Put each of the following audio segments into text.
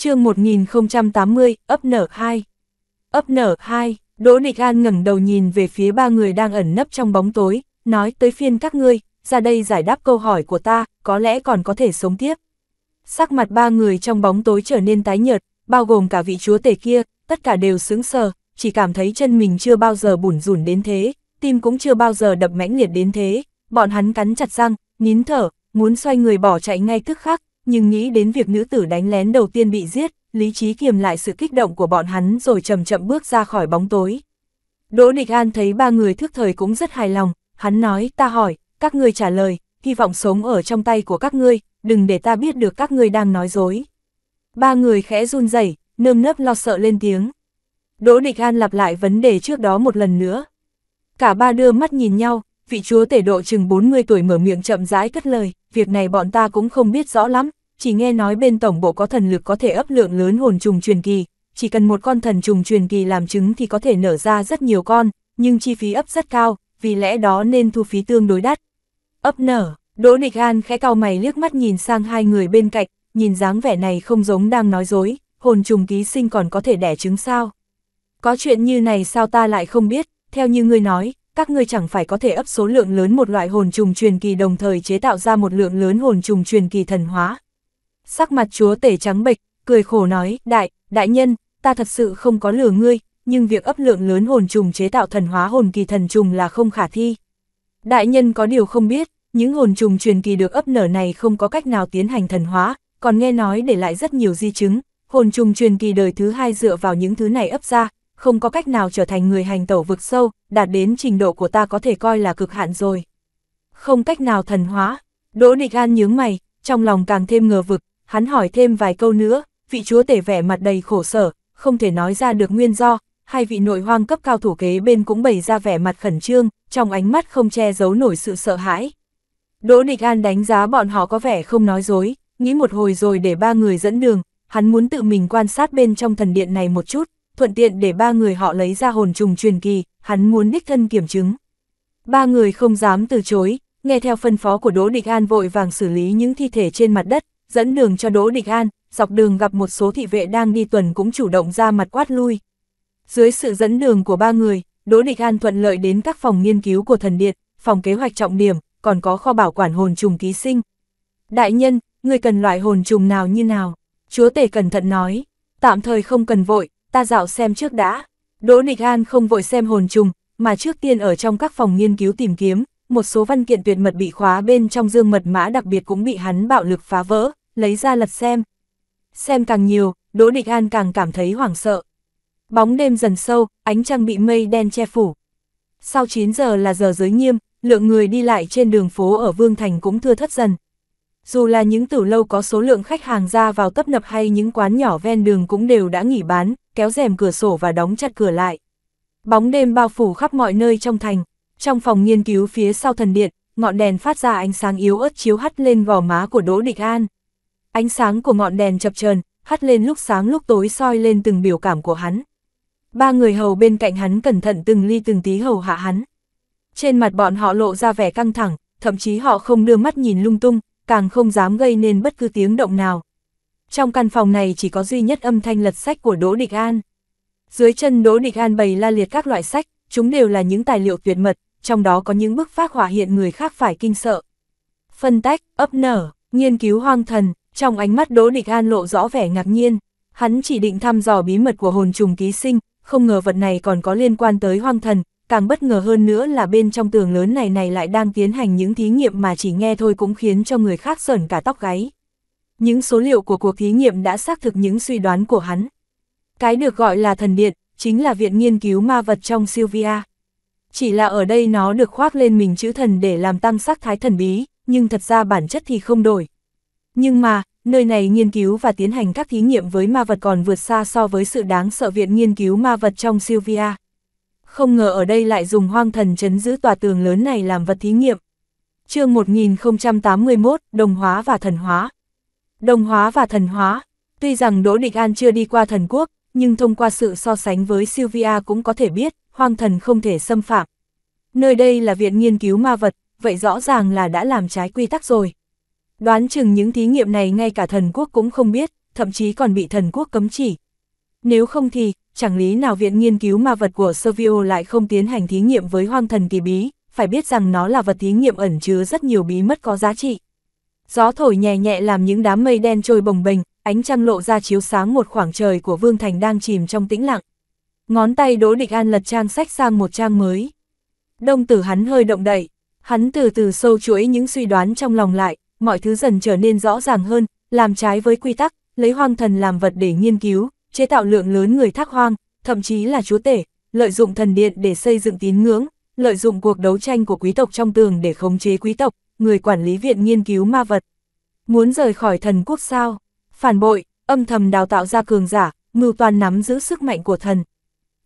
chương 1080, ấp nở 2. Ấp nở 2, Đỗ Địch An ngẩng đầu nhìn về phía ba người đang ẩn nấp trong bóng tối, nói tới phiên các ngươi, ra đây giải đáp câu hỏi của ta, có lẽ còn có thể sống tiếp. Sắc mặt ba người trong bóng tối trở nên tái nhợt, bao gồm cả vị chúa tể kia, tất cả đều sững sờ, chỉ cảm thấy chân mình chưa bao giờ bủn rủn đến thế, tim cũng chưa bao giờ đập mãnh liệt đến thế, bọn hắn cắn chặt răng, nín thở, muốn xoay người bỏ chạy ngay tức khắc, nhưng nghĩ đến việc nữ tử đánh lén đầu tiên bị giết, lý trí kiềm lại sự kích động của bọn hắn rồi chậm chậm bước ra khỏi bóng tối. Đỗ Địch An thấy ba người thức thời cũng rất hài lòng, hắn nói ta hỏi, các ngươi trả lời, hy vọng sống ở trong tay của các ngươi, đừng để ta biết được các ngươi đang nói dối. Ba người khẽ run rẩy, nơm nớp lo sợ lên tiếng. Đỗ Địch An lặp lại vấn đề trước đó một lần nữa. Cả ba đưa mắt nhìn nhau, vị chúa tể độ chừng 40 tuổi mở miệng chậm rãi cất lời, việc này bọn ta cũng không biết rõ lắm, chỉ nghe nói bên tổng bộ có thần lực có thể ấp lượng lớn hồn trùng truyền kỳ, chỉ cần một con thần trùng truyền kỳ làm trứng thì có thể nở ra rất nhiều con, nhưng chi phí ấp rất cao, vì lẽ đó nên thu phí tương đối đắt. Ấp nở, Đỗ Nịch An khẽ cao mày liếc mắt nhìn sang hai người bên cạnh, nhìn dáng vẻ này không giống đang nói dối, hồn trùng ký sinh còn có thể đẻ trứng sao? Có chuyện như này sao ta lại không biết, theo như ngươi nói, các ngươi chẳng phải có thể ấp số lượng lớn một loại hồn trùng truyền kỳ đồng thời chế tạo ra một lượng lớn hồn trùng truyền kỳ thần hóa. Sắc mặt chúa tể trắng bệch, cười khổ nói, đại, đại nhân, ta thật sự không có lừa ngươi, nhưng việc ấp lượng lớn hồn trùng chế tạo thần hóa hồn kỳ thần trùng là không khả thi. Đại nhân có điều không biết, những hồn trùng truyền kỳ được ấp nở này không có cách nào tiến hành thần hóa, còn nghe nói để lại rất nhiều di chứng, hồn trùng truyền kỳ đời thứ hai dựa vào những thứ này ấp ra, không có cách nào trở thành người hành tẩu vực sâu, đạt đến trình độ của ta có thể coi là cực hạn rồi. Không cách nào thần hóa, Đỗ Địch An nhướng mày, trong lòng càng thêm ngờ vực, hắn hỏi thêm vài câu nữa, vị chúa tể vẻ mặt đầy khổ sở, không thể nói ra được nguyên do, hai vị nội hoang cấp cao thủ kế bên cũng bày ra vẻ mặt khẩn trương, trong ánh mắt không che giấu nổi sự sợ hãi. Đỗ Địch An đánh giá bọn họ có vẻ không nói dối, nghĩ một hồi rồi để ba người dẫn đường, hắn muốn tự mình quan sát bên trong thần điện này một chút, thuận tiện để ba người họ lấy ra hồn trùng truyền kỳ, hắn muốn đích thân kiểm chứng. Ba người không dám từ chối, nghe theo phân phó của Đỗ Địch An vội vàng xử lý những thi thể trên mặt đất, dẫn đường cho Đỗ Địch An, dọc đường gặp một số thị vệ đang đi tuần cũng chủ động ra mặt quát lui. Dưới sự dẫn đường của ba người, Đỗ Địch An thuận lợi đến các phòng nghiên cứu của thần điện, phòng kế hoạch trọng điểm, còn có kho bảo quản hồn trùng ký sinh. Đại nhân, người cần loại hồn trùng nào như nào? Chúa tể cẩn thận nói, tạm thời không cần vội, ta dạo xem trước đã. Đỗ Nịch An không vội xem hồn trùng, mà trước tiên ở trong các phòng nghiên cứu tìm kiếm, một số văn kiện tuyệt mật bị khóa bên trong dương mật mã đặc biệt cũng bị hắn bạo lực phá vỡ, lấy ra lật xem. Xem càng nhiều, Đỗ Nịch An càng cảm thấy hoảng sợ. Bóng đêm dần sâu, ánh trăng bị mây đen che phủ. Sau 9 giờ là giờ giới nghiêm, lượng người đi lại trên đường phố ở Vương Thành cũng thưa thất dần, dù là những tử lâu có số lượng khách hàng ra vào tấp nập hay những quán nhỏ ven đường cũng đều đã nghỉ bán, kéo rèm cửa sổ và đóng chặt cửa lại. Bóng đêm bao phủ khắp mọi nơi trong thành, trong phòng nghiên cứu phía sau thần điện, ngọn đèn phát ra ánh sáng yếu ớt chiếu hắt lên gò má của Đỗ Địch An. Ánh sáng của ngọn đèn chập chờn, hắt lên lúc sáng lúc tối soi lên từng biểu cảm của hắn. Ba người hầu bên cạnh hắn cẩn thận từng ly từng tí hầu hạ hắn. Trên mặt bọn họ lộ ra vẻ căng thẳng, thậm chí họ không đưa mắt nhìn lung tung, càng không dám gây nên bất cứ tiếng động nào. Trong căn phòng này chỉ có duy nhất âm thanh lật sách của Đỗ Địch An. Dưới chân Đỗ Địch An bày la liệt các loại sách, chúng đều là những tài liệu tuyệt mật, trong đó có những bức phác họa hiện người khác phải kinh sợ. Phân tách, ấp nở, nghiên cứu hoang thần, trong ánh mắt Đỗ Địch An lộ rõ vẻ ngạc nhiên. Hắn chỉ định thăm dò bí mật của hồn trùng ký sinh, không ngờ vật này còn có liên quan tới hoang thần, càng bất ngờ hơn nữa là bên trong tường lớn này này lại đang tiến hành những thí nghiệm mà chỉ nghe thôi cũng khiến cho người khác sởn cả tóc gáy. Những số liệu của cuộc thí nghiệm đã xác thực những suy đoán của hắn. Cái được gọi là thần điện, chính là viện nghiên cứu ma vật trong Sylvia. Chỉ là ở đây nó được khoác lên mình chữ thần để làm tăng sắc thái thần bí, nhưng thật ra bản chất thì không đổi. Nhưng mà, nơi này nghiên cứu và tiến hành các thí nghiệm với ma vật còn vượt xa so với sự đáng sợ viện nghiên cứu ma vật trong Sylvia không ngờ ở đây lại dùng hoang thần chấn giữ tòa tường lớn này làm vật thí nghiệm. chương 1081, Đồng hóa và thần hóa. Đồng hóa và thần hóa, tuy rằng Đỗ Địch An chưa đi qua thần quốc, nhưng thông qua sự so sánh với Sylvia cũng có thể biết, hoang thần không thể xâm phạm. Nơi đây là viện nghiên cứu ma vật, vậy rõ ràng là đã làm trái quy tắc rồi. Đoán chừng những thí nghiệm này ngay cả thần quốc cũng không biết, thậm chí còn bị thần quốc cấm chỉ. Nếu không thì, chẳng lý nào viện nghiên cứu ma vật của Sovio lại không tiến hành thí nghiệm với hoang thần kỳ bí, phải biết rằng nó là vật thí nghiệm ẩn chứa rất nhiều bí mật có giá trị. Gió thổi nhẹ nhẹ làm những đám mây đen trôi bồng bềnh, ánh trăng lộ ra chiếu sáng một khoảng trời của Vương Thành đang chìm trong tĩnh lặng. Ngón tay Đỗ Địch An lật trang sách sang một trang mới. Đông tử hắn hơi động đậy, hắn từ từ sâu chuỗi những suy đoán trong lòng lại, mọi thứ dần trở nên rõ ràng hơn, làm trái với quy tắc, lấy hoang thần làm vật để nghiên cứu, chế tạo lượng lớn người thác hoang, thậm chí là chúa tể, lợi dụng thần điện để xây dựng tín ngưỡng, lợi dụng cuộc đấu tranh của quý tộc trong tường để khống chế quý tộc, người quản lý viện nghiên cứu ma vật. Muốn rời khỏi thần quốc sao? Phản bội, âm thầm đào tạo ra cường giả, mưu toàn nắm giữ sức mạnh của thần.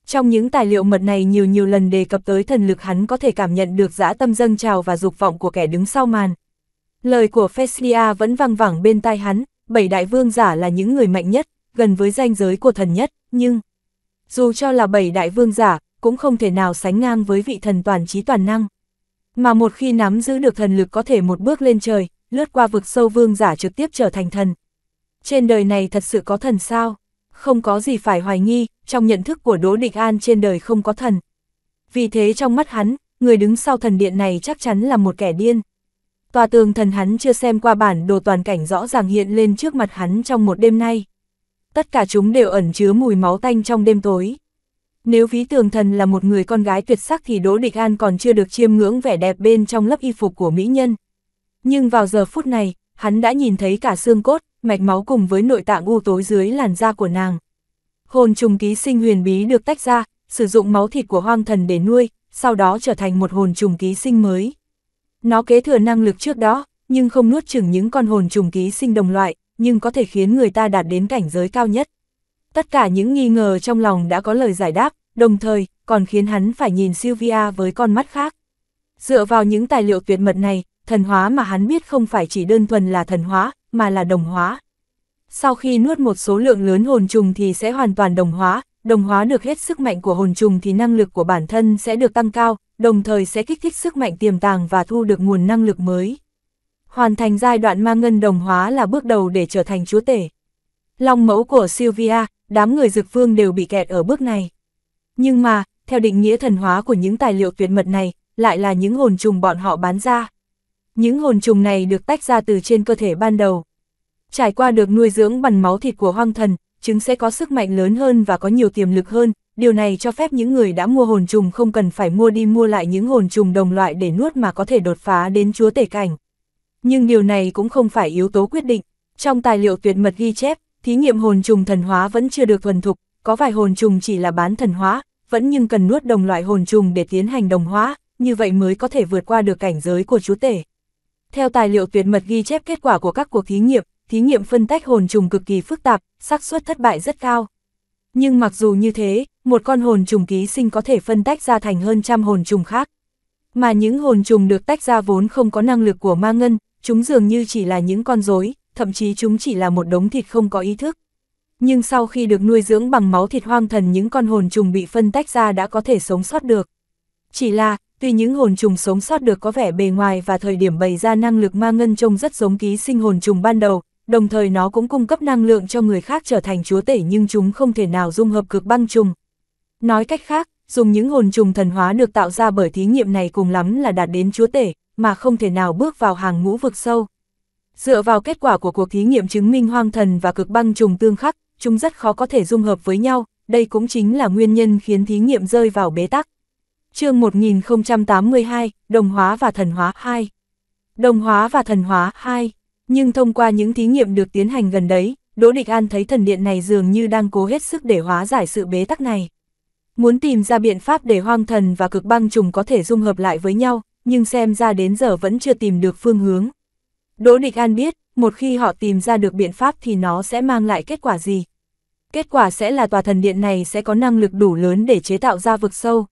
Trong những tài liệu mật này nhiều nhiều lần đề cập tới thần lực hắn có thể cảm nhận được dã tâm dâng trào và dục vọng của kẻ đứng sau màn. Lời của Feslia vẫn vang vẳng bên tai hắn, bảy đại vương giả là những người mạnh nhất, gần với ranh giới của thần nhất, nhưng dù cho là bảy đại vương giả, cũng không thể nào sánh ngang với vị thần toàn trí toàn năng. Mà một khi nắm giữ được thần lực có thể một bước lên trời, lướt qua vực sâu vương giả trực tiếp trở thành thần. Trên đời này thật sự có thần sao? Không có gì phải hoài nghi, trong nhận thức của Đỗ Địch An trên đời không có thần. Vì thế trong mắt hắn, người đứng sau thần điện này chắc chắn là một kẻ điên. Tòa tường thần hắn chưa xem qua bản đồ toàn cảnh rõ ràng hiện lên trước mặt hắn trong một đêm nay tất cả chúng đều ẩn chứa mùi máu tanh trong đêm tối. Nếu ví tường thần là một người con gái tuyệt sắc thì Đỗ Địch An còn chưa được chiêm ngưỡng vẻ đẹp bên trong lớp y phục của mỹ nhân. Nhưng vào giờ phút này, hắn đã nhìn thấy cả xương cốt, mạch máu cùng với nội tạng u tối dưới làn da của nàng. Hồn trùng ký sinh huyền bí được tách ra, sử dụng máu thịt của hoang thần để nuôi, sau đó trở thành một hồn trùng ký sinh mới. Nó kế thừa năng lực trước đó, nhưng không nuốt chửng những con hồn trùng ký sinh đồng loại, nhưng có thể khiến người ta đạt đến cảnh giới cao nhất. Tất cả những nghi ngờ trong lòng đã có lời giải đáp, đồng thời còn khiến hắn phải nhìn Sylvia với con mắt khác. Dựa vào những tài liệu tuyệt mật này, thần hóa mà hắn biết không phải chỉ đơn thuần là thần hóa, mà là đồng hóa. Sau khi nuốt một số lượng lớn hồn trùng thì sẽ hoàn toàn đồng hóa, đồng hóa được hết sức mạnh của hồn trùng thì năng lực của bản thân sẽ được tăng cao, đồng thời sẽ kích thích sức mạnh tiềm tàng và thu được nguồn năng lực mới hoàn thành giai đoạn ma ngân đồng hóa là bước đầu để trở thành chúa tể. Long mẫu của Sylvia, đám người dực vương đều bị kẹt ở bước này. Nhưng mà, theo định nghĩa thần hóa của những tài liệu tuyệt mật này, lại là những hồn trùng bọn họ bán ra. Những hồn trùng này được tách ra từ trên cơ thể ban đầu. Trải qua được nuôi dưỡng bằng máu thịt của hoang thần, chúng sẽ có sức mạnh lớn hơn và có nhiều tiềm lực hơn, điều này cho phép những người đã mua hồn trùng không cần phải mua đi mua lại những hồn trùng đồng loại để nuốt mà có thể đột phá đến chúa tể cảnh nhưng điều này cũng không phải yếu tố quyết định. Trong tài liệu tuyệt mật ghi chép, thí nghiệm hồn trùng thần hóa vẫn chưa được thuần thục, có vài hồn trùng chỉ là bán thần hóa, vẫn nhưng cần nuốt đồng loại hồn trùng để tiến hành đồng hóa, như vậy mới có thể vượt qua được cảnh giới của chúa tể. Theo tài liệu tuyệt mật ghi chép kết quả của các cuộc thí nghiệm, thí nghiệm phân tách hồn trùng cực kỳ phức tạp, xác suất thất bại rất cao. Nhưng mặc dù như thế, một con hồn trùng ký sinh có thể phân tách ra thành hơn trăm hồn trùng khác. Mà những hồn trùng được tách ra vốn không có năng lực của ma ngân, chúng dường như chỉ là những con rối, thậm chí chúng chỉ là một đống thịt không có ý thức. Nhưng sau khi được nuôi dưỡng bằng máu thịt hoang thần những con hồn trùng bị phân tách ra đã có thể sống sót được. Chỉ là, tuy những hồn trùng sống sót được có vẻ bề ngoài và thời điểm bày ra năng lực ma ngân trông rất giống ký sinh hồn trùng ban đầu, đồng thời nó cũng cung cấp năng lượng cho người khác trở thành chúa tể nhưng chúng không thể nào dung hợp cực băng trùng. Nói cách khác, dùng những hồn trùng thần hóa được tạo ra bởi thí nghiệm này cùng lắm là đạt đến chúa tể, mà không thể nào bước vào hàng ngũ vực sâu. Dựa vào kết quả của cuộc thí nghiệm chứng minh hoang thần và cực băng trùng tương khắc, chúng rất khó có thể dung hợp với nhau, đây cũng chính là nguyên nhân khiến thí nghiệm rơi vào bế tắc. chương 1082, Đồng hóa và Thần hóa 2 Đồng hóa và Thần hóa 2 Nhưng thông qua những thí nghiệm được tiến hành gần đấy, Đỗ Địch An thấy thần điện này dường như đang cố hết sức để hóa giải sự bế tắc này. Muốn tìm ra biện pháp để hoang thần và cực băng trùng có thể dung hợp lại với nhau, nhưng xem ra đến giờ vẫn chưa tìm được phương hướng. Đỗ Địch An biết, một khi họ tìm ra được biện pháp thì nó sẽ mang lại kết quả gì. Kết quả sẽ là tòa thần điện này sẽ có năng lực đủ lớn để chế tạo ra vực sâu.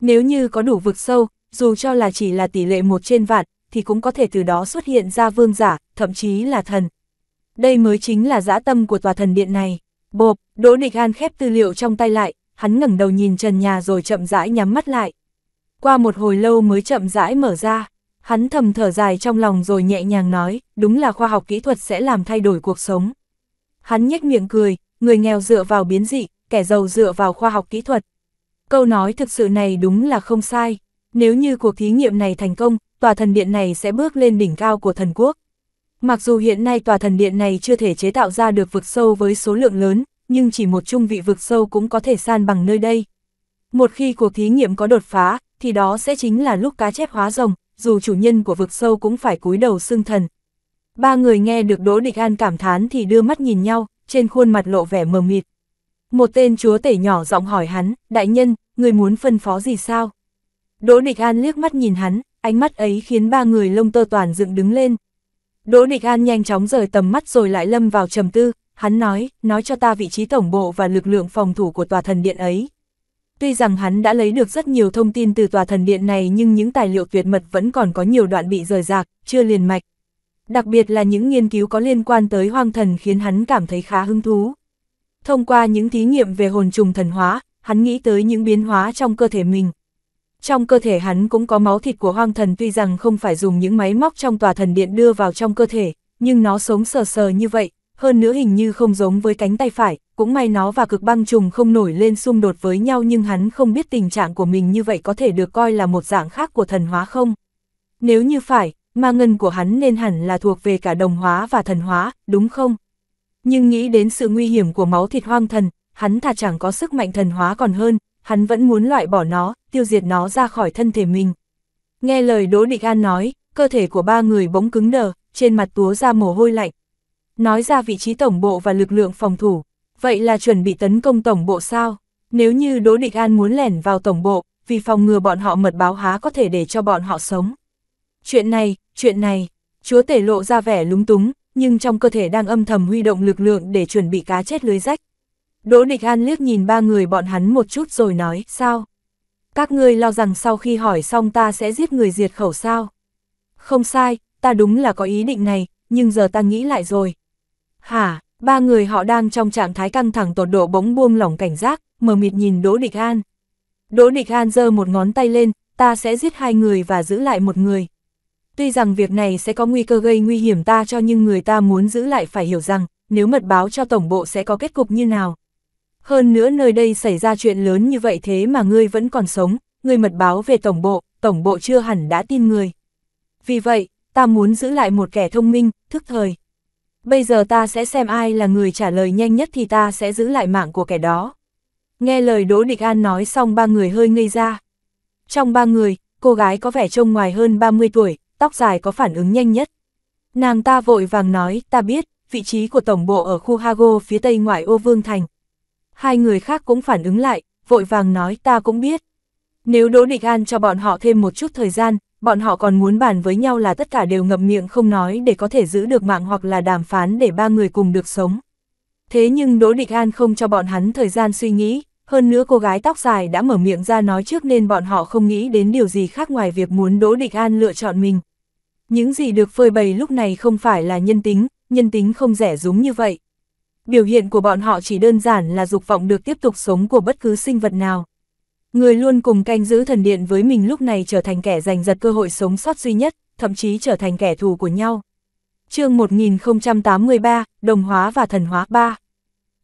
Nếu như có đủ vực sâu, dù cho là chỉ là tỷ lệ một trên vạn, thì cũng có thể từ đó xuất hiện ra vương giả, thậm chí là thần. Đây mới chính là dã tâm của tòa thần điện này. Bộp, Đỗ Địch An khép tư liệu trong tay lại, hắn ngẩng đầu nhìn trần nhà rồi chậm rãi nhắm mắt lại qua một hồi lâu mới chậm rãi mở ra. Hắn thầm thở dài trong lòng rồi nhẹ nhàng nói, đúng là khoa học kỹ thuật sẽ làm thay đổi cuộc sống. Hắn nhếch miệng cười, người nghèo dựa vào biến dị, kẻ giàu dựa vào khoa học kỹ thuật. Câu nói thực sự này đúng là không sai. Nếu như cuộc thí nghiệm này thành công, tòa thần điện này sẽ bước lên đỉnh cao của thần quốc. Mặc dù hiện nay tòa thần điện này chưa thể chế tạo ra được vực sâu với số lượng lớn, nhưng chỉ một trung vị vực sâu cũng có thể san bằng nơi đây. Một khi cuộc thí nghiệm có đột phá, thì đó sẽ chính là lúc cá chép hóa rồng, dù chủ nhân của vực sâu cũng phải cúi đầu xưng thần. Ba người nghe được Đỗ Địch An cảm thán thì đưa mắt nhìn nhau, trên khuôn mặt lộ vẻ mờ mịt. Một tên chúa tể nhỏ giọng hỏi hắn, đại nhân, người muốn phân phó gì sao? Đỗ Địch An liếc mắt nhìn hắn, ánh mắt ấy khiến ba người lông tơ toàn dựng đứng lên. Đỗ Địch An nhanh chóng rời tầm mắt rồi lại lâm vào trầm tư, hắn nói, nói cho ta vị trí tổng bộ và lực lượng phòng thủ của tòa thần điện ấy. Tuy rằng hắn đã lấy được rất nhiều thông tin từ tòa thần điện này nhưng những tài liệu tuyệt mật vẫn còn có nhiều đoạn bị rời rạc, chưa liền mạch. Đặc biệt là những nghiên cứu có liên quan tới hoang thần khiến hắn cảm thấy khá hứng thú. Thông qua những thí nghiệm về hồn trùng thần hóa, hắn nghĩ tới những biến hóa trong cơ thể mình. Trong cơ thể hắn cũng có máu thịt của hoang thần tuy rằng không phải dùng những máy móc trong tòa thần điện đưa vào trong cơ thể, nhưng nó sống sờ sờ như vậy, hơn nữa hình như không giống với cánh tay phải, cũng may nó và cực băng trùng không nổi lên xung đột với nhau nhưng hắn không biết tình trạng của mình như vậy có thể được coi là một dạng khác của thần hóa không. Nếu như phải, ma ngân của hắn nên hẳn là thuộc về cả đồng hóa và thần hóa, đúng không? Nhưng nghĩ đến sự nguy hiểm của máu thịt hoang thần, hắn thà chẳng có sức mạnh thần hóa còn hơn, hắn vẫn muốn loại bỏ nó, tiêu diệt nó ra khỏi thân thể mình. Nghe lời Đỗ Địch An nói, cơ thể của ba người bỗng cứng đờ, trên mặt túa ra mồ hôi lạnh. Nói ra vị trí tổng bộ và lực lượng phòng thủ, Vậy là chuẩn bị tấn công tổng bộ sao? Nếu như Đỗ Địch An muốn lẻn vào tổng bộ, vì phòng ngừa bọn họ mật báo há có thể để cho bọn họ sống. Chuyện này, chuyện này, chúa tể lộ ra vẻ lúng túng, nhưng trong cơ thể đang âm thầm huy động lực lượng để chuẩn bị cá chết lưới rách. Đỗ Địch An liếc nhìn ba người bọn hắn một chút rồi nói, sao? Các ngươi lo rằng sau khi hỏi xong ta sẽ giết người diệt khẩu sao? Không sai, ta đúng là có ý định này, nhưng giờ ta nghĩ lại rồi. Hả, Ba người họ đang trong trạng thái căng thẳng tột độ bỗng buông lỏng cảnh giác, mờ mịt nhìn Đỗ Địch An. Đỗ Địch An giơ một ngón tay lên, ta sẽ giết hai người và giữ lại một người. Tuy rằng việc này sẽ có nguy cơ gây nguy hiểm ta cho nhưng người ta muốn giữ lại phải hiểu rằng, nếu mật báo cho tổng bộ sẽ có kết cục như nào. Hơn nữa nơi đây xảy ra chuyện lớn như vậy thế mà ngươi vẫn còn sống, ngươi mật báo về tổng bộ, tổng bộ chưa hẳn đã tin người. Vì vậy, ta muốn giữ lại một kẻ thông minh, thức thời bây giờ ta sẽ xem ai là người trả lời nhanh nhất thì ta sẽ giữ lại mạng của kẻ đó. Nghe lời Đỗ Địch An nói xong ba người hơi ngây ra. Trong ba người, cô gái có vẻ trông ngoài hơn 30 tuổi, tóc dài có phản ứng nhanh nhất. Nàng ta vội vàng nói, ta biết, vị trí của tổng bộ ở khu Hago phía tây ngoại ô Vương Thành. Hai người khác cũng phản ứng lại, vội vàng nói ta cũng biết. Nếu Đỗ Địch An cho bọn họ thêm một chút thời gian, bọn họ còn muốn bàn với nhau là tất cả đều ngậm miệng không nói để có thể giữ được mạng hoặc là đàm phán để ba người cùng được sống. Thế nhưng Đỗ Địch An không cho bọn hắn thời gian suy nghĩ, hơn nữa cô gái tóc dài đã mở miệng ra nói trước nên bọn họ không nghĩ đến điều gì khác ngoài việc muốn Đỗ Địch An lựa chọn mình. Những gì được phơi bày lúc này không phải là nhân tính, nhân tính không rẻ rúng như vậy. Biểu hiện của bọn họ chỉ đơn giản là dục vọng được tiếp tục sống của bất cứ sinh vật nào. Người luôn cùng canh giữ thần điện với mình lúc này trở thành kẻ giành giật cơ hội sống sót duy nhất, thậm chí trở thành kẻ thù của nhau. chương 1083, Đồng hóa và thần hóa 3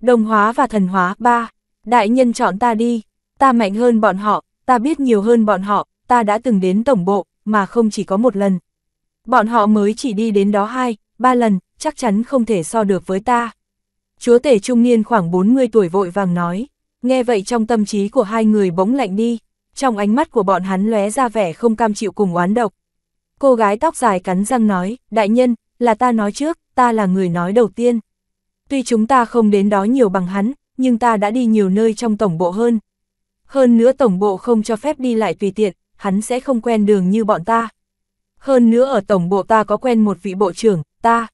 Đồng hóa và thần hóa 3 Đại nhân chọn ta đi, ta mạnh hơn bọn họ, ta biết nhiều hơn bọn họ, ta đã từng đến tổng bộ, mà không chỉ có một lần. Bọn họ mới chỉ đi đến đó hai, ba lần, chắc chắn không thể so được với ta. Chúa tể trung niên khoảng 40 tuổi vội vàng nói. Nghe vậy trong tâm trí của hai người bỗng lạnh đi, trong ánh mắt của bọn hắn lóe ra vẻ không cam chịu cùng oán độc. Cô gái tóc dài cắn răng nói, đại nhân, là ta nói trước, ta là người nói đầu tiên. Tuy chúng ta không đến đó nhiều bằng hắn, nhưng ta đã đi nhiều nơi trong tổng bộ hơn. Hơn nữa tổng bộ không cho phép đi lại tùy tiện, hắn sẽ không quen đường như bọn ta. Hơn nữa ở tổng bộ ta có quen một vị bộ trưởng, ta.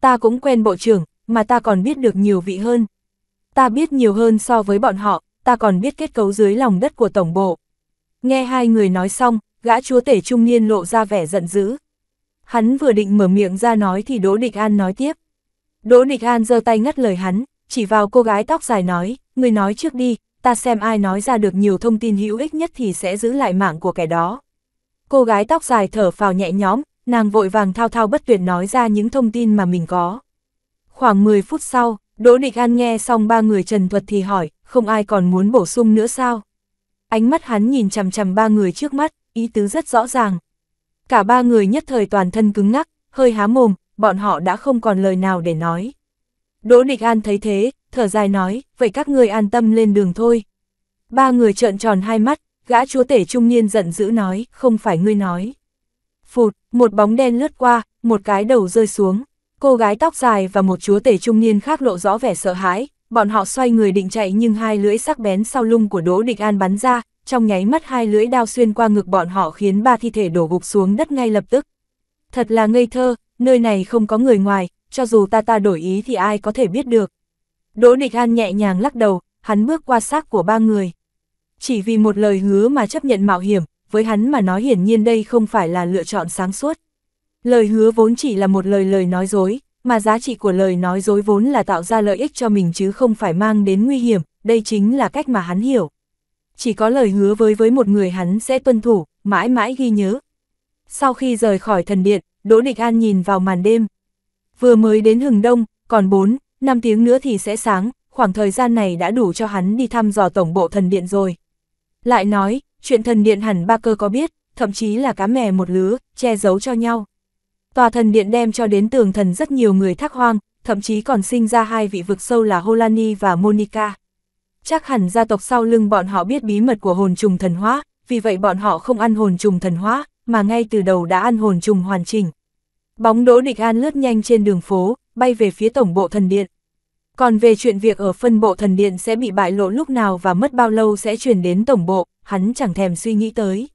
Ta cũng quen bộ trưởng, mà ta còn biết được nhiều vị hơn ta biết nhiều hơn so với bọn họ, ta còn biết kết cấu dưới lòng đất của tổng bộ. Nghe hai người nói xong, gã chúa tể trung niên lộ ra vẻ giận dữ. Hắn vừa định mở miệng ra nói thì Đỗ Địch An nói tiếp. Đỗ Địch An giơ tay ngắt lời hắn, chỉ vào cô gái tóc dài nói, người nói trước đi, ta xem ai nói ra được nhiều thông tin hữu ích nhất thì sẽ giữ lại mạng của kẻ đó. Cô gái tóc dài thở phào nhẹ nhõm, nàng vội vàng thao thao bất tuyệt nói ra những thông tin mà mình có. Khoảng 10 phút sau, Đỗ Địch An nghe xong ba người trần thuật thì hỏi, không ai còn muốn bổ sung nữa sao? Ánh mắt hắn nhìn chằm chằm ba người trước mắt, ý tứ rất rõ ràng. Cả ba người nhất thời toàn thân cứng ngắc, hơi há mồm, bọn họ đã không còn lời nào để nói. Đỗ Địch An thấy thế, thở dài nói, vậy các người an tâm lên đường thôi. Ba người trợn tròn hai mắt, gã chúa tể trung niên giận dữ nói, không phải ngươi nói. Phụt, một bóng đen lướt qua, một cái đầu rơi xuống. Cô gái tóc dài và một chúa tể trung niên khác lộ rõ vẻ sợ hãi, bọn họ xoay người định chạy nhưng hai lưỡi sắc bén sau lưng của Đỗ Địch An bắn ra, trong nháy mắt hai lưỡi đao xuyên qua ngực bọn họ khiến ba thi thể đổ gục xuống đất ngay lập tức. Thật là ngây thơ, nơi này không có người ngoài, cho dù ta ta đổi ý thì ai có thể biết được. Đỗ Địch An nhẹ nhàng lắc đầu, hắn bước qua xác của ba người. Chỉ vì một lời hứa mà chấp nhận mạo hiểm, với hắn mà nói hiển nhiên đây không phải là lựa chọn sáng suốt. Lời hứa vốn chỉ là một lời lời nói dối, mà giá trị của lời nói dối vốn là tạo ra lợi ích cho mình chứ không phải mang đến nguy hiểm, đây chính là cách mà hắn hiểu. Chỉ có lời hứa với với một người hắn sẽ tuân thủ, mãi mãi ghi nhớ. Sau khi rời khỏi thần điện, Đỗ Địch An nhìn vào màn đêm. Vừa mới đến hừng đông, còn 4, 5 tiếng nữa thì sẽ sáng, khoảng thời gian này đã đủ cho hắn đi thăm dò tổng bộ thần điện rồi. Lại nói, chuyện thần điện hẳn ba cơ có biết, thậm chí là cá mè một lứa, che giấu cho nhau. Tòa thần điện đem cho đến tường thần rất nhiều người thắc hoang, thậm chí còn sinh ra hai vị vực sâu là Holani và Monica. Chắc hẳn gia tộc sau lưng bọn họ biết bí mật của hồn trùng thần hóa, vì vậy bọn họ không ăn hồn trùng thần hóa, mà ngay từ đầu đã ăn hồn trùng hoàn chỉnh. Bóng Đỗ Địch An lướt nhanh trên đường phố, bay về phía tổng bộ thần điện. Còn về chuyện việc ở phân bộ thần điện sẽ bị bại lộ lúc nào và mất bao lâu sẽ chuyển đến tổng bộ, hắn chẳng thèm suy nghĩ tới.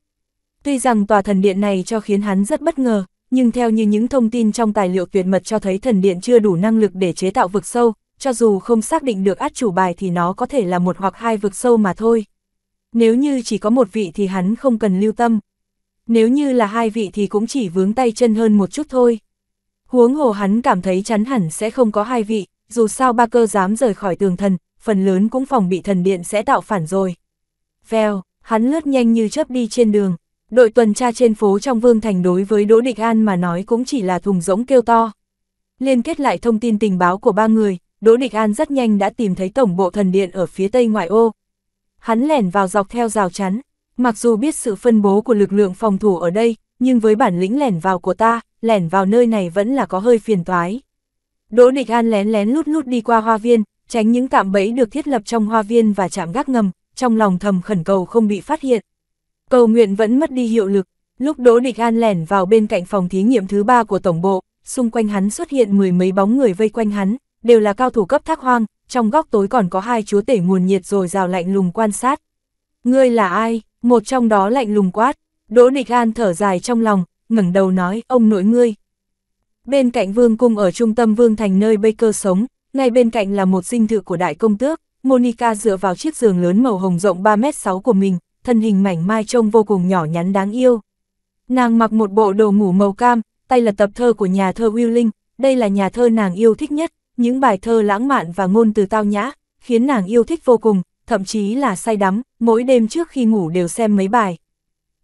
Tuy rằng tòa thần điện này cho khiến hắn rất bất ngờ, nhưng theo như những thông tin trong tài liệu tuyệt mật cho thấy thần điện chưa đủ năng lực để chế tạo vực sâu, cho dù không xác định được át chủ bài thì nó có thể là một hoặc hai vực sâu mà thôi. Nếu như chỉ có một vị thì hắn không cần lưu tâm. Nếu như là hai vị thì cũng chỉ vướng tay chân hơn một chút thôi. Huống hồ hắn cảm thấy chắn hẳn sẽ không có hai vị, dù sao ba cơ dám rời khỏi tường thần, phần lớn cũng phòng bị thần điện sẽ tạo phản rồi. Vèo, hắn lướt nhanh như chớp đi trên đường đội tuần tra trên phố trong Vương Thành đối với Đỗ Địch An mà nói cũng chỉ là thùng rỗng kêu to. Liên kết lại thông tin tình báo của ba người, Đỗ Địch An rất nhanh đã tìm thấy tổng bộ thần điện ở phía tây ngoại ô. Hắn lẻn vào dọc theo rào chắn, mặc dù biết sự phân bố của lực lượng phòng thủ ở đây, nhưng với bản lĩnh lẻn vào của ta, lẻn vào nơi này vẫn là có hơi phiền toái. Đỗ Địch An lén lén lút lút đi qua hoa viên, tránh những cạm bẫy được thiết lập trong hoa viên và chạm gác ngầm, trong lòng thầm khẩn cầu không bị phát hiện. Cầu nguyện vẫn mất đi hiệu lực, lúc Đỗ Địch An lẻn vào bên cạnh phòng thí nghiệm thứ ba của tổng bộ, xung quanh hắn xuất hiện mười mấy bóng người vây quanh hắn, đều là cao thủ cấp thác hoang, trong góc tối còn có hai chúa tể nguồn nhiệt rồi rào lạnh lùng quan sát. Ngươi là ai? Một trong đó lạnh lùng quát, Đỗ Địch An thở dài trong lòng, ngẩng đầu nói, ông nội ngươi. Bên cạnh vương cung ở trung tâm vương thành nơi Baker sống, ngay bên cạnh là một dinh thự của đại công tước, Monica dựa vào chiếc giường lớn màu hồng rộng 3 mét 6 của mình, thân hình mảnh mai trông vô cùng nhỏ nhắn đáng yêu. Nàng mặc một bộ đồ ngủ màu cam, tay là tập thơ của nhà thơ linh. đây là nhà thơ nàng yêu thích nhất, những bài thơ lãng mạn và ngôn từ tao nhã, khiến nàng yêu thích vô cùng, thậm chí là say đắm, mỗi đêm trước khi ngủ đều xem mấy bài.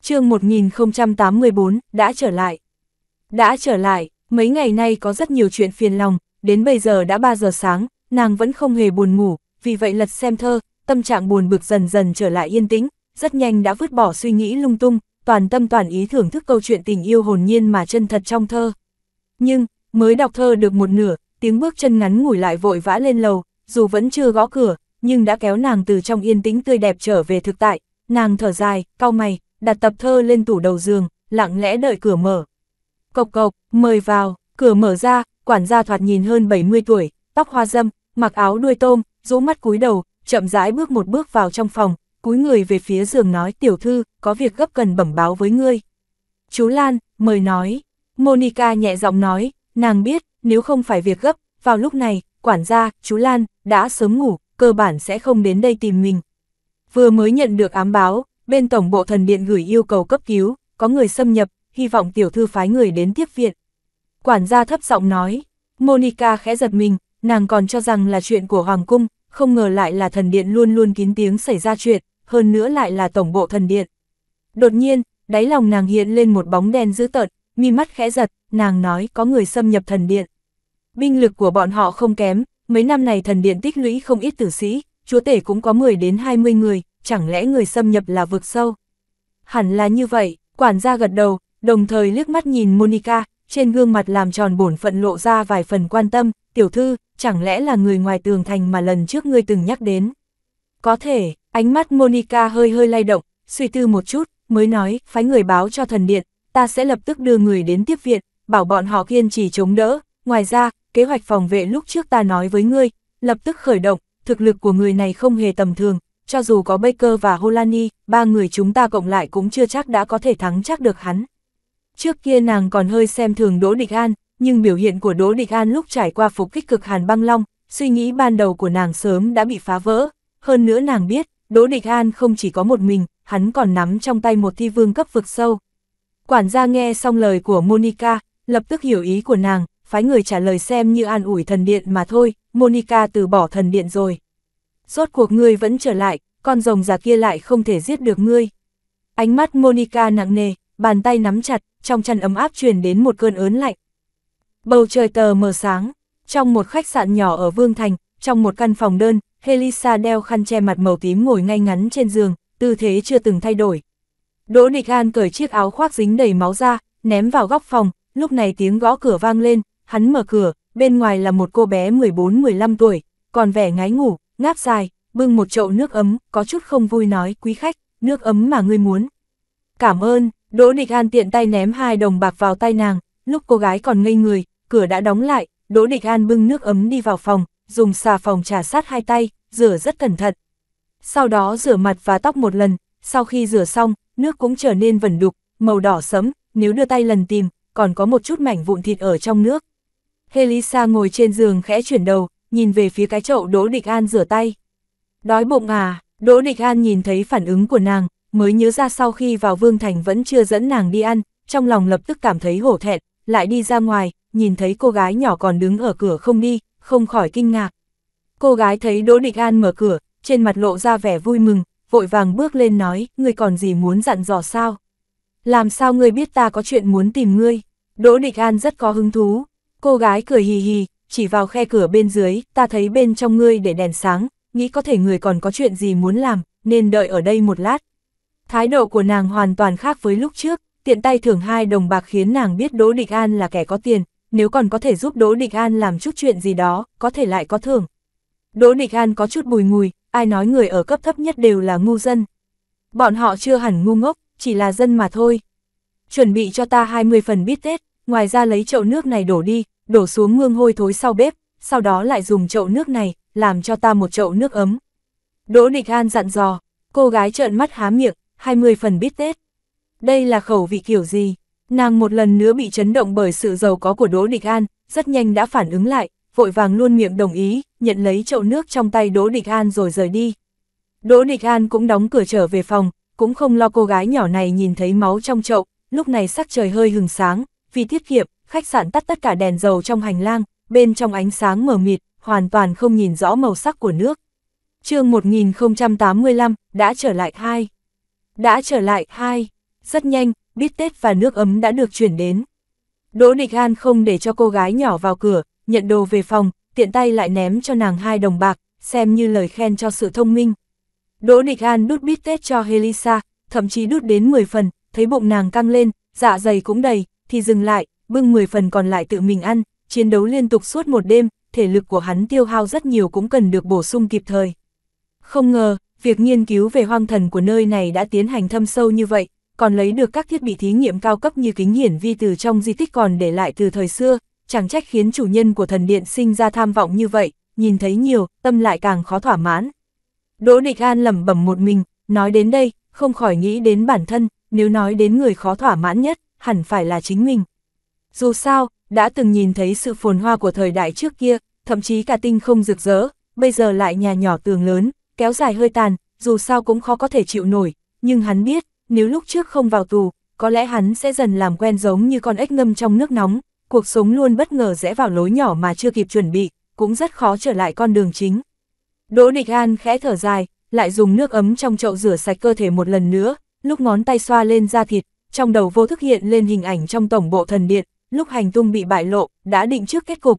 chương 1084, đã trở lại. Đã trở lại, mấy ngày nay có rất nhiều chuyện phiền lòng, đến bây giờ đã 3 giờ sáng, nàng vẫn không hề buồn ngủ, vì vậy lật xem thơ, tâm trạng buồn bực dần dần trở lại yên tĩnh, rất nhanh đã vứt bỏ suy nghĩ lung tung, toàn tâm toàn ý thưởng thức câu chuyện tình yêu hồn nhiên mà chân thật trong thơ. Nhưng, mới đọc thơ được một nửa, tiếng bước chân ngắn ngủi lại vội vã lên lầu, dù vẫn chưa gõ cửa, nhưng đã kéo nàng từ trong yên tĩnh tươi đẹp trở về thực tại, nàng thở dài, cau mày, đặt tập thơ lên tủ đầu giường, lặng lẽ đợi cửa mở. Cộc cộc, mời vào, cửa mở ra, quản gia thoạt nhìn hơn 70 tuổi, tóc hoa dâm, mặc áo đuôi tôm, rũ mắt cúi đầu, chậm rãi bước một bước vào trong phòng, cúi người về phía giường nói tiểu thư, có việc gấp cần bẩm báo với ngươi. Chú Lan, mời nói. Monica nhẹ giọng nói, nàng biết, nếu không phải việc gấp, vào lúc này, quản gia, chú Lan, đã sớm ngủ, cơ bản sẽ không đến đây tìm mình. Vừa mới nhận được ám báo, bên tổng bộ thần điện gửi yêu cầu cấp cứu, có người xâm nhập, hy vọng tiểu thư phái người đến tiếp viện. Quản gia thấp giọng nói, Monica khẽ giật mình, nàng còn cho rằng là chuyện của Hoàng Cung, không ngờ lại là thần điện luôn luôn kín tiếng xảy ra chuyện, hơn nữa lại là tổng bộ thần điện. Đột nhiên, đáy lòng nàng hiện lên một bóng đen dữ tợn, mi mắt khẽ giật, nàng nói có người xâm nhập thần điện. Binh lực của bọn họ không kém, mấy năm này thần điện tích lũy không ít tử sĩ, chúa tể cũng có 10 đến 20 người, chẳng lẽ người xâm nhập là vực sâu? Hẳn là như vậy, quản gia gật đầu, đồng thời liếc mắt nhìn Monica, trên gương mặt làm tròn bổn phận lộ ra vài phần quan tâm, tiểu thư, chẳng lẽ là người ngoài tường thành mà lần trước ngươi từng nhắc đến? Có thể, Ánh mắt Monica hơi hơi lay động, suy tư một chút, mới nói, phái người báo cho thần điện, ta sẽ lập tức đưa người đến tiếp viện, bảo bọn họ kiên trì chống đỡ. Ngoài ra, kế hoạch phòng vệ lúc trước ta nói với ngươi, lập tức khởi động, thực lực của người này không hề tầm thường, cho dù có Baker và Holani, ba người chúng ta cộng lại cũng chưa chắc đã có thể thắng chắc được hắn. Trước kia nàng còn hơi xem thường Đỗ Địch An, nhưng biểu hiện của Đỗ Địch An lúc trải qua phục kích cực hàn băng long, suy nghĩ ban đầu của nàng sớm đã bị phá vỡ, hơn nữa nàng biết, Đỗ Địch An không chỉ có một mình, hắn còn nắm trong tay một thi vương cấp vực sâu. Quản gia nghe xong lời của Monica, lập tức hiểu ý của nàng, phái người trả lời xem như an ủi thần điện mà thôi, Monica từ bỏ thần điện rồi. Rốt cuộc ngươi vẫn trở lại, con rồng già kia lại không thể giết được ngươi. Ánh mắt Monica nặng nề, bàn tay nắm chặt, trong chăn ấm áp truyền đến một cơn ớn lạnh. Bầu trời tờ mờ sáng, trong một khách sạn nhỏ ở Vương Thành, trong một căn phòng đơn, Helisa đeo khăn che mặt màu tím ngồi ngay ngắn trên giường, tư thế chưa từng thay đổi. Đỗ Nịch An cởi chiếc áo khoác dính đầy máu ra, ném vào góc phòng, lúc này tiếng gõ cửa vang lên, hắn mở cửa, bên ngoài là một cô bé 14-15 tuổi, còn vẻ ngái ngủ, ngáp dài, bưng một chậu nước ấm, có chút không vui nói, quý khách, nước ấm mà ngươi muốn. Cảm ơn, Đỗ Nịch An tiện tay ném hai đồng bạc vào tay nàng, lúc cô gái còn ngây người, cửa đã đóng lại, Đỗ Nịch An bưng nước ấm đi vào phòng, dùng xà phòng trà sát hai tay, rửa rất cẩn thận. Sau đó rửa mặt và tóc một lần, sau khi rửa xong, nước cũng trở nên vẩn đục, màu đỏ sẫm, nếu đưa tay lần tìm, còn có một chút mảnh vụn thịt ở trong nước. Helisa ngồi trên giường khẽ chuyển đầu, nhìn về phía cái chậu Đỗ Địch An rửa tay. Đói bụng à, Đỗ Địch An nhìn thấy phản ứng của nàng, mới nhớ ra sau khi vào Vương Thành vẫn chưa dẫn nàng đi ăn, trong lòng lập tức cảm thấy hổ thẹn, lại đi ra ngoài, nhìn thấy cô gái nhỏ còn đứng ở cửa không đi, không khỏi kinh ngạc. Cô gái thấy Đỗ Địch An mở cửa, trên mặt lộ ra vẻ vui mừng, vội vàng bước lên nói, ngươi còn gì muốn dặn dò sao? Làm sao ngươi biết ta có chuyện muốn tìm ngươi? Đỗ Địch An rất có hứng thú. Cô gái cười hì hì, chỉ vào khe cửa bên dưới, ta thấy bên trong ngươi để đèn sáng, nghĩ có thể người còn có chuyện gì muốn làm, nên đợi ở đây một lát. Thái độ của nàng hoàn toàn khác với lúc trước, tiện tay thưởng hai đồng bạc khiến nàng biết Đỗ Địch An là kẻ có tiền, nếu còn có thể giúp Đỗ Địch An làm chút chuyện gì đó, có thể lại có thưởng. Đỗ Địch An có chút bùi ngùi, ai nói người ở cấp thấp nhất đều là ngu dân. Bọn họ chưa hẳn ngu ngốc, chỉ là dân mà thôi. Chuẩn bị cho ta 20 phần bít tết, ngoài ra lấy chậu nước này đổ đi, đổ xuống mương hôi thối sau bếp, sau đó lại dùng chậu nước này, làm cho ta một chậu nước ấm. Đỗ Địch An dặn dò, cô gái trợn mắt há miệng, 20 phần bít tết. Đây là khẩu vị kiểu gì? Nàng một lần nữa bị chấn động bởi sự giàu có của Đỗ Địch An, rất nhanh đã phản ứng lại, vội vàng luôn miệng đồng ý, nhận lấy chậu nước trong tay Đỗ Địch An rồi rời đi. Đỗ Địch An cũng đóng cửa trở về phòng, cũng không lo cô gái nhỏ này nhìn thấy máu trong chậu, lúc này sắc trời hơi hừng sáng, vì tiết kiệm, khách sạn tắt tất cả đèn dầu trong hành lang, bên trong ánh sáng mờ mịt, hoàn toàn không nhìn rõ màu sắc của nước. chương 1085, đã trở lại hai. Đã trở lại hai. Rất nhanh, bít tết và nước ấm đã được chuyển đến. Đỗ địch An không để cho cô gái nhỏ vào cửa, nhận đồ về phòng, tiện tay lại ném cho nàng hai đồng bạc, xem như lời khen cho sự thông minh. Đỗ địch An đút bít tết cho Helisa, thậm chí đút đến 10 phần, thấy bụng nàng căng lên, dạ dày cũng đầy, thì dừng lại, bưng 10 phần còn lại tự mình ăn, chiến đấu liên tục suốt một đêm, thể lực của hắn tiêu hao rất nhiều cũng cần được bổ sung kịp thời. Không ngờ, việc nghiên cứu về hoang thần của nơi này đã tiến hành thâm sâu như vậy, còn lấy được các thiết bị thí nghiệm cao cấp như kính hiển vi từ trong di tích còn để lại từ thời xưa, chẳng trách khiến chủ nhân của thần điện sinh ra tham vọng như vậy, nhìn thấy nhiều, tâm lại càng khó thỏa mãn. Đỗ Địch An lẩm bẩm một mình, nói đến đây, không khỏi nghĩ đến bản thân, nếu nói đến người khó thỏa mãn nhất, hẳn phải là chính mình. Dù sao, đã từng nhìn thấy sự phồn hoa của thời đại trước kia, thậm chí cả tinh không rực rỡ, bây giờ lại nhà nhỏ tường lớn, kéo dài hơi tàn, dù sao cũng khó có thể chịu nổi, nhưng hắn biết, nếu lúc trước không vào tù, có lẽ hắn sẽ dần làm quen giống như con ếch ngâm trong nước nóng, cuộc sống luôn bất ngờ rẽ vào lối nhỏ mà chưa kịp chuẩn bị, cũng rất khó trở lại con đường chính. Đỗ Địch An khẽ thở dài, lại dùng nước ấm trong chậu rửa sạch cơ thể một lần nữa, lúc ngón tay xoa lên da thịt, trong đầu vô thức hiện lên hình ảnh trong tổng bộ thần điện, lúc hành tung bị bại lộ, đã định trước kết cục.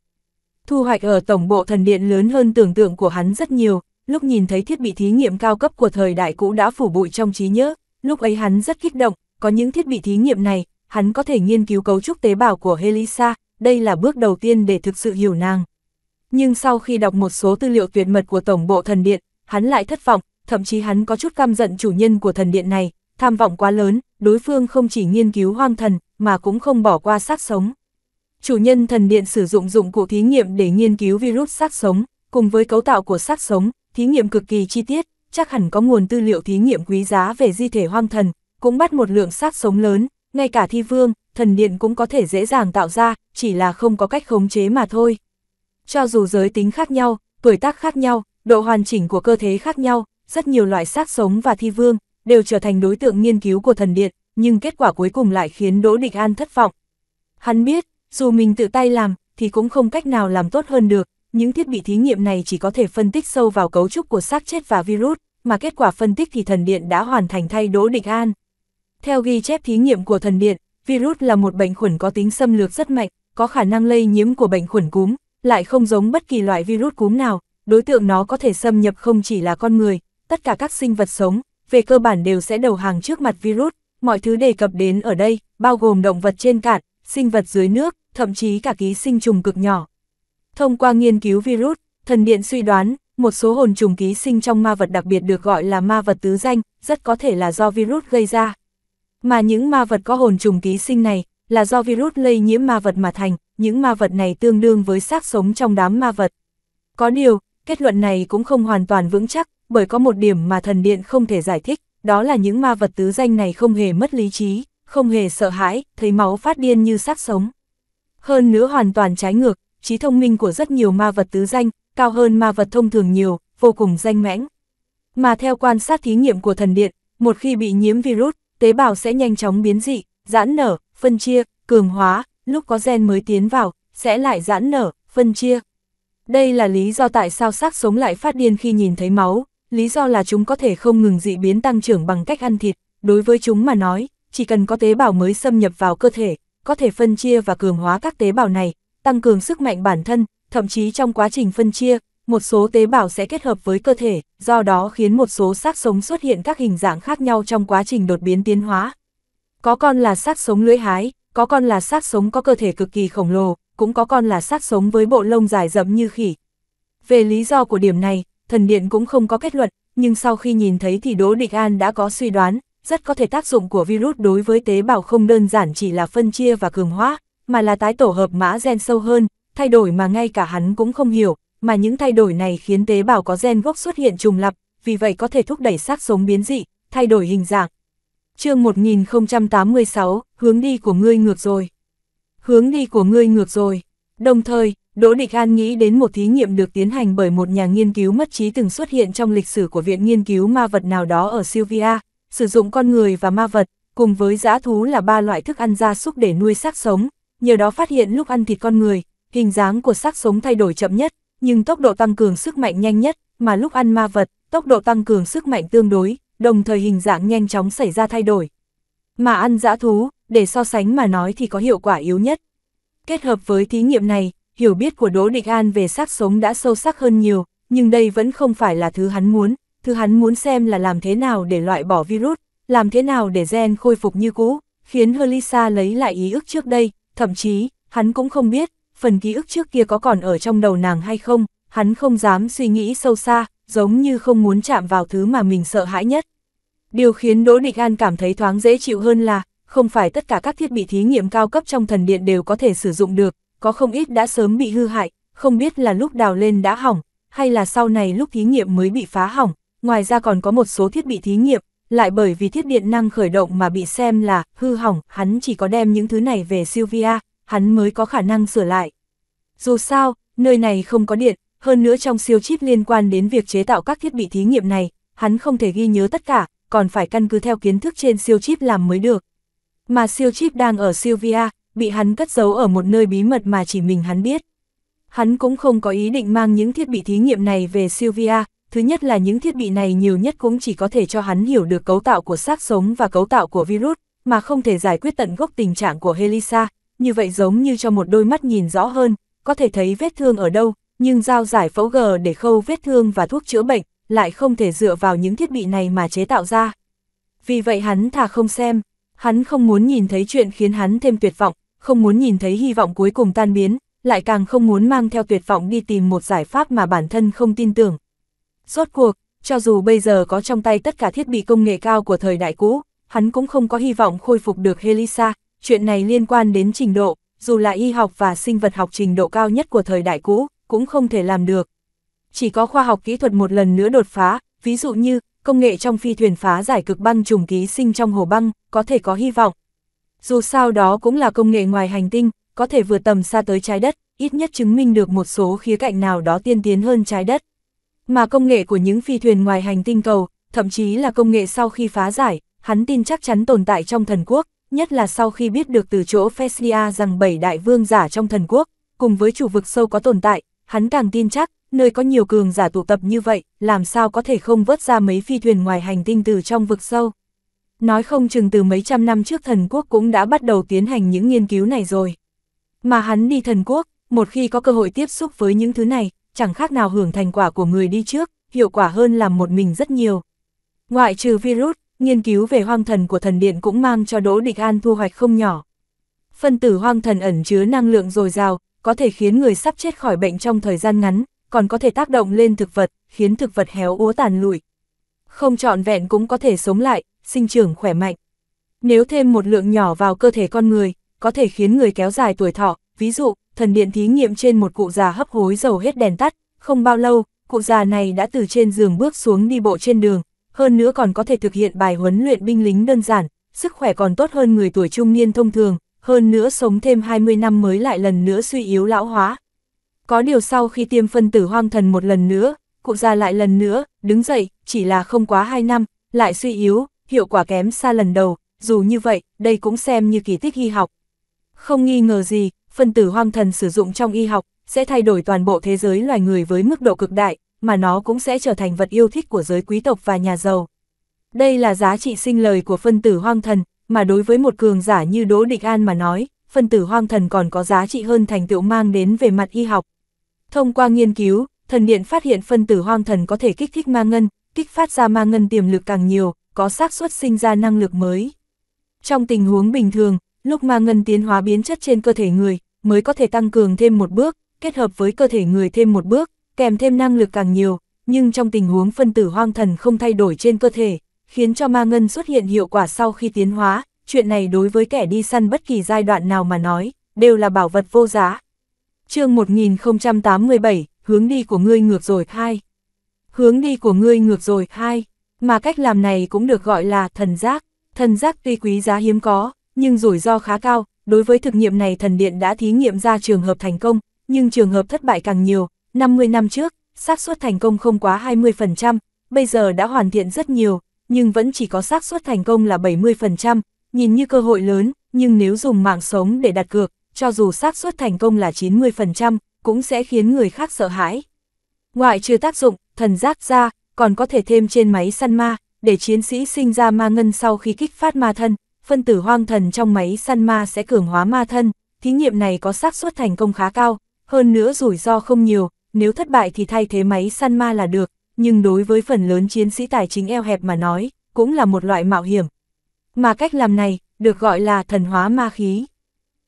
Thu hoạch ở tổng bộ thần điện lớn hơn tưởng tượng của hắn rất nhiều, lúc nhìn thấy thiết bị thí nghiệm cao cấp của thời đại cũ đã phủ bụi trong trí nhớ, Lúc ấy hắn rất kích động, có những thiết bị thí nghiệm này, hắn có thể nghiên cứu cấu trúc tế bào của Helisa, đây là bước đầu tiên để thực sự hiểu nàng. Nhưng sau khi đọc một số tư liệu tuyệt mật của Tổng bộ Thần Điện, hắn lại thất vọng, thậm chí hắn có chút căm giận chủ nhân của Thần Điện này, tham vọng quá lớn, đối phương không chỉ nghiên cứu hoang thần, mà cũng không bỏ qua xác sống. Chủ nhân Thần Điện sử dụng dụng cụ thí nghiệm để nghiên cứu virus xác sống, cùng với cấu tạo của xác sống, thí nghiệm cực kỳ chi tiết, chắc hẳn có nguồn tư liệu thí nghiệm quý giá về di thể hoang thần, cũng bắt một lượng xác sống lớn, ngay cả thi vương, thần điện cũng có thể dễ dàng tạo ra, chỉ là không có cách khống chế mà thôi. Cho dù giới tính khác nhau, tuổi tác khác nhau, độ hoàn chỉnh của cơ thể khác nhau, rất nhiều loại xác sống và thi vương đều trở thành đối tượng nghiên cứu của thần điện, nhưng kết quả cuối cùng lại khiến Đỗ Địch An thất vọng. Hắn biết, dù mình tự tay làm, thì cũng không cách nào làm tốt hơn được, những thiết bị thí nghiệm này chỉ có thể phân tích sâu vào cấu trúc của xác chết và virus, mà kết quả phân tích thì thần điện đã hoàn thành thay Đỗ Địch An. Theo ghi chép thí nghiệm của thần điện, virus là một bệnh khuẩn có tính xâm lược rất mạnh, có khả năng lây nhiễm của bệnh khuẩn cúm, lại không giống bất kỳ loại virus cúm nào, đối tượng nó có thể xâm nhập không chỉ là con người, tất cả các sinh vật sống, về cơ bản đều sẽ đầu hàng trước mặt virus, mọi thứ đề cập đến ở đây, bao gồm động vật trên cạn, sinh vật dưới nước, thậm chí cả ký sinh trùng cực nhỏ, Thông qua nghiên cứu virus, thần điện suy đoán, một số hồn trùng ký sinh trong ma vật đặc biệt được gọi là ma vật tứ danh, rất có thể là do virus gây ra. Mà những ma vật có hồn trùng ký sinh này, là do virus lây nhiễm ma vật mà thành, những ma vật này tương đương với xác sống trong đám ma vật. Có điều, kết luận này cũng không hoàn toàn vững chắc, bởi có một điểm mà thần điện không thể giải thích, đó là những ma vật tứ danh này không hề mất lý trí, không hề sợ hãi, thấy máu phát điên như xác sống. Hơn nữa hoàn toàn trái ngược, trí thông minh của rất nhiều ma vật tứ danh, cao hơn ma vật thông thường nhiều, vô cùng danh mãnh. Mà theo quan sát thí nghiệm của thần điện, một khi bị nhiễm virus, tế bào sẽ nhanh chóng biến dị, giãn nở, phân chia, cường hóa, lúc có gen mới tiến vào, sẽ lại giãn nở, phân chia. Đây là lý do tại sao xác sống lại phát điên khi nhìn thấy máu, lý do là chúng có thể không ngừng dị biến tăng trưởng bằng cách ăn thịt, đối với chúng mà nói, chỉ cần có tế bào mới xâm nhập vào cơ thể, có thể phân chia và cường hóa các tế bào này, tăng cường sức mạnh bản thân, thậm chí trong quá trình phân chia, một số tế bào sẽ kết hợp với cơ thể, do đó khiến một số xác sống xuất hiện các hình dạng khác nhau trong quá trình đột biến tiến hóa. Có con là xác sống lưỡi hái, có con là xác sống có cơ thể cực kỳ khổng lồ, cũng có con là xác sống với bộ lông dài rậm như khỉ. Về lý do của điểm này, thần điện cũng không có kết luận, nhưng sau khi nhìn thấy thì Đỗ Địch An đã có suy đoán, rất có thể tác dụng của virus đối với tế bào không đơn giản chỉ là phân chia và cường hóa, mà là tái tổ hợp mã gen sâu hơn, thay đổi mà ngay cả hắn cũng không hiểu, mà những thay đổi này khiến tế bào có gen gốc xuất hiện trùng lập, vì vậy có thể thúc đẩy xác sống biến dị, thay đổi hình dạng. chương 1086, hướng đi của ngươi ngược rồi. Hướng đi của ngươi ngược rồi. Đồng thời, Đỗ Địch An nghĩ đến một thí nghiệm được tiến hành bởi một nhà nghiên cứu mất trí từng xuất hiện trong lịch sử của viện nghiên cứu ma vật nào đó ở Sylvia, sử dụng con người và ma vật, cùng với dã thú là ba loại thức ăn gia súc để nuôi xác sống, nhờ đó phát hiện lúc ăn thịt con người, hình dáng của xác sống thay đổi chậm nhất, nhưng tốc độ tăng cường sức mạnh nhanh nhất, mà lúc ăn ma vật, tốc độ tăng cường sức mạnh tương đối, đồng thời hình dạng nhanh chóng xảy ra thay đổi. Mà ăn dã thú, để so sánh mà nói thì có hiệu quả yếu nhất. Kết hợp với thí nghiệm này, hiểu biết của Đỗ Địch An về xác sống đã sâu sắc hơn nhiều, nhưng đây vẫn không phải là thứ hắn muốn, thứ hắn muốn xem là làm thế nào để loại bỏ virus, làm thế nào để gen khôi phục như cũ, khiến Helisa lấy lại ý ức trước đây, thậm chí, hắn cũng không biết, phần ký ức trước kia có còn ở trong đầu nàng hay không, hắn không dám suy nghĩ sâu xa, giống như không muốn chạm vào thứ mà mình sợ hãi nhất. Điều khiến Đỗ Địch An cảm thấy thoáng dễ chịu hơn là, không phải tất cả các thiết bị thí nghiệm cao cấp trong thần điện đều có thể sử dụng được, có không ít đã sớm bị hư hại, không biết là lúc đào lên đã hỏng, hay là sau này lúc thí nghiệm mới bị phá hỏng, ngoài ra còn có một số thiết bị thí nghiệm, lại bởi vì thiết điện năng khởi động mà bị xem là hư hỏng, hắn chỉ có đem những thứ này về Sylvia, hắn mới có khả năng sửa lại. Dù sao, nơi này không có điện, hơn nữa trong siêu chip liên quan đến việc chế tạo các thiết bị thí nghiệm này, hắn không thể ghi nhớ tất cả, còn phải căn cứ theo kiến thức trên siêu chip làm mới được. Mà siêu chip đang ở Sylvia, bị hắn cất giấu ở một nơi bí mật mà chỉ mình hắn biết. Hắn cũng không có ý định mang những thiết bị thí nghiệm này về Sylvia, Thứ nhất là những thiết bị này nhiều nhất cũng chỉ có thể cho hắn hiểu được cấu tạo của xác sống và cấu tạo của virus, mà không thể giải quyết tận gốc tình trạng của Helisa, như vậy giống như cho một đôi mắt nhìn rõ hơn, có thể thấy vết thương ở đâu, nhưng dao giải phẫu gờ để khâu vết thương và thuốc chữa bệnh, lại không thể dựa vào những thiết bị này mà chế tạo ra. Vì vậy hắn thà không xem, hắn không muốn nhìn thấy chuyện khiến hắn thêm tuyệt vọng, không muốn nhìn thấy hy vọng cuối cùng tan biến, lại càng không muốn mang theo tuyệt vọng đi tìm một giải pháp mà bản thân không tin tưởng, Rốt cuộc, cho dù bây giờ có trong tay tất cả thiết bị công nghệ cao của thời đại cũ, hắn cũng không có hy vọng khôi phục được Helisa, chuyện này liên quan đến trình độ, dù là y học và sinh vật học trình độ cao nhất của thời đại cũ, cũng không thể làm được. Chỉ có khoa học kỹ thuật một lần nữa đột phá, ví dụ như, công nghệ trong phi thuyền phá giải cực băng trùng ký sinh trong hồ băng, có thể có hy vọng. Dù sao đó cũng là công nghệ ngoài hành tinh, có thể vừa tầm xa tới trái đất, ít nhất chứng minh được một số khía cạnh nào đó tiên tiến hơn trái đất. Mà công nghệ của những phi thuyền ngoài hành tinh cầu, thậm chí là công nghệ sau khi phá giải, hắn tin chắc chắn tồn tại trong thần quốc, nhất là sau khi biết được từ chỗ Feslia rằng bảy đại vương giả trong thần quốc, cùng với chủ vực sâu có tồn tại, hắn càng tin chắc, nơi có nhiều cường giả tụ tập như vậy, làm sao có thể không vớt ra mấy phi thuyền ngoài hành tinh từ trong vực sâu. Nói không chừng từ mấy trăm năm trước thần quốc cũng đã bắt đầu tiến hành những nghiên cứu này rồi. Mà hắn đi thần quốc, một khi có cơ hội tiếp xúc với những thứ này, chẳng khác nào hưởng thành quả của người đi trước, hiệu quả hơn làm một mình rất nhiều. Ngoại trừ virus, nghiên cứu về hoang thần của thần điện cũng mang cho Đỗ Địch An thu hoạch không nhỏ. Phân tử hoang thần ẩn chứa năng lượng dồi dào, có thể khiến người sắp chết khỏi bệnh trong thời gian ngắn, còn có thể tác động lên thực vật, khiến thực vật héo úa tàn lụi. Không trọn vẹn cũng có thể sống lại, sinh trưởng khỏe mạnh. Nếu thêm một lượng nhỏ vào cơ thể con người, có thể khiến người kéo dài tuổi thọ, ví dụ, thần điện thí nghiệm trên một cụ già hấp hối dầu hết đèn tắt, không bao lâu, cụ già này đã từ trên giường bước xuống đi bộ trên đường, hơn nữa còn có thể thực hiện bài huấn luyện binh lính đơn giản, sức khỏe còn tốt hơn người tuổi trung niên thông thường, hơn nữa sống thêm 20 năm mới lại lần nữa suy yếu lão hóa. Có điều sau khi tiêm phân tử hoang thần một lần nữa, cụ già lại lần nữa, đứng dậy, chỉ là không quá 2 năm, lại suy yếu, hiệu quả kém xa lần đầu, dù như vậy, đây cũng xem như kỳ tích hy học. Không nghi ngờ gì, phân tử hoang thần sử dụng trong y học, sẽ thay đổi toàn bộ thế giới loài người với mức độ cực đại, mà nó cũng sẽ trở thành vật yêu thích của giới quý tộc và nhà giàu. Đây là giá trị sinh lời của phân tử hoang thần, mà đối với một cường giả như Đỗ Địch An mà nói, phân tử hoang thần còn có giá trị hơn thành tựu mang đến về mặt y học. Thông qua nghiên cứu, thần điện phát hiện phân tử hoang thần có thể kích thích ma ngân, kích phát ra ma ngân tiềm lực càng nhiều, có xác suất sinh ra năng lực mới. Trong tình huống bình thường, lúc ma ngân tiến hóa biến chất trên cơ thể người, mới có thể tăng cường thêm một bước, kết hợp với cơ thể người thêm một bước, kèm thêm năng lực càng nhiều, nhưng trong tình huống phân tử hoang thần không thay đổi trên cơ thể, khiến cho ma ngân xuất hiện hiệu quả sau khi tiến hóa, chuyện này đối với kẻ đi săn bất kỳ giai đoạn nào mà nói, đều là bảo vật vô giá. chương 1087, hướng đi của ngươi ngược rồi hai. Hướng đi của ngươi ngược rồi hai, mà cách làm này cũng được gọi là thần giác. Thần giác tuy quý giá hiếm có, nhưng rủi ro khá cao, đối với thực nghiệm này thần điện đã thí nghiệm ra trường hợp thành công, nhưng trường hợp thất bại càng nhiều, 50 năm trước, xác suất thành công không quá 20%, bây giờ đã hoàn thiện rất nhiều, nhưng vẫn chỉ có xác suất thành công là 70%, nhìn như cơ hội lớn, nhưng nếu dùng mạng sống để đặt cược, cho dù xác suất thành công là 90%, cũng sẽ khiến người khác sợ hãi. Ngoại trừ tác dụng, thần giác ra, còn có thể thêm trên máy săn ma, để chiến sĩ sinh ra ma ngân sau khi kích phát ma thân, phân tử hoang thần trong máy săn ma sẽ cường hóa ma thân, thí nghiệm này có xác suất thành công khá cao, hơn nữa rủi ro không nhiều, nếu thất bại thì thay thế máy săn ma là được, nhưng đối với phần lớn chiến sĩ tài chính eo hẹp mà nói, cũng là một loại mạo hiểm. Mà cách làm này, được gọi là thần hóa ma khí.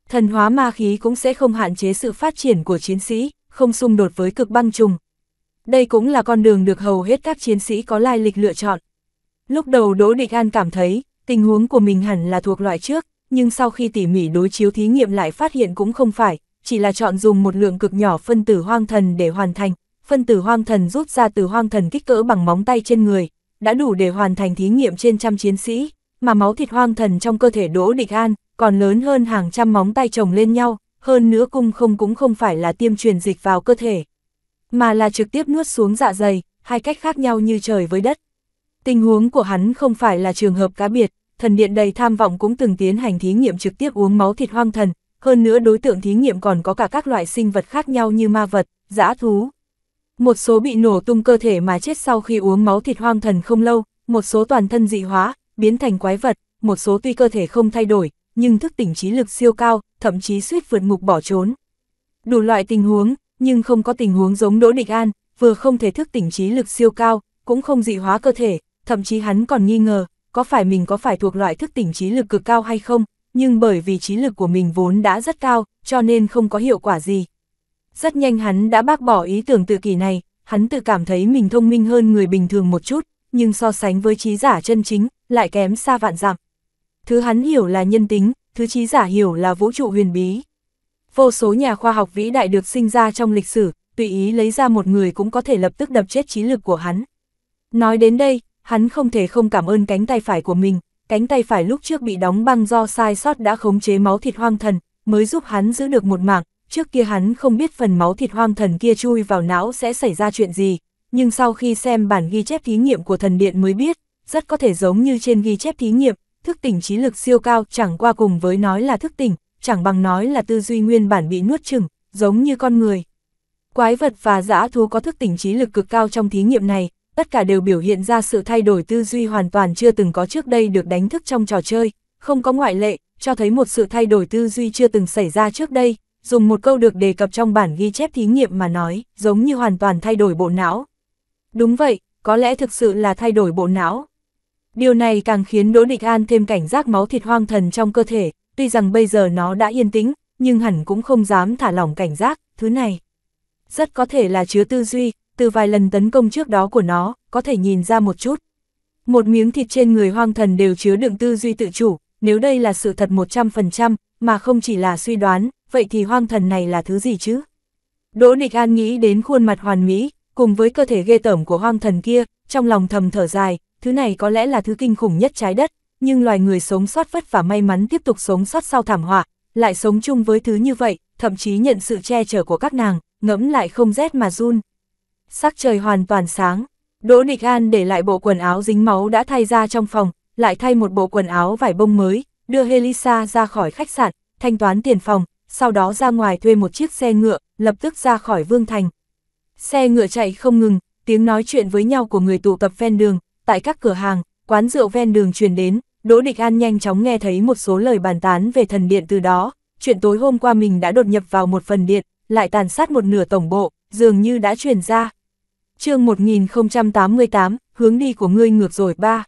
Thần hóa ma khí cũng sẽ không hạn chế sự phát triển của chiến sĩ, không xung đột với cực băng trùng. Đây cũng là con đường được hầu hết các chiến sĩ có lai lịch lựa chọn. Lúc đầu Đỗ Địch An cảm thấy, tình huống của mình hẳn là thuộc loại trước, nhưng sau khi tỉ mỉ đối chiếu thí nghiệm lại phát hiện cũng không phải, chỉ là chọn dùng một lượng cực nhỏ phân tử hoang thần để hoàn thành, phân tử hoang thần rút ra từ hoang thần kích cỡ bằng móng tay trên người, đã đủ để hoàn thành thí nghiệm trên trăm chiến sĩ, mà máu thịt hoang thần trong cơ thể Đỗ Địch An còn lớn hơn hàng trăm móng tay chồng lên nhau, hơn nữa cung không cũng không phải là tiêm truyền dịch vào cơ thể, mà là trực tiếp nuốt xuống dạ dày, hai cách khác nhau như trời với đất. Tình huống của hắn không phải là trường hợp cá biệt, thần điện đầy tham vọng cũng từng tiến hành thí nghiệm trực tiếp uống máu thịt hoang thần, hơn nữa đối tượng thí nghiệm còn có cả các loại sinh vật khác nhau như ma vật, dã thú. Một số bị nổ tung cơ thể mà chết sau khi uống máu thịt hoang thần không lâu, một số toàn thân dị hóa, biến thành quái vật, một số tuy cơ thể không thay đổi, nhưng thức tỉnh trí lực siêu cao, thậm chí suýt vượt ngục bỏ trốn. Đủ loại tình huống, nhưng không có tình huống giống Đỗ Địch An, vừa không thể thức tỉnh trí lực siêu cao, cũng không dị hóa cơ thể, thậm chí hắn còn nghi ngờ, có phải mình có phải thuộc loại thức tỉnh trí lực cực cao hay không, nhưng bởi vì trí lực của mình vốn đã rất cao, cho nên không có hiệu quả gì. Rất nhanh hắn đã bác bỏ ý tưởng tự kỷ này, hắn tự cảm thấy mình thông minh hơn người bình thường một chút, nhưng so sánh với trí giả chân chính, lại kém xa vạn dặm. Thứ hắn hiểu là nhân tính, thứ trí giả hiểu là vũ trụ huyền bí. Vô số nhà khoa học vĩ đại được sinh ra trong lịch sử, tùy ý lấy ra một người cũng có thể lập tức đập chết trí lực của hắn. Nói đến đây, hắn không thể không cảm ơn cánh tay phải của mình, cánh tay phải lúc trước bị đóng băng do sai sót đã khống chế máu thịt hoang thần, mới giúp hắn giữ được một mạng, trước kia hắn không biết phần máu thịt hoang thần kia chui vào não sẽ xảy ra chuyện gì, nhưng sau khi xem bản ghi chép thí nghiệm của thần điện mới biết, rất có thể giống như trên ghi chép thí nghiệm, thức tỉnh trí lực siêu cao chẳng qua cùng với nói là thức tỉnh, chẳng bằng nói là tư duy nguyên bản bị nuốt chừng, giống như con người. Quái vật và dã thú có thức tỉnh trí lực cực cao trong thí nghiệm này, tất cả đều biểu hiện ra sự thay đổi tư duy hoàn toàn chưa từng có trước đây được đánh thức trong trò chơi, không có ngoại lệ, cho thấy một sự thay đổi tư duy chưa từng xảy ra trước đây, dùng một câu được đề cập trong bản ghi chép thí nghiệm mà nói, giống như hoàn toàn thay đổi bộ não. Đúng vậy, có lẽ thực sự là thay đổi bộ não. Điều này càng khiến Đỗ Địch An thêm cảnh giác máu thịt hoang thần trong cơ thể, tuy rằng bây giờ nó đã yên tĩnh, nhưng hẳn cũng không dám thả lỏng cảnh giác, thứ này. Rất có thể là chứa tư duy, từ vài lần tấn công trước đó của nó, có thể nhìn ra một chút. Một miếng thịt trên người hoang thần đều chứa đựng tư duy tự chủ, nếu đây là sự thật 100%, mà không chỉ là suy đoán, vậy thì hoang thần này là thứ gì chứ? Đỗ Nịch An nghĩ đến khuôn mặt hoàn mỹ, cùng với cơ thể ghê tởm của hoang thần kia, trong lòng thầm thở dài, thứ này có lẽ là thứ kinh khủng nhất trái đất, nhưng loài người sống sót vất vả may mắn tiếp tục sống sót sau thảm họa, lại sống chung với thứ như vậy, thậm chí nhận sự che chở của các nàng, ngẫm lại không rét mà run sắc trời hoàn toàn sáng. Đỗ Nịch An để lại bộ quần áo dính máu đã thay ra trong phòng, lại thay một bộ quần áo vải bông mới, đưa Helisa ra khỏi khách sạn, thanh toán tiền phòng, sau đó ra ngoài thuê một chiếc xe ngựa, lập tức ra khỏi Vương Thành. Xe ngựa chạy không ngừng, tiếng nói chuyện với nhau của người tụ tập ven đường, tại các cửa hàng, quán rượu ven đường truyền đến, Đỗ Địch An nhanh chóng nghe thấy một số lời bàn tán về thần điện từ đó, chuyện tối hôm qua mình đã đột nhập vào một phần điện, lại tàn sát một nửa tổng bộ, dường như đã truyền ra chương 1088, hướng đi của ngươi ngược rồi ba.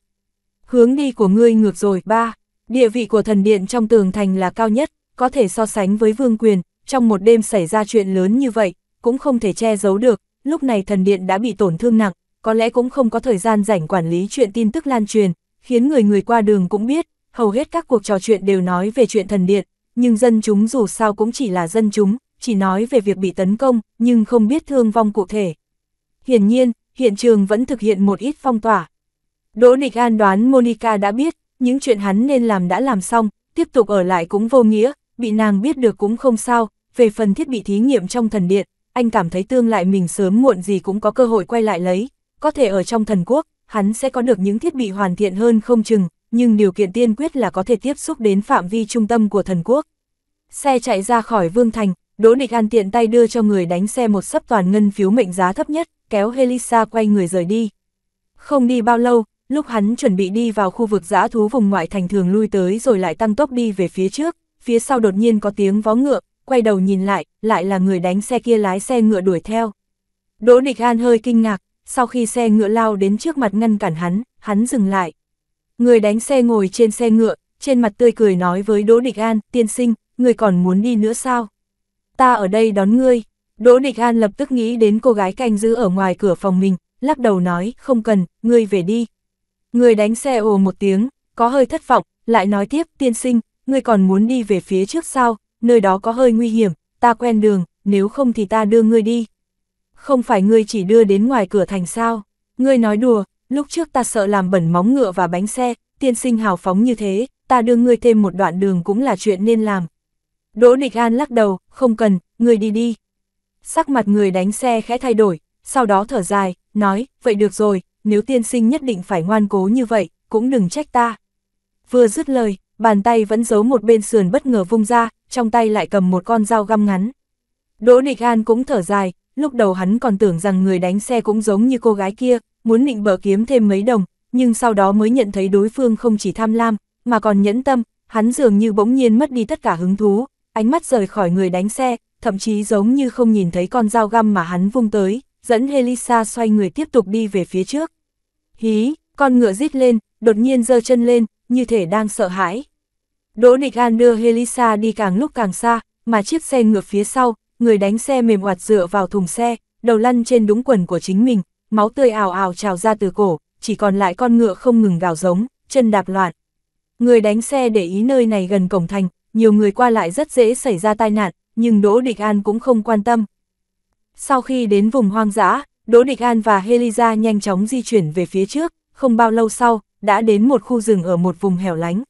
Hướng đi của ngươi ngược rồi ba. Địa vị của thần điện trong tường thành là cao nhất, có thể so sánh với vương quyền, trong một đêm xảy ra chuyện lớn như vậy, cũng không thể che giấu được, lúc này thần điện đã bị tổn thương nặng, có lẽ cũng không có thời gian rảnh quản lý chuyện tin tức lan truyền, khiến người người qua đường cũng biết, hầu hết các cuộc trò chuyện đều nói về chuyện thần điện, nhưng dân chúng dù sao cũng chỉ là dân chúng, chỉ nói về việc bị tấn công, nhưng không biết thương vong cụ thể. Hiển nhiên, hiện trường vẫn thực hiện một ít phong tỏa. Đỗ Nịch An đoán Monica đã biết, những chuyện hắn nên làm đã làm xong, tiếp tục ở lại cũng vô nghĩa, bị nàng biết được cũng không sao, về phần thiết bị thí nghiệm trong thần điện, anh cảm thấy tương lai mình sớm muộn gì cũng có cơ hội quay lại lấy, có thể ở trong thần quốc, hắn sẽ có được những thiết bị hoàn thiện hơn không chừng, nhưng điều kiện tiên quyết là có thể tiếp xúc đến phạm vi trung tâm của thần quốc. Xe chạy ra khỏi Vương Thành, Đỗ Nịch An tiện tay đưa cho người đánh xe một sấp toàn ngân phiếu mệnh giá thấp nhất, kéo Helisa quay người rời đi. Không đi bao lâu, lúc hắn chuẩn bị đi vào khu vực giã thú vùng ngoại thành thường lui tới rồi lại tăng tốc đi về phía trước, phía sau đột nhiên có tiếng vó ngựa, quay đầu nhìn lại, lại là người đánh xe kia lái xe ngựa đuổi theo. Đỗ Nịch An hơi kinh ngạc, sau khi xe ngựa lao đến trước mặt ngăn cản hắn, hắn dừng lại. Người đánh xe ngồi trên xe ngựa, trên mặt tươi cười nói với Đỗ Địch An, tiên sinh, người còn muốn đi nữa sao? ta ở đây đón ngươi. Đỗ Địch An lập tức nghĩ đến cô gái canh giữ ở ngoài cửa phòng mình, lắc đầu nói, không cần, ngươi về đi. Người đánh xe ồ một tiếng, có hơi thất vọng, lại nói tiếp, tiên sinh, ngươi còn muốn đi về phía trước sao, nơi đó có hơi nguy hiểm, ta quen đường, nếu không thì ta đưa ngươi đi. Không phải ngươi chỉ đưa đến ngoài cửa thành sao, ngươi nói đùa, lúc trước ta sợ làm bẩn móng ngựa và bánh xe, tiên sinh hào phóng như thế, ta đưa ngươi thêm một đoạn đường cũng là chuyện nên làm, Đỗ Nịch An lắc đầu, không cần, người đi đi. Sắc mặt người đánh xe khẽ thay đổi, sau đó thở dài, nói, vậy được rồi, nếu tiên sinh nhất định phải ngoan cố như vậy, cũng đừng trách ta. Vừa dứt lời, bàn tay vẫn giấu một bên sườn bất ngờ vung ra, trong tay lại cầm một con dao găm ngắn. Đỗ Nịch An cũng thở dài, lúc đầu hắn còn tưởng rằng người đánh xe cũng giống như cô gái kia, muốn định bờ kiếm thêm mấy đồng, nhưng sau đó mới nhận thấy đối phương không chỉ tham lam, mà còn nhẫn tâm, hắn dường như bỗng nhiên mất đi tất cả hứng thú, ánh mắt rời khỏi người đánh xe, thậm chí giống như không nhìn thấy con dao găm mà hắn vung tới, dẫn Helisa xoay người tiếp tục đi về phía trước. Hí, con ngựa rít lên, đột nhiên giơ chân lên, như thể đang sợ hãi. Đỗ Địch An đưa Helisa đi càng lúc càng xa, mà chiếc xe ngược phía sau, người đánh xe mềm hoạt dựa vào thùng xe, đầu lăn trên đúng quần của chính mình, máu tươi ào ào trào ra từ cổ, chỉ còn lại con ngựa không ngừng gào giống, chân đạp loạn. Người đánh xe để ý nơi này gần cổng thành, nhiều người qua lại rất dễ xảy ra tai nạn, nhưng Đỗ Địch An cũng không quan tâm. Sau khi đến vùng hoang dã, Đỗ Địch An và Heliza nhanh chóng di chuyển về phía trước, không bao lâu sau, đã đến một khu rừng ở một vùng hẻo lánh.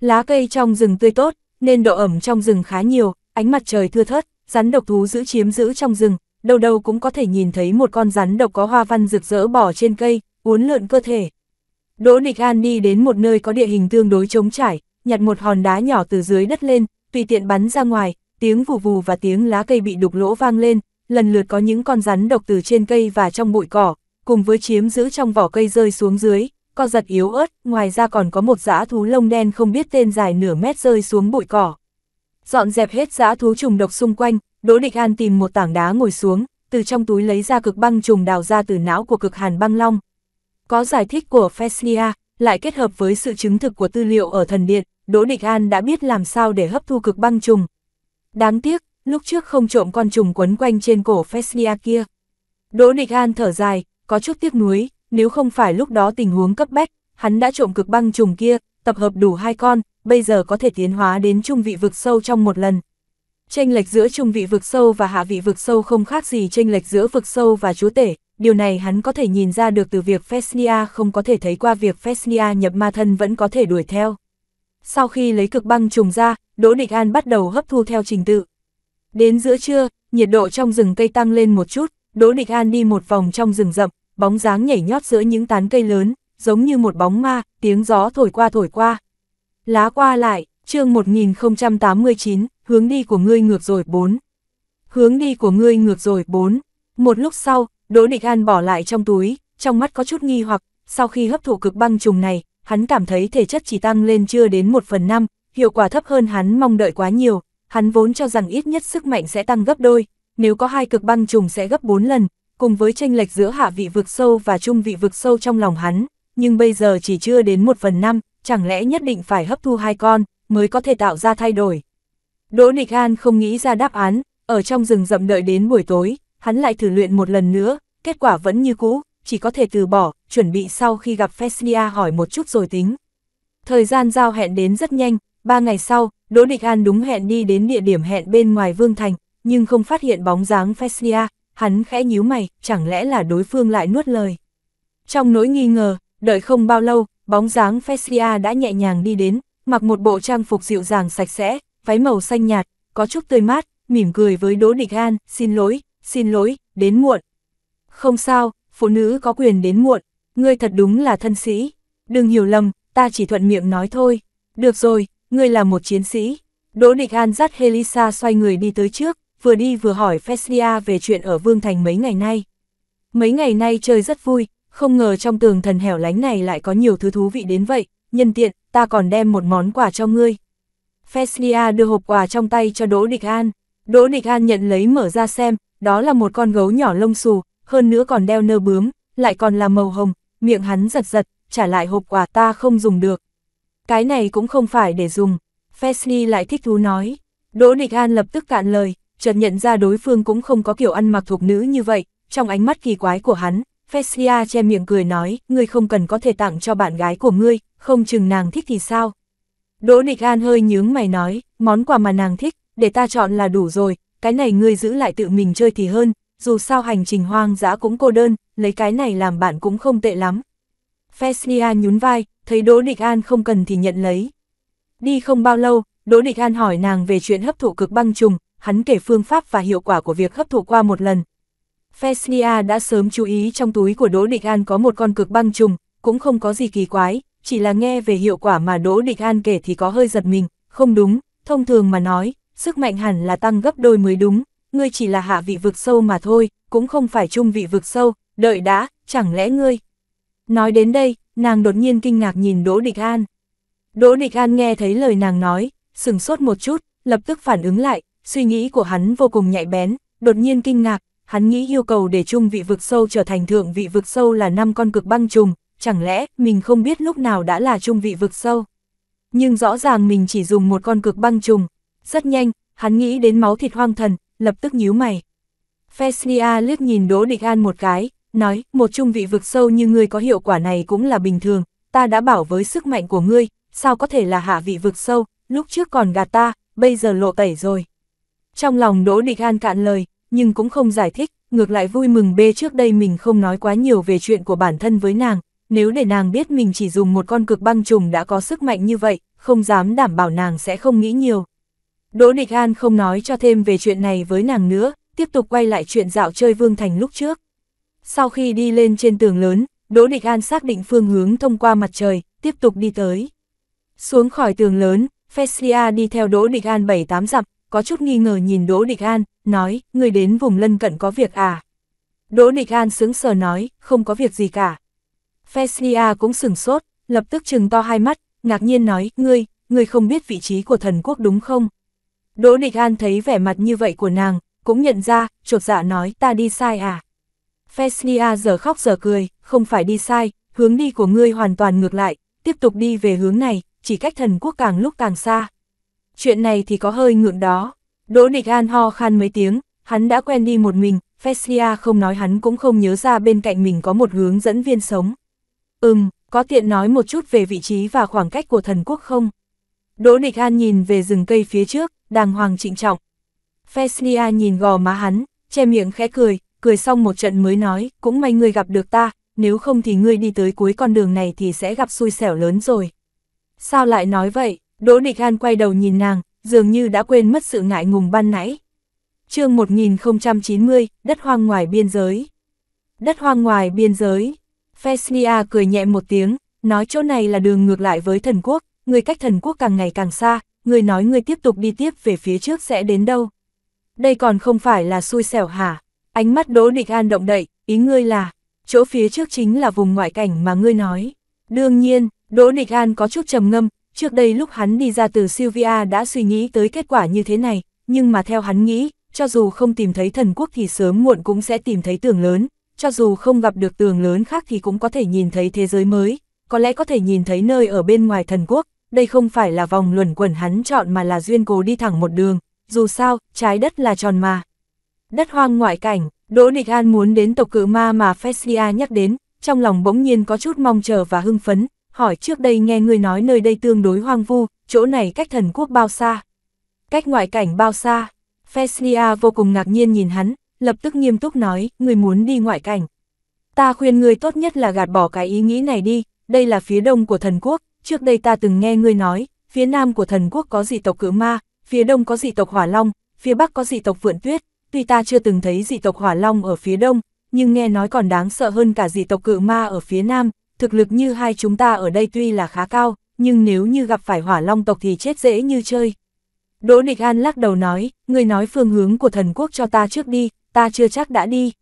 Lá cây trong rừng tươi tốt, nên độ ẩm trong rừng khá nhiều, ánh mặt trời thưa thớt, rắn độc thú giữ chiếm giữ trong rừng, đâu đâu cũng có thể nhìn thấy một con rắn độc có hoa văn rực rỡ bò trên cây, uốn lượn cơ thể. Đỗ Địch An đi đến một nơi có địa hình tương đối trống trải, nhặt một hòn đá nhỏ từ dưới đất lên, tùy tiện bắn ra ngoài, tiếng vù vù và tiếng lá cây bị đục lỗ vang lên, lần lượt có những con rắn độc từ trên cây và trong bụi cỏ, cùng với chiếm giữ trong vỏ cây rơi xuống dưới, con giật yếu ớt, ngoài ra còn có một dã thú lông đen không biết tên dài nửa mét rơi xuống bụi cỏ. Dọn dẹp hết dã thú trùng độc xung quanh, Đỗ Địch An tìm một tảng đá ngồi xuống, từ trong túi lấy ra cực băng trùng đào ra từ não của cực hàn băng long. Có giải thích của Fesnia, lại kết hợp với sự chứng thực của tư liệu ở thần điện, Đỗ Địch An đã biết làm sao để hấp thu cực băng trùng. Đáng tiếc, lúc trước không trộm con trùng quấn quanh trên cổ Fesnia kia. Đỗ Địch An thở dài, có chút tiếc nuối, nếu không phải lúc đó tình huống cấp bách, hắn đã trộm cực băng trùng kia, tập hợp đủ hai con, bây giờ có thể tiến hóa đến trung vị vực sâu trong một lần. Chênh lệch giữa trung vị vực sâu và hạ vị vực sâu không khác gì chênh lệch giữa vực sâu và chúa tể, điều này hắn có thể nhìn ra được từ việc Fesnia không có thể thấy qua việc Fesnia nhập ma thân vẫn có thể đuổi theo. Sau khi lấy cực băng trùng ra, Đỗ Địch An bắt đầu hấp thu theo trình tự. Đến giữa trưa, nhiệt độ trong rừng cây tăng lên một chút, Đỗ Địch An đi một vòng trong rừng rậm, bóng dáng nhảy nhót giữa những tán cây lớn, giống như một bóng ma, tiếng gió thổi qua thổi qua. Lá qua lại, chương 1089, hướng đi của ngươi ngược rồi 4. Hướng đi của ngươi ngược rồi 4. Một lúc sau, Đỗ Địch An bỏ lại trong túi, trong mắt có chút nghi hoặc, sau khi hấp thụ cực băng trùng này, hắn cảm thấy thể chất chỉ tăng lên chưa đến một phần năm hiệu quả thấp hơn hắn mong đợi quá nhiều, hắn vốn cho rằng ít nhất sức mạnh sẽ tăng gấp đôi, nếu có hai cực băng trùng sẽ gấp 4 lần, cùng với tranh lệch giữa hạ vị vực sâu và trung vị vực sâu trong lòng hắn, nhưng bây giờ chỉ chưa đến một phần năm chẳng lẽ nhất định phải hấp thu hai con, mới có thể tạo ra thay đổi. Đỗ Nịch An không nghĩ ra đáp án, ở trong rừng rậm đợi đến buổi tối, hắn lại thử luyện một lần nữa, kết quả vẫn như cũ, chỉ có thể từ bỏ, chuẩn bị sau khi gặp Fesnia hỏi một chút rồi tính. Thời gian giao hẹn đến rất nhanh, ba ngày sau, Đỗ Địch An đúng hẹn đi đến địa điểm hẹn bên ngoài Vương Thành, nhưng không phát hiện bóng dáng Fesnia, hắn khẽ nhíu mày, chẳng lẽ là đối phương lại nuốt lời. Trong nỗi nghi ngờ, đợi không bao lâu, bóng dáng Fesnia đã nhẹ nhàng đi đến, mặc một bộ trang phục dịu dàng sạch sẽ, váy màu xanh nhạt, có chút tươi mát, mỉm cười với Đỗ Địch An, xin lỗi, xin lỗi, đến muộn. Không sao, phụ nữ có quyền đến muộn, ngươi thật đúng là thân sĩ. Đừng hiểu lầm, ta chỉ thuận miệng nói thôi. Được rồi, ngươi là một chiến sĩ. Đỗ Địch An dắt Helisa xoay người đi tới trước, vừa đi vừa hỏi Feslia về chuyện ở Vương Thành mấy ngày nay. Mấy ngày nay chơi rất vui, không ngờ trong tường thần hẻo lánh này lại có nhiều thứ thú vị đến vậy, nhân tiện, ta còn đem một món quà cho ngươi. Feslia đưa hộp quà trong tay cho Đỗ Địch An. Đỗ Địch An nhận lấy mở ra xem, đó là một con gấu nhỏ lông xù, hơn nữa còn đeo nơ bướm, lại còn là màu hồng, miệng hắn giật giật, trả lại hộp quà ta không dùng được. Cái này cũng không phải để dùng, Fesni lại thích thú nói. Đỗ Địch An lập tức cạn lời, chợt nhận ra đối phương cũng không có kiểu ăn mặc thuộc nữ như vậy, trong ánh mắt kỳ quái của hắn, Fesia che miệng cười nói, ngươi không cần có thể tặng cho bạn gái của ngươi, không chừng nàng thích thì sao. Đỗ Địch An hơi nhướng mày nói, món quà mà nàng thích, để ta chọn là đủ rồi, cái này ngươi giữ lại tự mình chơi thì hơn, dù sao hành trình hoang dã cũng cô đơn, lấy cái này làm bạn cũng không tệ lắm. Feslia nhún vai, thấy Đỗ Địch An không cần thì nhận lấy. Đi không bao lâu, Đỗ Địch An hỏi nàng về chuyện hấp thụ cực băng trùng, hắn kể phương pháp và hiệu quả của việc hấp thụ qua một lần. Feslia đã sớm chú ý trong túi của Đỗ Địch An có một con cực băng trùng, cũng không có gì kỳ quái, chỉ là nghe về hiệu quả mà Đỗ Địch An kể thì có hơi giật mình, không đúng, thông thường mà nói, sức mạnh hẳn là tăng gấp đôi mới đúng, ngươi chỉ là hạ vị vực sâu mà thôi, cũng không phải trung vị vực sâu, đợi đã, chẳng lẽ ngươi... Nói đến đây, nàng đột nhiên kinh ngạc nhìn Đỗ Địch An. Đỗ Địch An nghe thấy lời nàng nói, sừng sốt một chút, lập tức phản ứng lại, suy nghĩ của hắn vô cùng nhạy bén, đột nhiên kinh ngạc, hắn nghĩ yêu cầu để trung vị vực sâu trở thành thượng vị vực sâu là năm con cực băng trùng, chẳng lẽ mình không biết lúc nào đã là trung vị vực sâu. Nhưng rõ ràng mình chỉ dùng một con cực băng trùng, rất nhanh, hắn nghĩ đến máu thịt hoang thần, lập tức nhíu mày. Fesnia liếc nhìn Đỗ Địch An một cái, nói, một trung vị vực sâu như ngươi có hiệu quả này cũng là bình thường, ta đã bảo với sức mạnh của ngươi, sao có thể là hạ vị vực sâu, lúc trước còn gạt ta, bây giờ lộ tẩy rồi. Trong lòng Đỗ Địch An cạn lời, nhưng cũng không giải thích, ngược lại vui mừng bê trước đây mình không nói quá nhiều về chuyện của bản thân với nàng, nếu để nàng biết mình chỉ dùng một con cực băng trùng đã có sức mạnh như vậy, không dám đảm bảo nàng sẽ không nghĩ nhiều. Đỗ Nịch An không nói cho thêm về chuyện này với nàng nữa, tiếp tục quay lại chuyện dạo chơi Vương Thành lúc trước. Sau khi đi lên trên tường lớn, Đỗ Nịch An xác định phương hướng thông qua mặt trời, tiếp tục đi tới. Xuống khỏi tường lớn, Feslia đi theo Đỗ Nịch An 7-8 dặm, có chút nghi ngờ nhìn Đỗ Nịch An, nói, người đến vùng lân cận có việc à? Đỗ Nịch An sướng sờ nói, không có việc gì cả. Feslia cũng sừng sốt, lập tức trừng to hai mắt, ngạc nhiên nói, ngươi, ngươi không biết vị trí của thần quốc đúng không? Đỗ Địch An thấy vẻ mặt như vậy của nàng, cũng nhận ra, chột dạ nói ta đi sai à. Fesnia giờ khóc giờ cười, không phải đi sai, hướng đi của ngươi hoàn toàn ngược lại, tiếp tục đi về hướng này, chỉ cách thần quốc càng lúc càng xa. Chuyện này thì có hơi ngượng đó. Đỗ Địch An ho khan mấy tiếng, hắn đã quen đi một mình, Feslia không nói hắn cũng không nhớ ra bên cạnh mình có một hướng dẫn viên sống. Ừm, có tiện nói một chút về vị trí và khoảng cách của thần quốc không? Đỗ Địch An nhìn về rừng cây phía trước, đàng hoàng trịnh trọng. Fesnia nhìn gò má hắn, che miệng khẽ cười, cười xong một trận mới nói, cũng may ngươi gặp được ta, nếu không thì ngươi đi tới cuối con đường này thì sẽ gặp xui xẻo lớn rồi. Sao lại nói vậy? Đỗ Địch An quay đầu nhìn nàng, dường như đã quên mất sự ngại ngùng ban nãy. chương 1090, đất hoang ngoài biên giới. Đất hoang ngoài biên giới. Fesnia cười nhẹ một tiếng, nói chỗ này là đường ngược lại với thần quốc, người cách thần quốc càng ngày càng xa, người nói người tiếp tục đi tiếp về phía trước sẽ đến đâu. Đây còn không phải là xui xẻo hả? Ánh mắt Đỗ Địch An động đậy, ý ngươi là, chỗ phía trước chính là vùng ngoại cảnh mà ngươi nói. Đương nhiên, Đỗ Địch An có chút trầm ngâm, trước đây lúc hắn đi ra từ Sylvia đã suy nghĩ tới kết quả như thế này, nhưng mà theo hắn nghĩ, cho dù không tìm thấy thần quốc thì sớm muộn cũng sẽ tìm thấy tường lớn, cho dù không gặp được tường lớn khác thì cũng có thể nhìn thấy thế giới mới, có lẽ có thể nhìn thấy nơi ở bên ngoài thần quốc, đây không phải là vòng luẩn quẩn hắn chọn mà là duyên cố đi thẳng một đường, dù sao, trái đất là tròn mà. Đất hoang ngoại cảnh, Đỗ Địch An muốn đến tộc cự ma mà Fesia nhắc đến, trong lòng bỗng nhiên có chút mong chờ và hưng phấn, hỏi trước đây nghe người nói nơi đây tương đối hoang vu, chỗ này cách thần quốc bao xa? Cách ngoại cảnh bao xa? Fesia vô cùng ngạc nhiên nhìn hắn, lập tức nghiêm túc nói, người muốn đi ngoại cảnh. Ta khuyên người tốt nhất là gạt bỏ cái ý nghĩ này đi, đây là phía đông của thần quốc, trước đây ta từng nghe ngươi nói, phía nam của thần quốc có dị tộc cử ma, phía đông có dị tộc hỏa long, phía bắc có dị tộc phượng tuyết, tuy ta chưa từng thấy dị tộc hỏa long ở phía đông, nhưng nghe nói còn đáng sợ hơn cả dị tộc cự ma ở phía nam, thực lực như hai chúng ta ở đây tuy là khá cao, nhưng nếu như gặp phải hỏa long tộc thì chết dễ như chơi. Đỗ Địch An lắc đầu nói, người nói phương hướng của thần quốc cho ta trước đi, ta chưa chắc đã đi.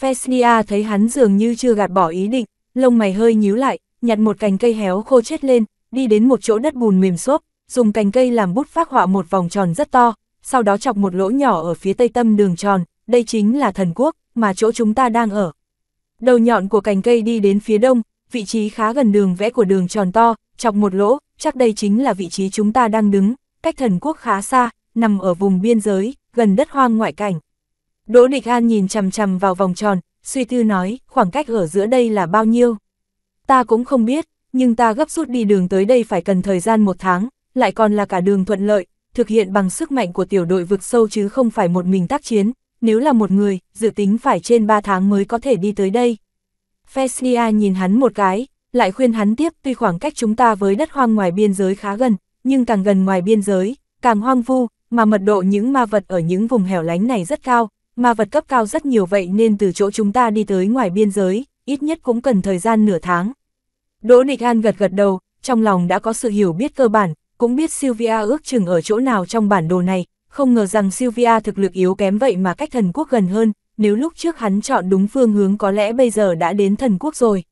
Fesnia thấy hắn dường như chưa gạt bỏ ý định, lông mày hơi nhíu lại, nhặt một cành cây héo khô chết lên, đi đến một chỗ đất bùn mềm xốp, dùng cành cây làm bút phác họa một vòng tròn rất to, sau đó chọc một lỗ nhỏ ở phía tây tâm đường tròn, đây chính là thần quốc, mà chỗ chúng ta đang ở. Đầu nhọn của cành cây đi đến phía đông, vị trí khá gần đường vẽ của đường tròn to, chọc một lỗ, chắc đây chính là vị trí chúng ta đang đứng, cách thần quốc khá xa, nằm ở vùng biên giới, gần đất hoang ngoại cảnh. Đỗ Địch An nhìn chằm chằm vào vòng tròn, suy tư nói, khoảng cách ở giữa đây là bao nhiêu? ta cũng không biết, nhưng ta gấp rút đi đường tới đây phải cần thời gian một tháng, lại còn là cả đường thuận lợi, thực hiện bằng sức mạnh của tiểu đội vực sâu chứ không phải một mình tác chiến, nếu là một người, dự tính phải trên 3 tháng mới có thể đi tới đây. Feslia nhìn hắn một cái, lại khuyên hắn tiếp tuy khoảng cách chúng ta với đất hoang ngoài biên giới khá gần, nhưng càng gần ngoài biên giới, càng hoang vu, mà mật độ những ma vật ở những vùng hẻo lánh này rất cao, ma vật cấp cao rất nhiều vậy nên từ chỗ chúng ta đi tới ngoài biên giới, ít nhất cũng cần thời gian nửa tháng. Đỗ Nịch An gật gật đầu, trong lòng đã có sự hiểu biết cơ bản, cũng biết Sylvia ước chừng ở chỗ nào trong bản đồ này, không ngờ rằng Sylvia thực lực yếu kém vậy mà cách thần quốc gần hơn, nếu lúc trước hắn chọn đúng phương hướng có lẽ bây giờ đã đến thần quốc rồi.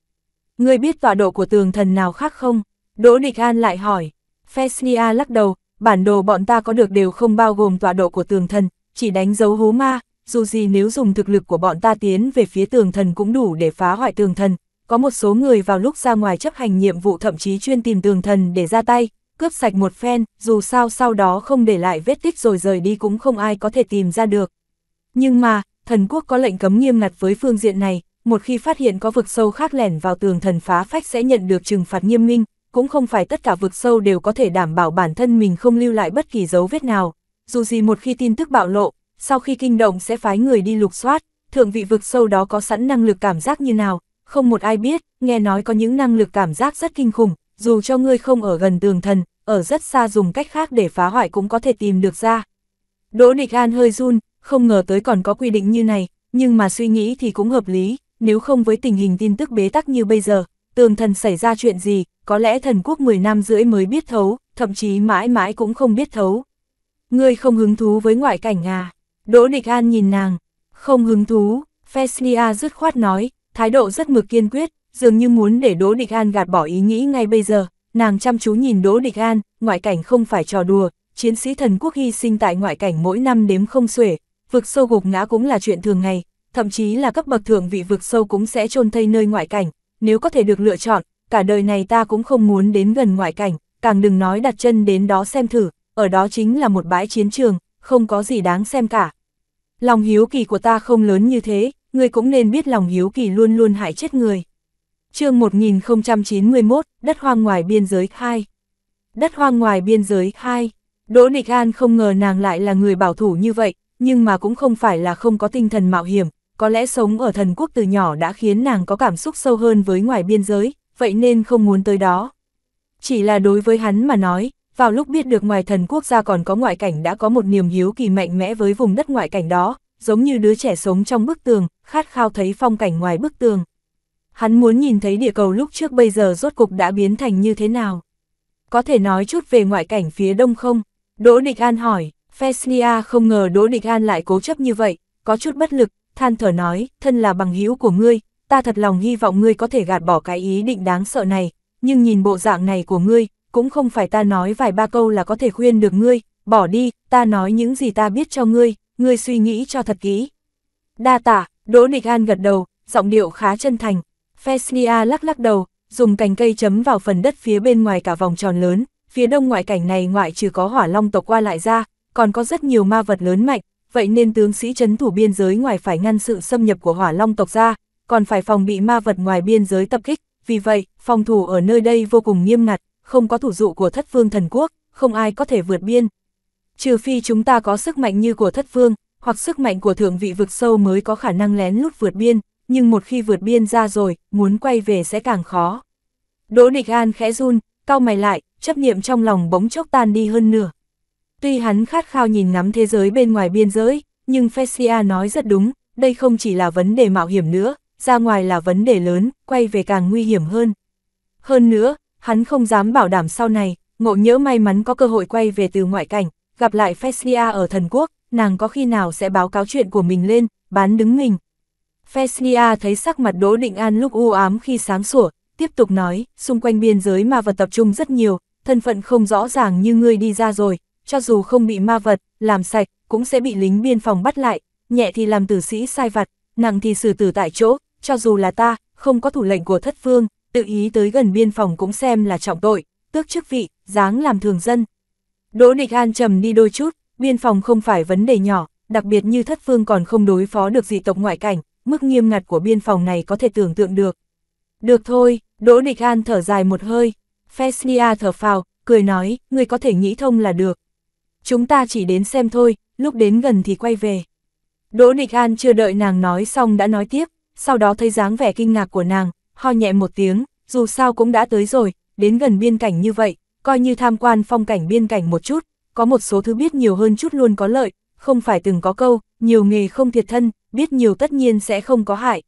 Người biết tọa độ của tường thần nào khác không? Đỗ Nịch An lại hỏi. Fesnia lắc đầu, bản đồ bọn ta có được đều không bao gồm tọa độ của tường thần, chỉ đánh dấu hố ma, dù gì nếu dùng thực lực của bọn ta tiến về phía tường thần cũng đủ để phá hoại tường thần, có một số người vào lúc ra ngoài chấp hành nhiệm vụ thậm chí chuyên tìm tường thần để ra tay, cướp sạch một phen, dù sao sau đó không để lại vết tích rồi rời đi cũng không ai có thể tìm ra được. Nhưng mà, thần quốc có lệnh cấm nghiêm ngặt với phương diện này, một khi phát hiện có vực sâu khác lẻn vào tường thần phá phách sẽ nhận được trừng phạt nghiêm minh, cũng không phải tất cả vực sâu đều có thể đảm bảo bản thân mình không lưu lại bất kỳ dấu vết nào. Dù gì một khi tin tức bạo lộ, sau khi kinh động sẽ phái người đi lục soát, thượng vị vực sâu đó có sẵn năng lực cảm giác như nào, không một ai biết, nghe nói có những năng lực cảm giác rất kinh khủng, dù cho ngươi không ở gần tường thần, ở rất xa dùng cách khác để phá hoại cũng có thể tìm được ra. Đỗ Địch An hơi run, không ngờ tới còn có quy định như này, nhưng mà suy nghĩ thì cũng hợp lý, nếu không với tình hình tin tức bế tắc như bây giờ, tường thần xảy ra chuyện gì, có lẽ thần quốc 10 năm rưỡi mới biết thấu, thậm chí mãi mãi cũng không biết thấu. Ngươi không hứng thú với ngoại cảnh à? Đỗ Địch An nhìn nàng, không hứng thú, Feslia dứt khoát nói, thái độ rất mực kiên quyết, dường như muốn để Đỗ Địch An gạt bỏ ý nghĩ ngay bây giờ, nàng chăm chú nhìn Đỗ Địch An, ngoại cảnh không phải trò đùa, chiến sĩ thần quốc hy sinh tại ngoại cảnh mỗi năm đếm không xuể, vực sâu gục ngã cũng là chuyện thường ngày, thậm chí là cấp bậc thượng vị vực sâu cũng sẽ chôn thây nơi ngoại cảnh, nếu có thể được lựa chọn, cả đời này ta cũng không muốn đến gần ngoại cảnh, càng đừng nói đặt chân đến đó xem thử, ở đó chính là một bãi chiến trường, không có gì đáng xem cả lòng hiếu kỳ của ta không lớn như thế, ngươi cũng nên biết lòng hiếu kỳ luôn luôn hại chết người. chương 1091, đất hoang ngoài biên giới khai. Đất hoang ngoài biên giới khai. Đỗ Nịch An không ngờ nàng lại là người bảo thủ như vậy, nhưng mà cũng không phải là không có tinh thần mạo hiểm, có lẽ sống ở thần quốc từ nhỏ đã khiến nàng có cảm xúc sâu hơn với ngoài biên giới, vậy nên không muốn tới đó. Chỉ là đối với hắn mà nói, vào lúc biết được ngoài thần quốc gia còn có ngoại cảnh đã có một niềm hiếu kỳ mạnh mẽ với vùng đất ngoại cảnh đó, giống như đứa trẻ sống trong bức tường, khát khao thấy phong cảnh ngoài bức tường. Hắn muốn nhìn thấy địa cầu lúc trước bây giờ rốt cục đã biến thành như thế nào. Có thể nói chút về ngoại cảnh phía đông không? Đỗ Địch An hỏi, Fesnia không ngờ Đỗ Địch An lại cố chấp như vậy, có chút bất lực, than thở nói, thân là bằng hữu của ngươi, ta thật lòng hy vọng ngươi có thể gạt bỏ cái ý định đáng sợ này, nhưng nhìn bộ dạng này của ngươi, cũng không phải ta nói vài ba câu là có thể khuyên được ngươi, bỏ đi, ta nói những gì ta biết cho ngươi, ngươi suy nghĩ cho thật kỹ. Đa tả, Đỗ Địch An gật đầu, giọng điệu khá chân thành. Fesnia lắc lắc đầu, dùng cành cây chấm vào phần đất phía bên ngoài cả vòng tròn lớn, phía đông ngoại cảnh này ngoại trừ có hỏa long tộc qua lại ra, còn có rất nhiều ma vật lớn mạnh, vậy nên tướng sĩ chấn thủ biên giới ngoài phải ngăn sự xâm nhập của hỏa long tộc ra, còn phải phòng bị ma vật ngoài biên giới tập kích, vì vậy, phòng thủ ở nơi đây vô cùng nghiêm ngặt, không có thủ dụ của thất phương thần quốc, không ai có thể vượt biên. Trừ phi chúng ta có sức mạnh như của thất phương, hoặc sức mạnh của thượng vị vực sâu mới có khả năng lén lút vượt biên, nhưng một khi vượt biên ra rồi, muốn quay về sẽ càng khó. Đỗ Nịch An khẽ run, cau mày lại, chấp niệm trong lòng bỗng chốc tan đi hơn nửa. Tuy hắn khát khao nhìn ngắm thế giới bên ngoài biên giới, nhưng Fesia nói rất đúng, đây không chỉ là vấn đề mạo hiểm nữa, ra ngoài là vấn đề lớn, quay về càng nguy hiểm hơn. Hơn nữa, hắn không dám bảo đảm sau này, ngộ nhỡ may mắn có cơ hội quay về từ ngoại cảnh, gặp lại Feslia ở thần quốc, nàng có khi nào sẽ báo cáo chuyện của mình lên, bán đứng mình. Feslia thấy sắc mặt Đỗ Định An lúc u ám khi sáng sủa, tiếp tục nói, xung quanh biên giới ma vật tập trung rất nhiều, thân phận không rõ ràng như ngươi đi ra rồi, cho dù không bị ma vật, làm sạch, cũng sẽ bị lính biên phòng bắt lại, nhẹ thì làm tử sĩ sai vặt, nặng thì xử tử tại chỗ, cho dù là ta, không có thủ lệnh của thất phương tự ý tới gần biên phòng cũng xem là trọng tội, tước chức vị, dáng làm thường dân. Đỗ Địch An trầm đi đôi chút, biên phòng không phải vấn đề nhỏ, đặc biệt như thất phương còn không đối phó được dị tộc ngoại cảnh, mức nghiêm ngặt của biên phòng này có thể tưởng tượng được. Được thôi, Đỗ Địch An thở dài một hơi, Fesnia thở phào, cười nói, người có thể nghĩ thông là được. Chúng ta chỉ đến xem thôi, lúc đến gần thì quay về. Đỗ Địch An chưa đợi nàng nói xong đã nói tiếp, sau đó thấy dáng vẻ kinh ngạc của nàng, ho nhẹ một tiếng, dù sao cũng đã tới rồi, đến gần biên cảnh như vậy, coi như tham quan phong cảnh biên cảnh một chút, có một số thứ biết nhiều hơn chút luôn có lợi, không phải từng có câu, nhiều nghề không thiệt thân, biết nhiều tất nhiên sẽ không có hại.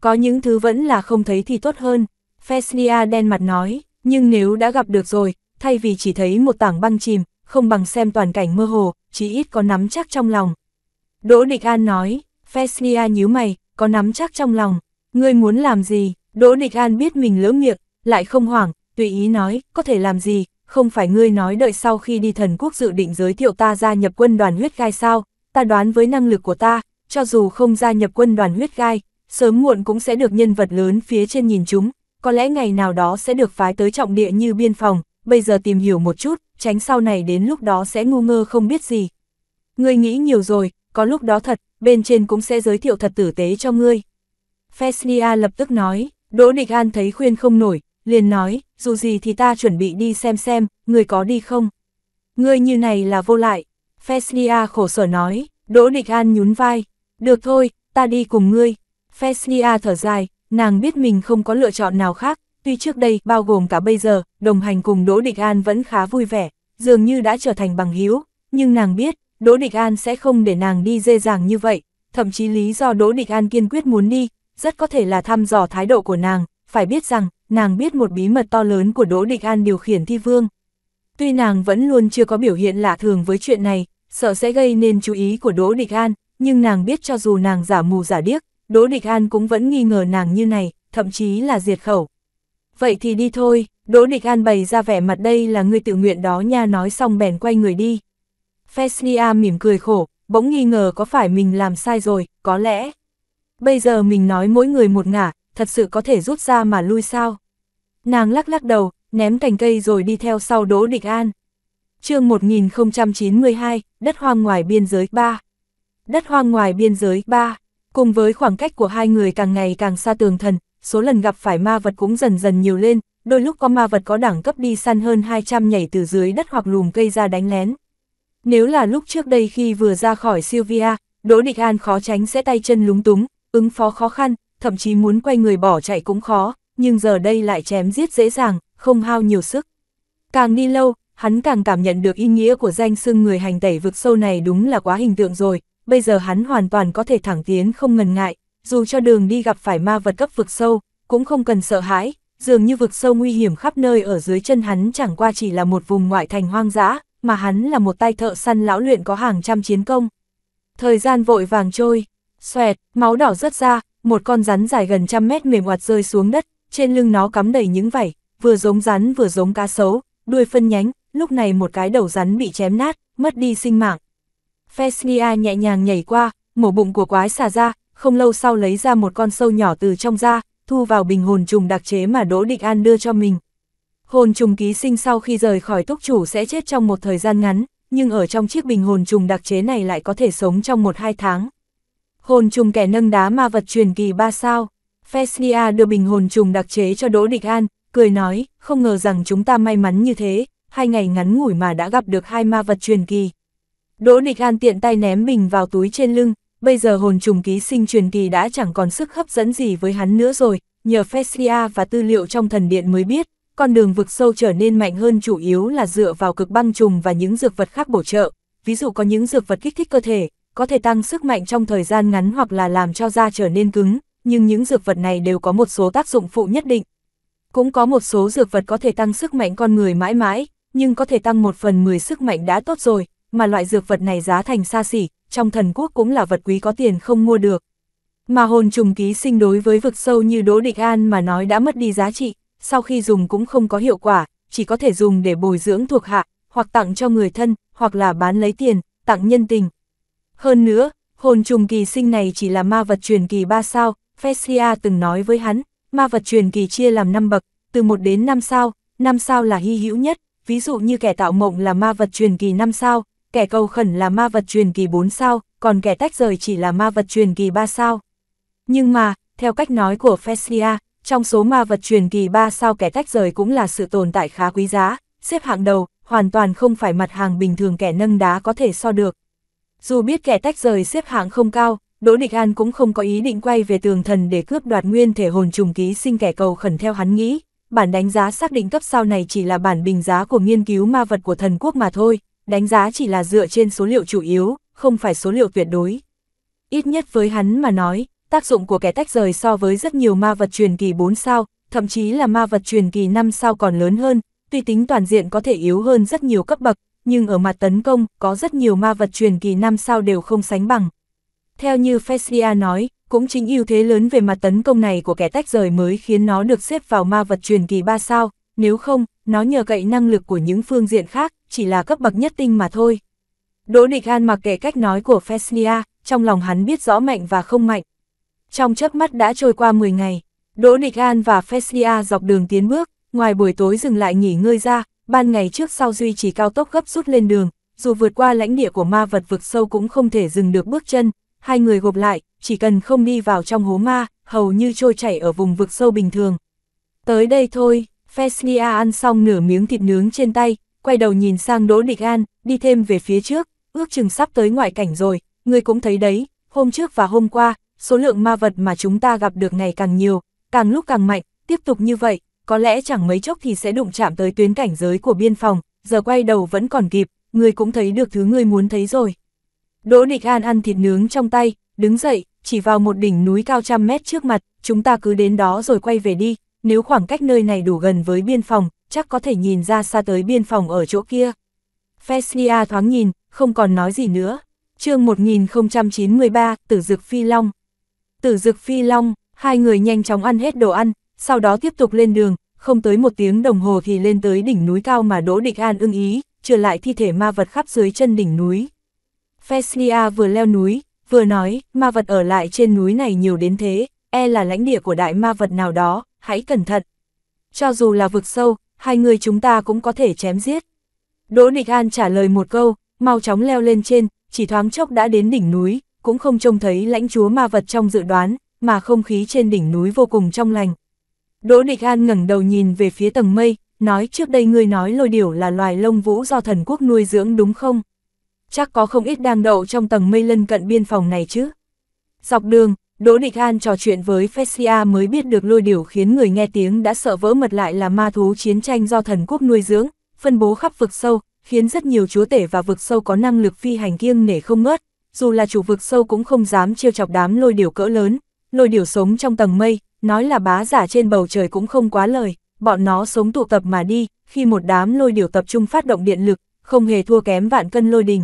Có những thứ vẫn là không thấy thì tốt hơn, Fesnia đen mặt nói, nhưng nếu đã gặp được rồi, thay vì chỉ thấy một tảng băng chìm, không bằng xem toàn cảnh mơ hồ, chỉ ít có nắm chắc trong lòng. Đỗ Địch An nói, Fesnia nhíu mày, có nắm chắc trong lòng, ngươi muốn làm gì? Đỗ Nịch An biết mình lỡ miệng, lại không hoảng, tùy ý nói, có thể làm gì, không phải ngươi nói đợi sau khi đi thần quốc dự định giới thiệu ta gia nhập quân đoàn huyết gai sao, ta đoán với năng lực của ta, cho dù không gia nhập quân đoàn huyết gai, sớm muộn cũng sẽ được nhân vật lớn phía trên nhìn chúng, có lẽ ngày nào đó sẽ được phái tới trọng địa như biên phòng, bây giờ tìm hiểu một chút, tránh sau này đến lúc đó sẽ ngu ngơ không biết gì. Ngươi nghĩ nhiều rồi, có lúc đó thật, bên trên cũng sẽ giới thiệu thật tử tế cho ngươi. Fesnia lập tức nói. Đỗ Địch An thấy khuyên không nổi, liền nói, dù gì thì ta chuẩn bị đi xem xem, người có đi không? Ngươi như này là vô lại. Fesnia khổ sở nói, Đỗ Địch An nhún vai, được thôi, ta đi cùng ngươi. Fesnia thở dài, nàng biết mình không có lựa chọn nào khác, tuy trước đây, bao gồm cả bây giờ, đồng hành cùng Đỗ Địch An vẫn khá vui vẻ, dường như đã trở thành bằng hữu nhưng nàng biết, Đỗ Địch An sẽ không để nàng đi dê dàng như vậy, thậm chí lý do Đỗ Địch An kiên quyết muốn đi, rất có thể là thăm dò thái độ của nàng, phải biết rằng, nàng biết một bí mật to lớn của Đỗ Địch An điều khiển thi vương. Tuy nàng vẫn luôn chưa có biểu hiện lạ thường với chuyện này, sợ sẽ gây nên chú ý của Đỗ Địch An, nhưng nàng biết cho dù nàng giả mù giả điếc, Đỗ Địch An cũng vẫn nghi ngờ nàng như này, thậm chí là diệt khẩu. Vậy thì đi thôi, Đỗ Địch An bày ra vẻ mặt đây là người tự nguyện đó nha nói xong bèn quay người đi. Fesnia mỉm cười khổ, bỗng nghi ngờ có phải mình làm sai rồi, có lẽ bây giờ mình nói mỗi người một ngả, thật sự có thể rút ra mà lui sao. Nàng lắc lắc đầu, ném cành cây rồi đi theo sau Đỗ Địch An. chương 1092, đất hoang ngoài biên giới 3. Đất hoang ngoài biên giới 3. Cùng với khoảng cách của hai người càng ngày càng xa tường thần, số lần gặp phải ma vật cũng dần dần nhiều lên, đôi lúc có ma vật có đẳng cấp đi săn hơn 200 nhảy từ dưới đất hoặc lùm cây ra đánh lén. Nếu là lúc trước đây khi vừa ra khỏi Sylvia, Đỗ Địch An khó tránh sẽ tay chân lúng túng, ứng phó khó khăn, thậm chí muốn quay người bỏ chạy cũng khó, nhưng giờ đây lại chém giết dễ dàng, không hao nhiều sức. Càng đi lâu, hắn càng cảm nhận được ý nghĩa của danh xưng người hành tẩy vực sâu này đúng là quá hình tượng rồi, bây giờ hắn hoàn toàn có thể thẳng tiến không ngần ngại, dù cho đường đi gặp phải ma vật cấp vực sâu, cũng không cần sợ hãi, dường như vực sâu nguy hiểm khắp nơi ở dưới chân hắn chẳng qua chỉ là một vùng ngoại thành hoang dã, mà hắn là một tay thợ săn lão luyện có hàng trăm chiến công. Thời gian vội vàng trôi, xoẹt, máu đỏ rớt ra, một con rắn dài gần trăm mét mềm hoạt rơi xuống đất, trên lưng nó cắm đầy những vảy, vừa giống rắn vừa giống cá sấu, đuôi phân nhánh, lúc này một cái đầu rắn bị chém nát, mất đi sinh mạng. Fesnia nhẹ nhàng nhảy qua, mổ bụng của quái xà ra, không lâu sau lấy ra một con sâu nhỏ từ trong da, thu vào bình hồn trùng đặc chế mà Đỗ Địch An đưa cho mình. Hồn trùng ký sinh sau khi rời khỏi túc chủ sẽ chết trong một thời gian ngắn, nhưng ở trong chiếc bình hồn trùng đặc chế này lại có thể sống trong một hai tháng. Hồn trùng kẻ nâng đá ma vật truyền kỳ ba sao. Fesnia đưa bình hồn trùng đặc chế cho Đỗ Địch An, cười nói, không ngờ rằng chúng ta may mắn như thế, hai ngày ngắn ngủi mà đã gặp được hai ma vật truyền kỳ. Đỗ Địch An tiện tay ném bình vào túi trên lưng, bây giờ hồn trùng ký sinh truyền kỳ đã chẳng còn sức hấp dẫn gì với hắn nữa rồi, nhờ Fesnia và tư liệu trong thần điện mới biết, con đường vực sâu trở nên mạnh hơn chủ yếu là dựa vào cực băng trùng và những dược vật khác bổ trợ, ví dụ có những dược vật kích thích cơ thể, có thể tăng sức mạnh trong thời gian ngắn hoặc là làm cho da trở nên cứng, nhưng những dược vật này đều có một số tác dụng phụ nhất định. Cũng có một số dược vật có thể tăng sức mạnh con người mãi mãi, nhưng có thể tăng một phần 10 sức mạnh đã tốt rồi, mà loại dược vật này giá thành xa xỉ, trong thần quốc cũng là vật quý có tiền không mua được. Mà hồn trùng ký sinh đối với vực sâu như Đỗ Địch An mà nói đã mất đi giá trị, sau khi dùng cũng không có hiệu quả, chỉ có thể dùng để bồi dưỡng thuộc hạ, hoặc tặng cho người thân, hoặc là bán lấy tiền, tặng nhân tình, hơn nữa, hồn trùng kỳ sinh này chỉ là ma vật truyền kỳ 3 sao, Fesia từng nói với hắn, ma vật truyền kỳ chia làm 5 bậc, từ 1 đến 5 sao, 5 sao là hy hữu nhất, ví dụ như kẻ tạo mộng là ma vật truyền kỳ 5 sao, kẻ cầu khẩn là ma vật truyền kỳ 4 sao, còn kẻ tách rời chỉ là ma vật truyền kỳ 3 sao. Nhưng mà, theo cách nói của Fesia, trong số ma vật truyền kỳ 3 sao kẻ tách rời cũng là sự tồn tại khá quý giá, xếp hạng đầu, hoàn toàn không phải mặt hàng bình thường kẻ nâng đá có thể so được, dù biết kẻ tách rời xếp hạng không cao, Đỗ Địch An cũng không có ý định quay về tường thần để cướp đoạt nguyên thể hồn trùng ký sinh kẻ cầu khẩn theo hắn nghĩ. Bản đánh giá xác định cấp sau này chỉ là bản bình giá của nghiên cứu ma vật của thần quốc mà thôi, đánh giá chỉ là dựa trên số liệu chủ yếu, không phải số liệu tuyệt đối. Ít nhất với hắn mà nói, tác dụng của kẻ tách rời so với rất nhiều ma vật truyền kỳ 4 sao, thậm chí là ma vật truyền kỳ 5 sao còn lớn hơn, tuy tính toàn diện có thể yếu hơn rất nhiều cấp bậc, nhưng ở mặt tấn công, có rất nhiều ma vật truyền kỳ năm sao đều không sánh bằng. Theo như Fesia nói, cũng chính ưu thế lớn về mặt tấn công này của kẻ tách rời mới khiến nó được xếp vào ma vật truyền kỳ 3 sao, nếu không, nó nhờ cậy năng lực của những phương diện khác, chỉ là cấp bậc nhất tinh mà thôi. Đỗ Địch An mặc kệ cách nói của Fesnia, trong lòng hắn biết rõ mạnh và không mạnh. Trong chớp mắt đã trôi qua 10 ngày, Đỗ Địch An và Fesnia dọc đường tiến bước, ngoài buổi tối dừng lại nghỉ ngơi ra, ban ngày trước sau duy trì cao tốc gấp rút lên đường, dù vượt qua lãnh địa của ma vật vực sâu cũng không thể dừng được bước chân, hai người gộp lại, chỉ cần không đi vào trong hố ma, hầu như trôi chảy ở vùng vực sâu bình thường. Tới đây thôi, Feslia ăn xong nửa miếng thịt nướng trên tay, quay đầu nhìn sang Đỗ Địch An, đi thêm về phía trước, ước chừng sắp tới ngoại cảnh rồi, người cũng thấy đấy, hôm trước và hôm qua, số lượng ma vật mà chúng ta gặp được ngày càng nhiều, càng lúc càng mạnh, tiếp tục như vậy, có lẽ chẳng mấy chốc thì sẽ đụng chạm tới tuyến cảnh giới của biên phòng, giờ quay đầu vẫn còn kịp, người cũng thấy được thứ người muốn thấy rồi. Đỗ Địch An ăn thịt nướng trong tay, đứng dậy, chỉ vào một đỉnh núi cao trăm mét trước mặt, chúng ta cứ đến đó rồi quay về đi, nếu khoảng cách nơi này đủ gần với biên phòng, chắc có thể nhìn ra xa tới biên phòng ở chỗ kia. Feslia thoáng nhìn, không còn nói gì nữa. chương 1093, Tử Dực Phi Long. Tử Dực Phi Long, hai người nhanh chóng ăn hết đồ ăn, sau đó tiếp tục lên đường, không tới một tiếng đồng hồ thì lên tới đỉnh núi cao mà Đỗ Địch An ưng ý, trở lại thi thể ma vật khắp dưới chân đỉnh núi. Feslia vừa leo núi, vừa nói, ma vật ở lại trên núi này nhiều đến thế, e là lãnh địa của đại ma vật nào đó, hãy cẩn thận. Cho dù là vực sâu, hai người chúng ta cũng có thể chém giết. Đỗ Địch An trả lời một câu, mau chóng leo lên trên, chỉ thoáng chốc đã đến đỉnh núi, cũng không trông thấy lãnh chúa ma vật trong dự đoán, mà không khí trên đỉnh núi vô cùng trong lành. Đỗ Địch An ngẩng đầu nhìn về phía tầng mây, nói trước đây ngươi nói lôi điểu là loài lông vũ do thần quốc nuôi dưỡng đúng không? Chắc có không ít đang đậu trong tầng mây lân cận biên phòng này chứ. Dọc đường, Đỗ Địch An trò chuyện với Fesia mới biết được lôi điểu khiến người nghe tiếng đã sợ vỡ mật lại là ma thú chiến tranh do thần quốc nuôi dưỡng, phân bố khắp vực sâu, khiến rất nhiều chúa tể và vực sâu có năng lực phi hành kiêng nể không ngớt, dù là chủ vực sâu cũng không dám trêu chọc đám lôi điểu cỡ lớn, lôi điểu sống trong tầng mây, nói là bá giả trên bầu trời cũng không quá lời, bọn nó sống tụ tập mà đi, khi một đám lôi điều tập trung phát động điện lực, không hề thua kém vạn cân lôi đình.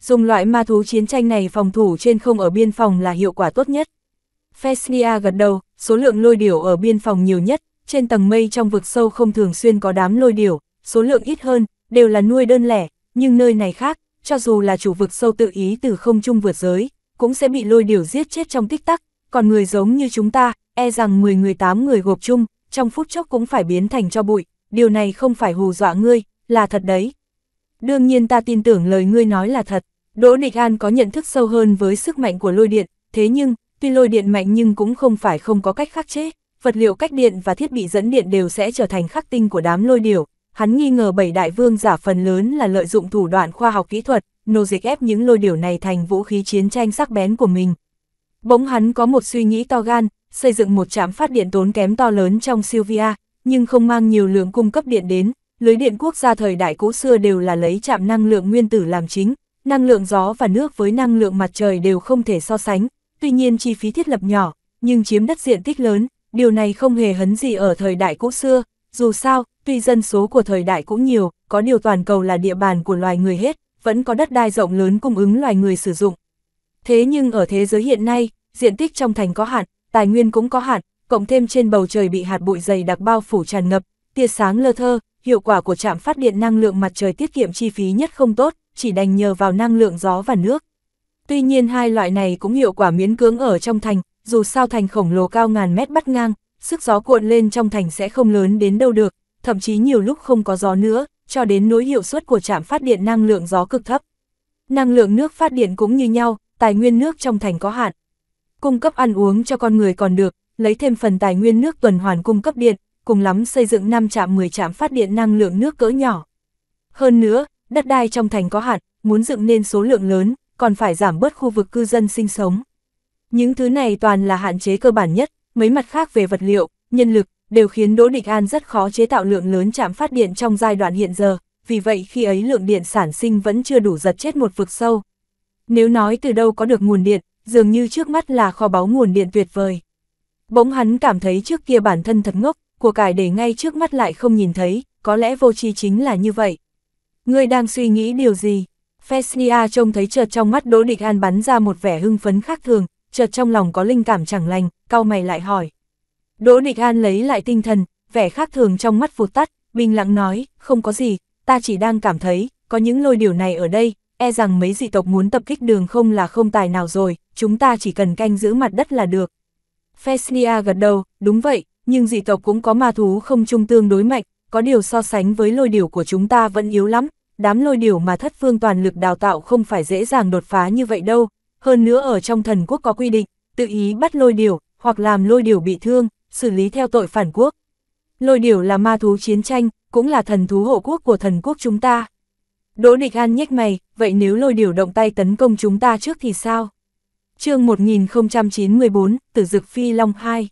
Dùng loại ma thú chiến tranh này phòng thủ trên không ở biên phòng là hiệu quả tốt nhất. Feslia gật đầu, số lượng lôi điểu ở biên phòng nhiều nhất, trên tầng mây trong vực sâu không thường xuyên có đám lôi điểu, số lượng ít hơn, đều là nuôi đơn lẻ, nhưng nơi này khác, cho dù là chủ vực sâu tự ý từ không trung vượt giới, cũng sẽ bị lôi điểu giết chết trong tích tắc, còn người giống như chúng ta, e rằng 10 người 8 người gộp chung, trong phút chốc cũng phải biến thành cho bụi, điều này không phải hù dọa ngươi, là thật đấy. Đương nhiên ta tin tưởng lời ngươi nói là thật, Đỗ Địch An có nhận thức sâu hơn với sức mạnh của lôi điện, thế nhưng, tuy lôi điện mạnh nhưng cũng không phải không có cách khắc chế, vật liệu cách điện và thiết bị dẫn điện đều sẽ trở thành khắc tinh của đám lôi điểu. Hắn nghi ngờ bảy đại vương giả phần lớn là lợi dụng thủ đoạn khoa học kỹ thuật, nô dịch ép những lôi điểu này thành vũ khí chiến tranh sắc bén của mình. Bỗng hắn có một suy nghĩ to gan, xây dựng một trạm phát điện tốn kém to lớn trong Sylvia, nhưng không mang nhiều lượng cung cấp điện đến. Lưới điện quốc gia thời đại cũ xưa đều là lấy trạm năng lượng nguyên tử làm chính, năng lượng gió và nước với năng lượng mặt trời đều không thể so sánh, tuy nhiên chi phí thiết lập nhỏ, nhưng chiếm đất diện tích lớn, điều này không hề hấn gì ở thời đại cũ xưa, dù sao, tuy dân số của thời đại cũng nhiều, có điều toàn cầu là địa bàn của loài người hết, vẫn có đất đai rộng lớn cung ứng loài người sử dụng. Thế nhưng ở thế giới hiện nay, diện tích trong thành có hạn, tài nguyên cũng có hạn, cộng thêm trên bầu trời bị hạt bụi dày đặc bao phủ tràn ngập, tia sáng lơ thơ, hiệu quả của trạm phát điện năng lượng mặt trời tiết kiệm chi phí nhất không tốt, chỉ đành nhờ vào năng lượng gió và nước. Tuy nhiên hai loại này cũng hiệu quả miễn cưỡng ở trong thành, dù sao thành khổng lồ cao ngàn mét bắt ngang, sức gió cuộn lên trong thành sẽ không lớn đến đâu được, thậm chí nhiều lúc không có gió nữa, cho đến nỗi hiệu suất của trạm phát điện năng lượng gió cực thấp. Năng lượng nước phát điện cũng như nhau, tài nguyên nước trong thành có hạn, cung cấp ăn uống cho con người còn được, lấy thêm phần tài nguyên nước tuần hoàn cung cấp điện, cùng lắm xây dựng 5 trạm 10 trạm phát điện năng lượng nước cỡ nhỏ. Hơn nữa, đất đai trong thành có hạn, muốn dựng nên số lượng lớn, còn phải giảm bớt khu vực cư dân sinh sống. Những thứ này toàn là hạn chế cơ bản nhất, mấy mặt khác về vật liệu, nhân lực, đều khiến Đỗ Địch An rất khó chế tạo lượng lớn trạm phát điện trong giai đoạn hiện giờ, vì vậy khi ấy lượng điện sản sinh vẫn chưa đủ giật chết một vực sâu. Nếu nói từ đâu có được nguồn điện, dường như trước mắt là kho báu nguồn điện tuyệt vời. Bỗng hắn cảm thấy trước kia bản thân thật ngốc, của cải để ngay trước mắt lại không nhìn thấy, có lẽ vô tri chính là như vậy. Ngươi đang suy nghĩ điều gì? Fesnia trông thấy chợt trong mắt Đỗ Địch An bắn ra một vẻ hưng phấn khác thường, chợt trong lòng có linh cảm chẳng lành, cau mày lại hỏi. Đỗ Địch An lấy lại tinh thần, vẻ khác thường trong mắt vụt tắt, bình lặng nói, không có gì, ta chỉ đang cảm thấy, có những lôi điều này ở đây, e rằng mấy dị tộc muốn tập kích đường không là không tài nào rồi, chúng ta chỉ cần canh giữ mặt đất là được. Feslia gật đầu, đúng vậy, nhưng dị tộc cũng có ma thú không trung tương đối mạnh, có điều so sánh với lôi điểu của chúng ta vẫn yếu lắm, đám lôi điểu mà thất phương toàn lực đào tạo không phải dễ dàng đột phá như vậy đâu, hơn nữa ở trong thần quốc có quy định, tự ý bắt lôi điểu, hoặc làm lôi điểu bị thương, xử lý theo tội phản quốc. Lôi điểu là ma thú chiến tranh, cũng là thần thú hộ quốc của thần quốc chúng ta. Đỗ Địch An nhếch mày, vậy nếu lôi điểu động tay tấn công chúng ta trước thì sao? chương 1094, Tử Dực Phi Long 2.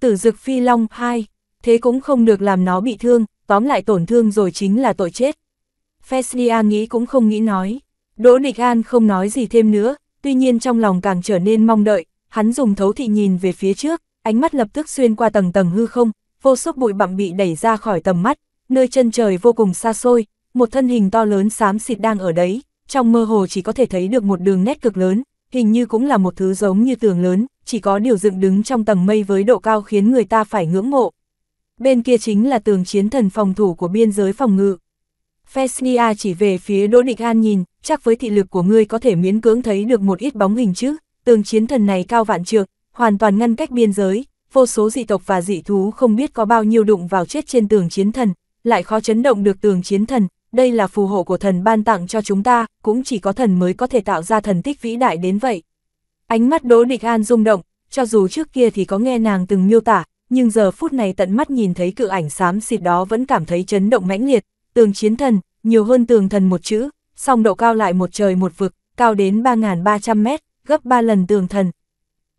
Tử Dực Phi Long 2, thế cũng không được làm nó bị thương, tóm lại tổn thương rồi chính là tội chết. Feslia nghĩ cũng không nghĩ nói. Đỗ Địch An không nói gì thêm nữa, tuy nhiên trong lòng càng trở nên mong đợi, hắn dùng thấu thị nhìn về phía trước, ánh mắt lập tức xuyên qua tầng tầng hư không, vô số bụi bặm bị đẩy ra khỏi tầm mắt, nơi chân trời vô cùng xa xôi, một thân hình to lớn xám xịt đang ở đấy, trong mơ hồ chỉ có thể thấy được một đường nét cực lớn, hình như cũng là một thứ giống như tường lớn, chỉ có điều dựng đứng trong tầng mây với độ cao khiến người ta phải ngưỡng mộ. Bên kia chính là tường chiến thần phòng thủ của biên giới phòng ngự. Fesnia chỉ về phía Đỗ Địch An nhìn, chắc với thị lực của ngươi có thể miễn cưỡng thấy được một ít bóng hình chứ, tường chiến thần này cao vạn trượng, hoàn toàn ngăn cách biên giới, vô số dị tộc và dị thú không biết có bao nhiêu đụng vào chết trên tường chiến thần, lại khó chấn động được tường chiến thần, đây là phù hộ của thần ban tặng cho chúng ta, cũng chỉ có thần mới có thể tạo ra thần tích vĩ đại đến vậy. Ánh mắt Đỗ Địch An rung động, cho dù trước kia thì có nghe nàng từng miêu tả, nhưng giờ phút này tận mắt nhìn thấy cự ảnh xám xịt đó vẫn cảm thấy chấn động mãnh liệt, tường chiến thần, nhiều hơn tường thần một chữ, song độ cao lại một trời một vực, cao đến 3.300 mét, gấp 3 lần tường thần.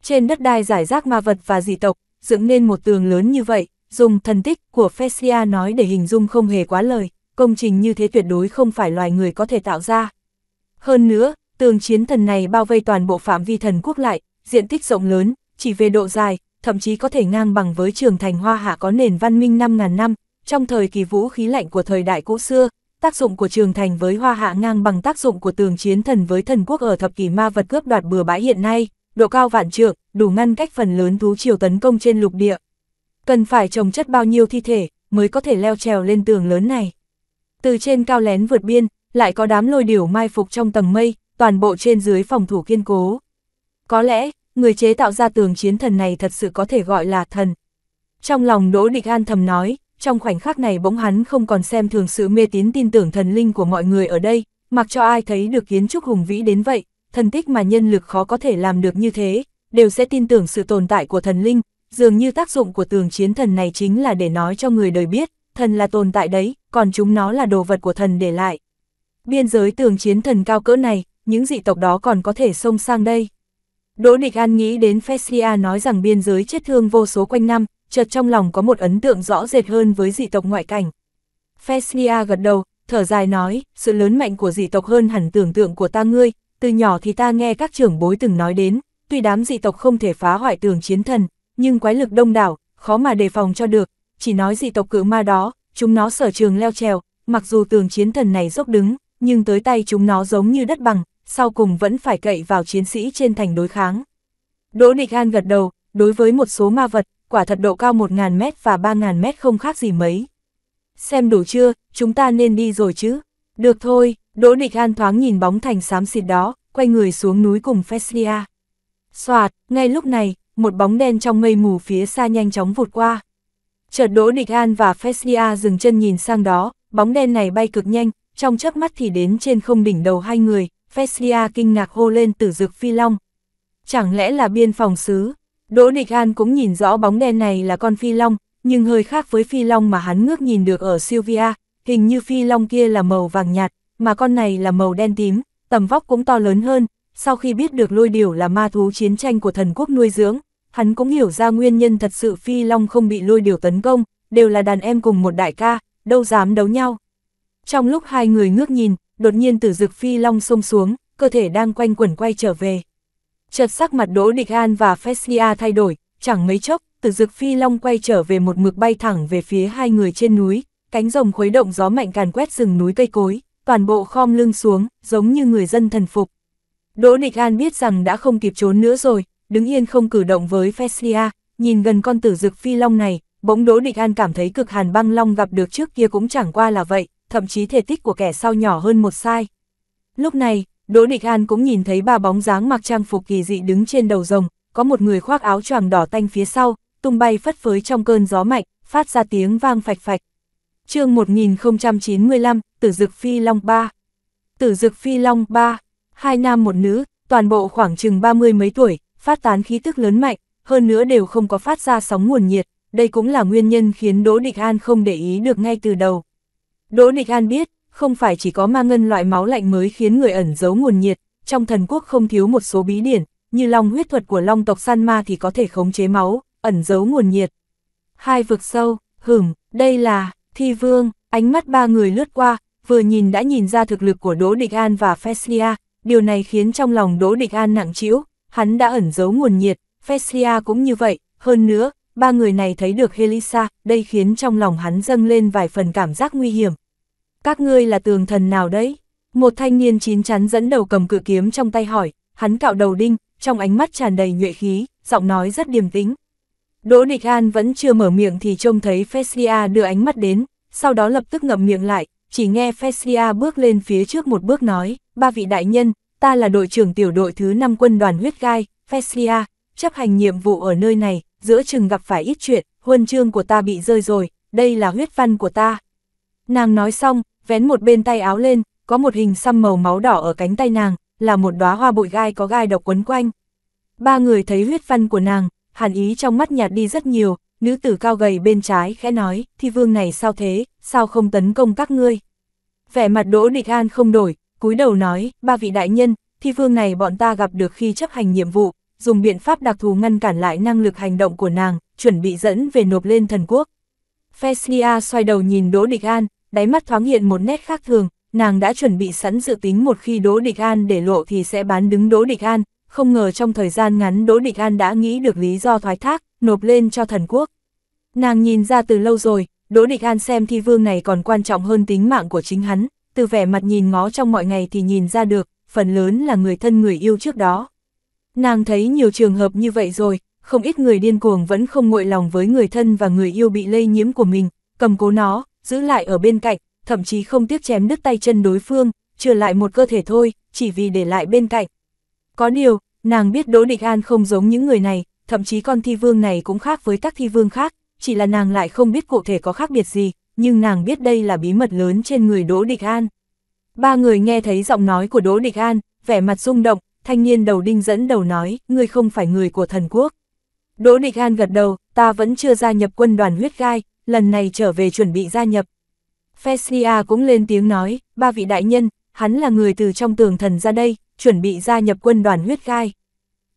Trên đất đai giải rác ma vật và dị tộc, dựng nên một tường lớn như vậy, dùng thần tích của Fesia nói để hình dung không hề quá lời công trình như thế tuyệt đối không phải loài người có thể tạo ra. Hơn nữa, tường chiến thần này bao vây toàn bộ phạm vi thần quốc lại, diện tích rộng lớn, chỉ về độ dài, thậm chí có thể ngang bằng với trường thành hoa hạ có nền văn minh 5.000 năm, trong thời kỳ vũ khí lạnh của thời đại cũ xưa, tác dụng của trường thành với hoa hạ ngang bằng tác dụng của tường chiến thần với thần quốc ở thập kỷ ma vật cướp đoạt bừa bãi hiện nay, độ cao vạn trượng, đủ ngăn cách phần lớn thú triều tấn công trên lục địa. Cần phải trồng chất bao nhiêu thi thể mới có thể leo trèo lên tường lớn này. Từ trên cao lén vượt biên, lại có đám lôi điểu mai phục trong tầng mây, toàn bộ trên dưới phòng thủ kiên cố. Có lẽ, người chế tạo ra tường chiến thần này thật sự có thể gọi là thần. Trong lòng Đỗ Địch An thầm nói, trong khoảnh khắc này bỗng hắn không còn xem thường sự mê tín tin tưởng thần linh của mọi người ở đây, mặc cho ai thấy được kiến trúc hùng vĩ đến vậy, thần tích mà nhân lực khó có thể làm được như thế, đều sẽ tin tưởng sự tồn tại của thần linh, dường như tác dụng của tường chiến thần này chính là để nói cho người đời biết, thần là tồn tại đấy, còn chúng nó là đồ vật của thần để lại. Biên giới tường chiến thần cao cỡ này, những dị tộc đó còn có thể xông sang đây. Đỗ Địch An nghĩ đến Fesia nói rằng biên giới chết thương vô số quanh năm, chợt trong lòng có một ấn tượng rõ rệt hơn với dị tộc ngoại cảnh. Fesia gật đầu, thở dài nói, sự lớn mạnh của dị tộc hơn hẳn tưởng tượng của ta ngươi, từ nhỏ thì ta nghe các trưởng bối từng nói đến, tuy đám dị tộc không thể phá hoại tường chiến thần, nhưng quái lực đông đảo, khó mà đề phòng cho được, chỉ nói dị tộc cự ma đó, chúng nó sở trường leo trèo, mặc dù tường chiến thần này dốc đứng, nhưng tới tay chúng nó giống như đất bằng, sau cùng vẫn phải cậy vào chiến sĩ trên thành đối kháng. Đỗ Địch An gật đầu, đối với một số ma vật, quả thật độ cao 1.000m và 3.000m không khác gì mấy. Xem đủ chưa, chúng ta nên đi rồi chứ? Được thôi, Đỗ Địch An thoáng nhìn bóng thành xám xịt đó, quay người xuống núi cùng Feslia. Xoạt, ngay lúc này, một bóng đen trong mây mù phía xa nhanh chóng vụt qua. Chợt Đỗ Địch An và Fesnia dừng chân nhìn sang đó, bóng đen này bay cực nhanh, trong chớp mắt thì đến trên không đỉnh đầu hai người, Fesnia kinh ngạc hô lên tử dực phi long. Chẳng lẽ là biên phòng xứ? Đỗ Địch An cũng nhìn rõ bóng đen này là con phi long, nhưng hơi khác với phi long mà hắn ngước nhìn được ở Sylvia, hình như phi long kia là màu vàng nhạt, mà con này là màu đen tím, tầm vóc cũng to lớn hơn. Sau khi biết được lôi điểu là ma thú chiến tranh của thần quốc nuôi dưỡng, hắn cũng hiểu ra nguyên nhân thật sự Phi Long không bị lôi điều tấn công, đều là đàn em cùng một đại ca, đâu dám đấu nhau. Trong lúc hai người ngước nhìn, đột nhiên tử dực Phi Long xông xuống, cơ thể đang quanh quẩn quay trở về. Chợt sắc mặt Đỗ Địch An và Fesia thay đổi, chẳng mấy chốc, tử dực Phi Long quay trở về một mực bay thẳng về phía hai người trên núi, cánh rồng khuấy động gió mạnh càn quét rừng núi cây cối, toàn bộ khom lưng xuống, giống như người dân thần phục. Đỗ Địch An biết rằng đã không kịp trốn nữa rồi, đứng yên không cử động với Feslia, nhìn gần con tử dực phi long này, bỗng Đỗ Địch An cảm thấy cực hàn băng long gặp được trước kia cũng chẳng qua là vậy, thậm chí thể tích của kẻ sau nhỏ hơn một sai. Lúc này, Đỗ Địch An cũng nhìn thấy ba bóng dáng mặc trang phục kỳ dị đứng trên đầu rồng, có một người khoác áo choàng đỏ tanh phía sau, tung bay phất phới trong cơn gió mạnh, phát ra tiếng vang phạch phạch. chương 1095, Tử Dực Phi Long 3 Tử Dực Phi Long 3, hai nam một nữ, toàn bộ khoảng chừng 30 mấy tuổi, phát tán khí tức lớn mạnh, hơn nữa đều không có phát ra sóng nguồn nhiệt, đây cũng là nguyên nhân khiến Đỗ Địch An không để ý được ngay từ đầu. Đỗ Địch An biết, không phải chỉ có ma ngân loại máu lạnh mới khiến người ẩn giấu nguồn nhiệt, trong thần quốc không thiếu một số bí điển, như long huyết thuật của long tộc săn ma thì có thể khống chế máu, ẩn giấu nguồn nhiệt. Hai vực sâu, hửm, đây là, thi vương, ánh mắt ba người lướt qua, vừa nhìn đã nhìn ra thực lực của Đỗ Địch An và Feslia, điều này khiến trong lòng Đỗ Địch An nặng trĩu, hắn đã ẩn giấu nguồn nhiệt, Fesia cũng như vậy, hơn nữa, ba người này thấy được Helisa, đây khiến trong lòng hắn dâng lên vài phần cảm giác nguy hiểm. Các ngươi là tường thần nào đấy? Một thanh niên chín chắn dẫn đầu cầm cự kiếm trong tay hỏi, hắn cạo đầu đinh, trong ánh mắt tràn đầy nhuệ khí, giọng nói rất điềm tĩnh. Đỗ Địch An vẫn chưa mở miệng thì trông thấy Fesia đưa ánh mắt đến, sau đó lập tức ngậm miệng lại, chỉ nghe Fesia bước lên phía trước một bước nói, ba vị đại nhân, ta là đội trưởng tiểu đội thứ 5 quân đoàn huyết gai, Feslia, chấp hành nhiệm vụ ở nơi này, giữa chừng gặp phải ít chuyện, huân chương của ta bị rơi rồi, đây là huyết văn của ta. Nàng nói xong, vén một bên tay áo lên, có một hình xăm màu máu đỏ ở cánh tay nàng, là một đóa hoa bụi gai có gai độc quấn quanh. Ba người thấy huyết văn của nàng, hàn ý trong mắt nhạt đi rất nhiều, nữ tử cao gầy bên trái khẽ nói, thi vương này sao thế, sao không tấn công các ngươi. Vẻ mặt Đỗ Địch An không đổi, cúi đầu nói, ba vị đại nhân, thi vương này bọn ta gặp được khi chấp hành nhiệm vụ, dùng biện pháp đặc thù ngăn cản lại năng lực hành động của nàng, chuẩn bị dẫn về nộp lên thần quốc. Fesnia xoay đầu nhìn Đỗ Địch An, đáy mắt thoáng hiện một nét khác thường, nàng đã chuẩn bị sẵn dự tính một khi Đỗ Địch An để lộ thì sẽ bán đứng Đỗ Địch An, không ngờ trong thời gian ngắn Đỗ Địch An đã nghĩ được lý do thoái thác, nộp lên cho thần quốc. Nàng nhìn ra từ lâu rồi, Đỗ Địch An xem thi vương này còn quan trọng hơn tính mạng của chính hắn, từ vẻ mặt nhìn ngó trong mọi ngày thì nhìn ra được, phần lớn là người thân người yêu trước đó. Nàng thấy nhiều trường hợp như vậy rồi, không ít người điên cuồng vẫn không nguội lòng với người thân và người yêu bị lây nhiễm của mình, cầm cố nó, giữ lại ở bên cạnh, thậm chí không tiếc chém đứt tay chân đối phương, trừ lại một cơ thể thôi, chỉ vì để lại bên cạnh. Có điều, nàng biết Đỗ Địch An không giống những người này, thậm chí con thi vương này cũng khác với các thi vương khác, chỉ là nàng lại không biết cụ thể có khác biệt gì, nhưng nàng biết đây là bí mật lớn trên người Đỗ Địch An. Ba người nghe thấy giọng nói của Đỗ Địch An, vẻ mặt rung động, thanh niên đầu đinh dẫn đầu nói, ngươi không phải người của thần quốc. Đỗ Địch An gật đầu, ta vẫn chưa gia nhập quân đoàn huyết gai, lần này trở về chuẩn bị gia nhập. Fesnia cũng lên tiếng nói, ba vị đại nhân, hắn là người từ trong tường thần ra đây, chuẩn bị gia nhập quân đoàn huyết gai.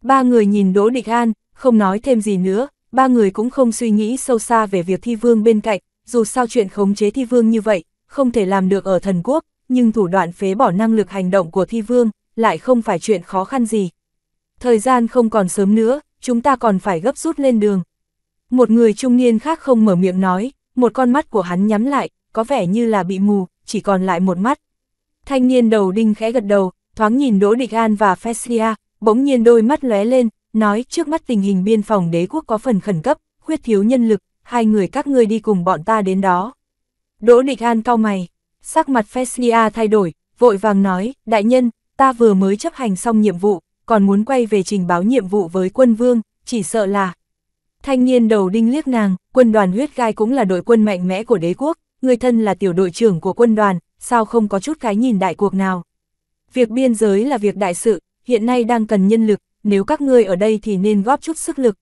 Ba người nhìn Đỗ Địch An, không nói thêm gì nữa, ba người cũng không suy nghĩ sâu xa về việc thi vương bên cạnh, dù sao chuyện khống chế thi vương như vậy, không thể làm được ở thần quốc, nhưng thủ đoạn phế bỏ năng lực hành động của thi vương, lại không phải chuyện khó khăn gì. Thời gian không còn sớm nữa, chúng ta còn phải gấp rút lên đường. Một người trung niên khác không mở miệng nói, một con mắt của hắn nhắm lại, có vẻ như là bị mù, chỉ còn lại một mắt. Thanh niên đầu đinh khẽ gật đầu, thoáng nhìn Đỗ Địch An và Fesia, bỗng nhiên đôi mắt lóe lên, nói trước mắt tình hình biên phòng đế quốc có phần khẩn cấp, khuyết thiếu nhân lực, hai người các ngươi đi cùng bọn ta đến đó. Đỗ Địch An cau mày, sắc mặt Feslia thay đổi, vội vàng nói, đại nhân, ta vừa mới chấp hành xong nhiệm vụ, còn muốn quay về trình báo nhiệm vụ với quân vương, chỉ sợ là... Thanh niên đầu đinh liếc nàng, quân đoàn huyết gai cũng là đội quân mạnh mẽ của đế quốc, người thân là tiểu đội trưởng của quân đoàn, sao không có chút cái nhìn đại cuộc nào. Việc biên giới là việc đại sự, hiện nay đang cần nhân lực, nếu các ngươi ở đây thì nên góp chút sức lực.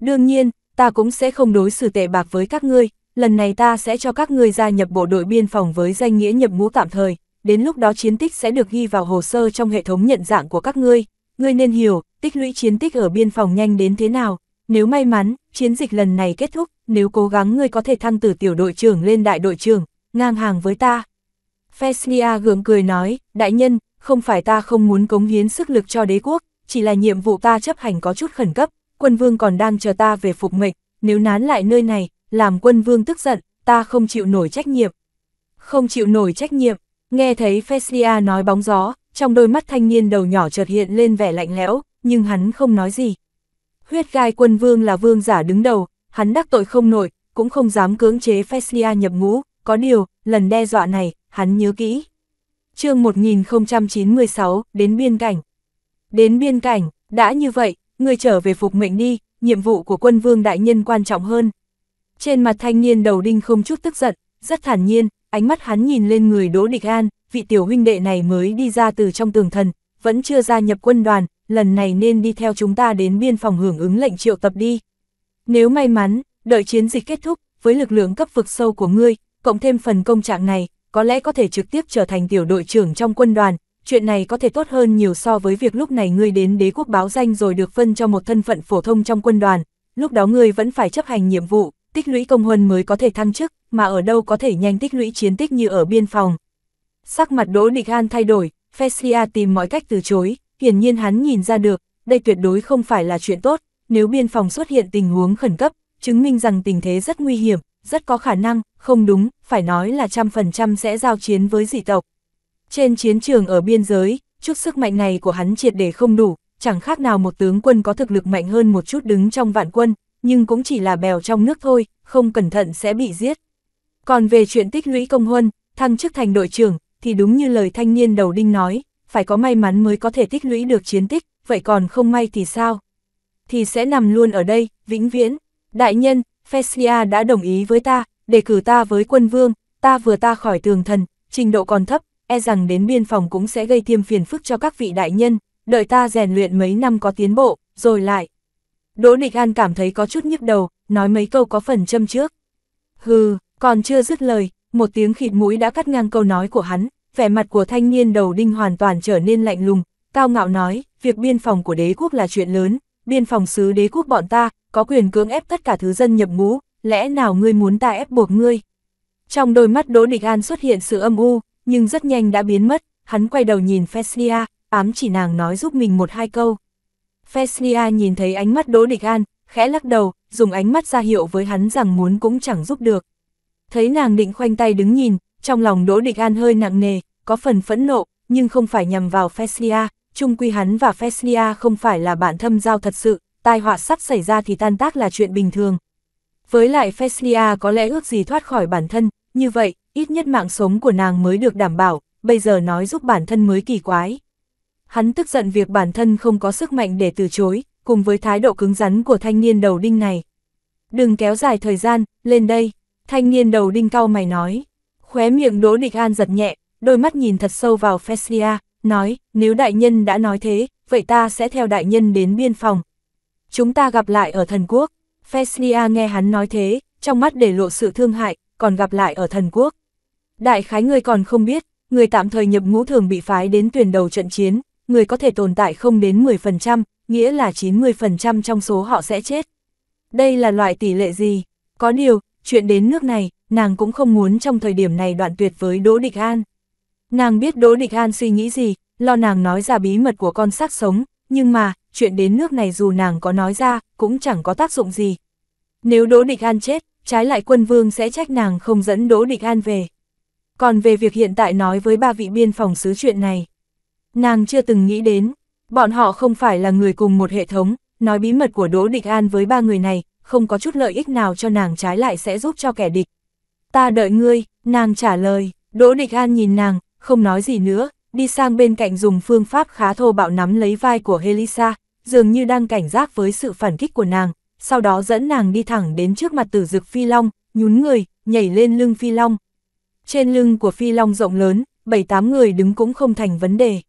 Đương nhiên, ta cũng sẽ không đối xử tệ bạc với các ngươi, lần này ta sẽ cho các ngươi gia nhập bộ đội biên phòng với danh nghĩa nhập ngũ tạm thời, đến lúc đó chiến tích sẽ được ghi vào hồ sơ trong hệ thống nhận dạng của các ngươi. Ngươi nên hiểu, tích lũy chiến tích ở biên phòng nhanh đến thế nào, nếu may mắn, chiến dịch lần này kết thúc, nếu cố gắng ngươi có thể thăng từ tiểu đội trưởng lên đại đội trưởng, ngang hàng với ta. Fesnia gượng cười nói, đại nhân, không phải ta không muốn cống hiến sức lực cho đế quốc, chỉ là nhiệm vụ ta chấp hành có chút khẩn cấp, quân vương còn đang chờ ta về phục mệnh, nếu nán lại nơi này, làm quân vương tức giận, ta không chịu nổi trách nhiệm. Không chịu nổi trách nhiệm, nghe thấy Feslia nói bóng gió, trong đôi mắt thanh niên đầu nhỏ chợt hiện lên vẻ lạnh lẽo, nhưng hắn không nói gì. Huyết gai quân vương là vương giả đứng đầu, hắn đắc tội không nổi, cũng không dám cưỡng chế Feslia nhập ngũ, có điều, lần đe dọa này, hắn nhớ kỹ. chương 1096, đến biên cảnh. Đến biên cảnh, đã như vậy, người trở về phục mệnh đi, nhiệm vụ của quân vương đại nhân quan trọng hơn. Trên mặt thanh niên đầu đinh không chút tức giận, rất thản nhiên, ánh mắt hắn nhìn lên người Đỗ Địch An, vị tiểu huynh đệ này mới đi ra từ trong tường thần, vẫn chưa gia nhập quân đoàn, lần này nên đi theo chúng ta đến biên phòng hưởng ứng lệnh triệu tập đi. Nếu may mắn, đợi chiến dịch kết thúc, với lực lượng cấp vực sâu của ngươi, cộng thêm phần công trạng này, có lẽ có thể trực tiếp trở thành tiểu đội trưởng trong quân đoàn, chuyện này có thể tốt hơn nhiều so với việc lúc này ngươi đến đế quốc báo danh rồi được phân cho một thân phận phổ thông trong quân đoàn, lúc đó ngươi vẫn phải chấp hành nhiệm vụ, tích lũy công huân mới có thể thăng chức, mà ở đâu có thể nhanh tích lũy chiến tích như ở biên phòng. Sắc mặt Đỗ Địch An thay đổi, Fesia tìm mọi cách từ chối, hiển nhiên hắn nhìn ra được, đây tuyệt đối không phải là chuyện tốt, nếu biên phòng xuất hiện tình huống khẩn cấp, chứng minh rằng tình thế rất nguy hiểm, rất có khả năng, không đúng, phải nói là trăm phần trăm sẽ giao chiến với dị tộc, trên chiến trường ở biên giới, chút sức mạnh này của hắn triệt để không đủ, chẳng khác nào một tướng quân có thực lực mạnh hơn một chút đứng trong vạn quân, nhưng cũng chỉ là bèo trong nước thôi, không cẩn thận sẽ bị giết. Còn về chuyện tích lũy công huân, thăng chức thành đội trưởng, thì đúng như lời thanh niên đầu đinh nói, phải có may mắn mới có thể tích lũy được chiến tích, vậy còn không may thì sao? Thì sẽ nằm luôn ở đây, vĩnh viễn. Đại nhân, Fesia đã đồng ý với ta, để cử ta với quân vương, ta vừa ta khỏi tường thần, trình độ còn thấp, e rằng đến biên phòng cũng sẽ gây thêm phiền phức cho các vị đại nhân, đợi ta rèn luyện mấy năm có tiến bộ, rồi lại. Đỗ Địch An cảm thấy có chút nhức đầu, nói mấy câu có phần châm trước. Hừ, còn chưa dứt lời, một tiếng khịt mũi đã cắt ngang câu nói của hắn, vẻ mặt của thanh niên đầu đinh hoàn toàn trở nên lạnh lùng, cao ngạo nói, việc biên phòng của đế quốc là chuyện lớn, biên phòng xứ đế quốc bọn ta, có quyền cưỡng ép tất cả thứ dân nhập ngũ, lẽ nào ngươi muốn ta ép buộc ngươi? Trong đôi mắt Đỗ Địch An xuất hiện sự âm u, nhưng rất nhanh đã biến mất, hắn quay đầu nhìn Feslia, ám chỉ nàng nói giúp mình một hai câu. Feslia nhìn thấy ánh mắt Đỗ Địch An, khẽ lắc đầu, dùng ánh mắt ra hiệu với hắn rằng muốn cũng chẳng giúp được. Thấy nàng định khoanh tay đứng nhìn, trong lòng Đỗ Địch An hơi nặng nề, có phần phẫn nộ, nhưng không phải nhằm vào Feslia, chung quy hắn và Feslia không phải là bạn thâm giao thật sự, tai họa sắp xảy ra thì tan tác là chuyện bình thường. Với lại Feslia có lẽ ước gì thoát khỏi bản thân, như vậy, ít nhất mạng sống của nàng mới được đảm bảo, bây giờ nói giúp bản thân mới kỳ quái. Hắn tức giận việc bản thân không có sức mạnh để từ chối, cùng với thái độ cứng rắn của thanh niên đầu đinh này. Đừng kéo dài thời gian, lên đây, thanh niên đầu đinh cau mày nói. Khóe miệng Đỗ Địch An giật nhẹ, đôi mắt nhìn thật sâu vào Feslia, nói, nếu đại nhân đã nói thế, vậy ta sẽ theo đại nhân đến biên phòng. Chúng ta gặp lại ở thần quốc. Feslia nghe hắn nói thế, trong mắt để lộ sự thương hại, còn gặp lại ở thần quốc. Đại khái người còn không biết, người tạm thời nhập ngũ thường bị phái đến tuyển đầu trận chiến, người có thể tồn tại không đến 10%, nghĩa là 90% trong số họ sẽ chết. Đây là loại tỷ lệ gì? Có điều, chuyện đến nước này, nàng cũng không muốn trong thời điểm này đoạn tuyệt với Đỗ Địch An. Nàng biết Đỗ Địch An suy nghĩ gì, lo nàng nói ra bí mật của con xác sống, nhưng mà, chuyện đến nước này dù nàng có nói ra, cũng chẳng có tác dụng gì. Nếu Đỗ Địch An chết, trái lại quân vương sẽ trách nàng không dẫn Đỗ Địch An về. Còn về việc hiện tại nói với ba vị biên phòng sứ chuyện này, nàng chưa từng nghĩ đến, bọn họ không phải là người cùng một hệ thống, nói bí mật của Đỗ Địch An với ba người này, không có chút lợi ích nào cho nàng trái lại sẽ giúp cho kẻ địch. Ta đợi ngươi, nàng trả lời, Đỗ Địch An nhìn nàng, không nói gì nữa, đi sang bên cạnh dùng phương pháp khá thô bạo nắm lấy vai của Helisa, dường như đang cảnh giác với sự phản kích của nàng, sau đó dẫn nàng đi thẳng đến trước mặt tử dực phi long, nhún người, nhảy lên lưng phi long, trên lưng của phi long rộng lớn, bảy tám người đứng cũng không thành vấn đề.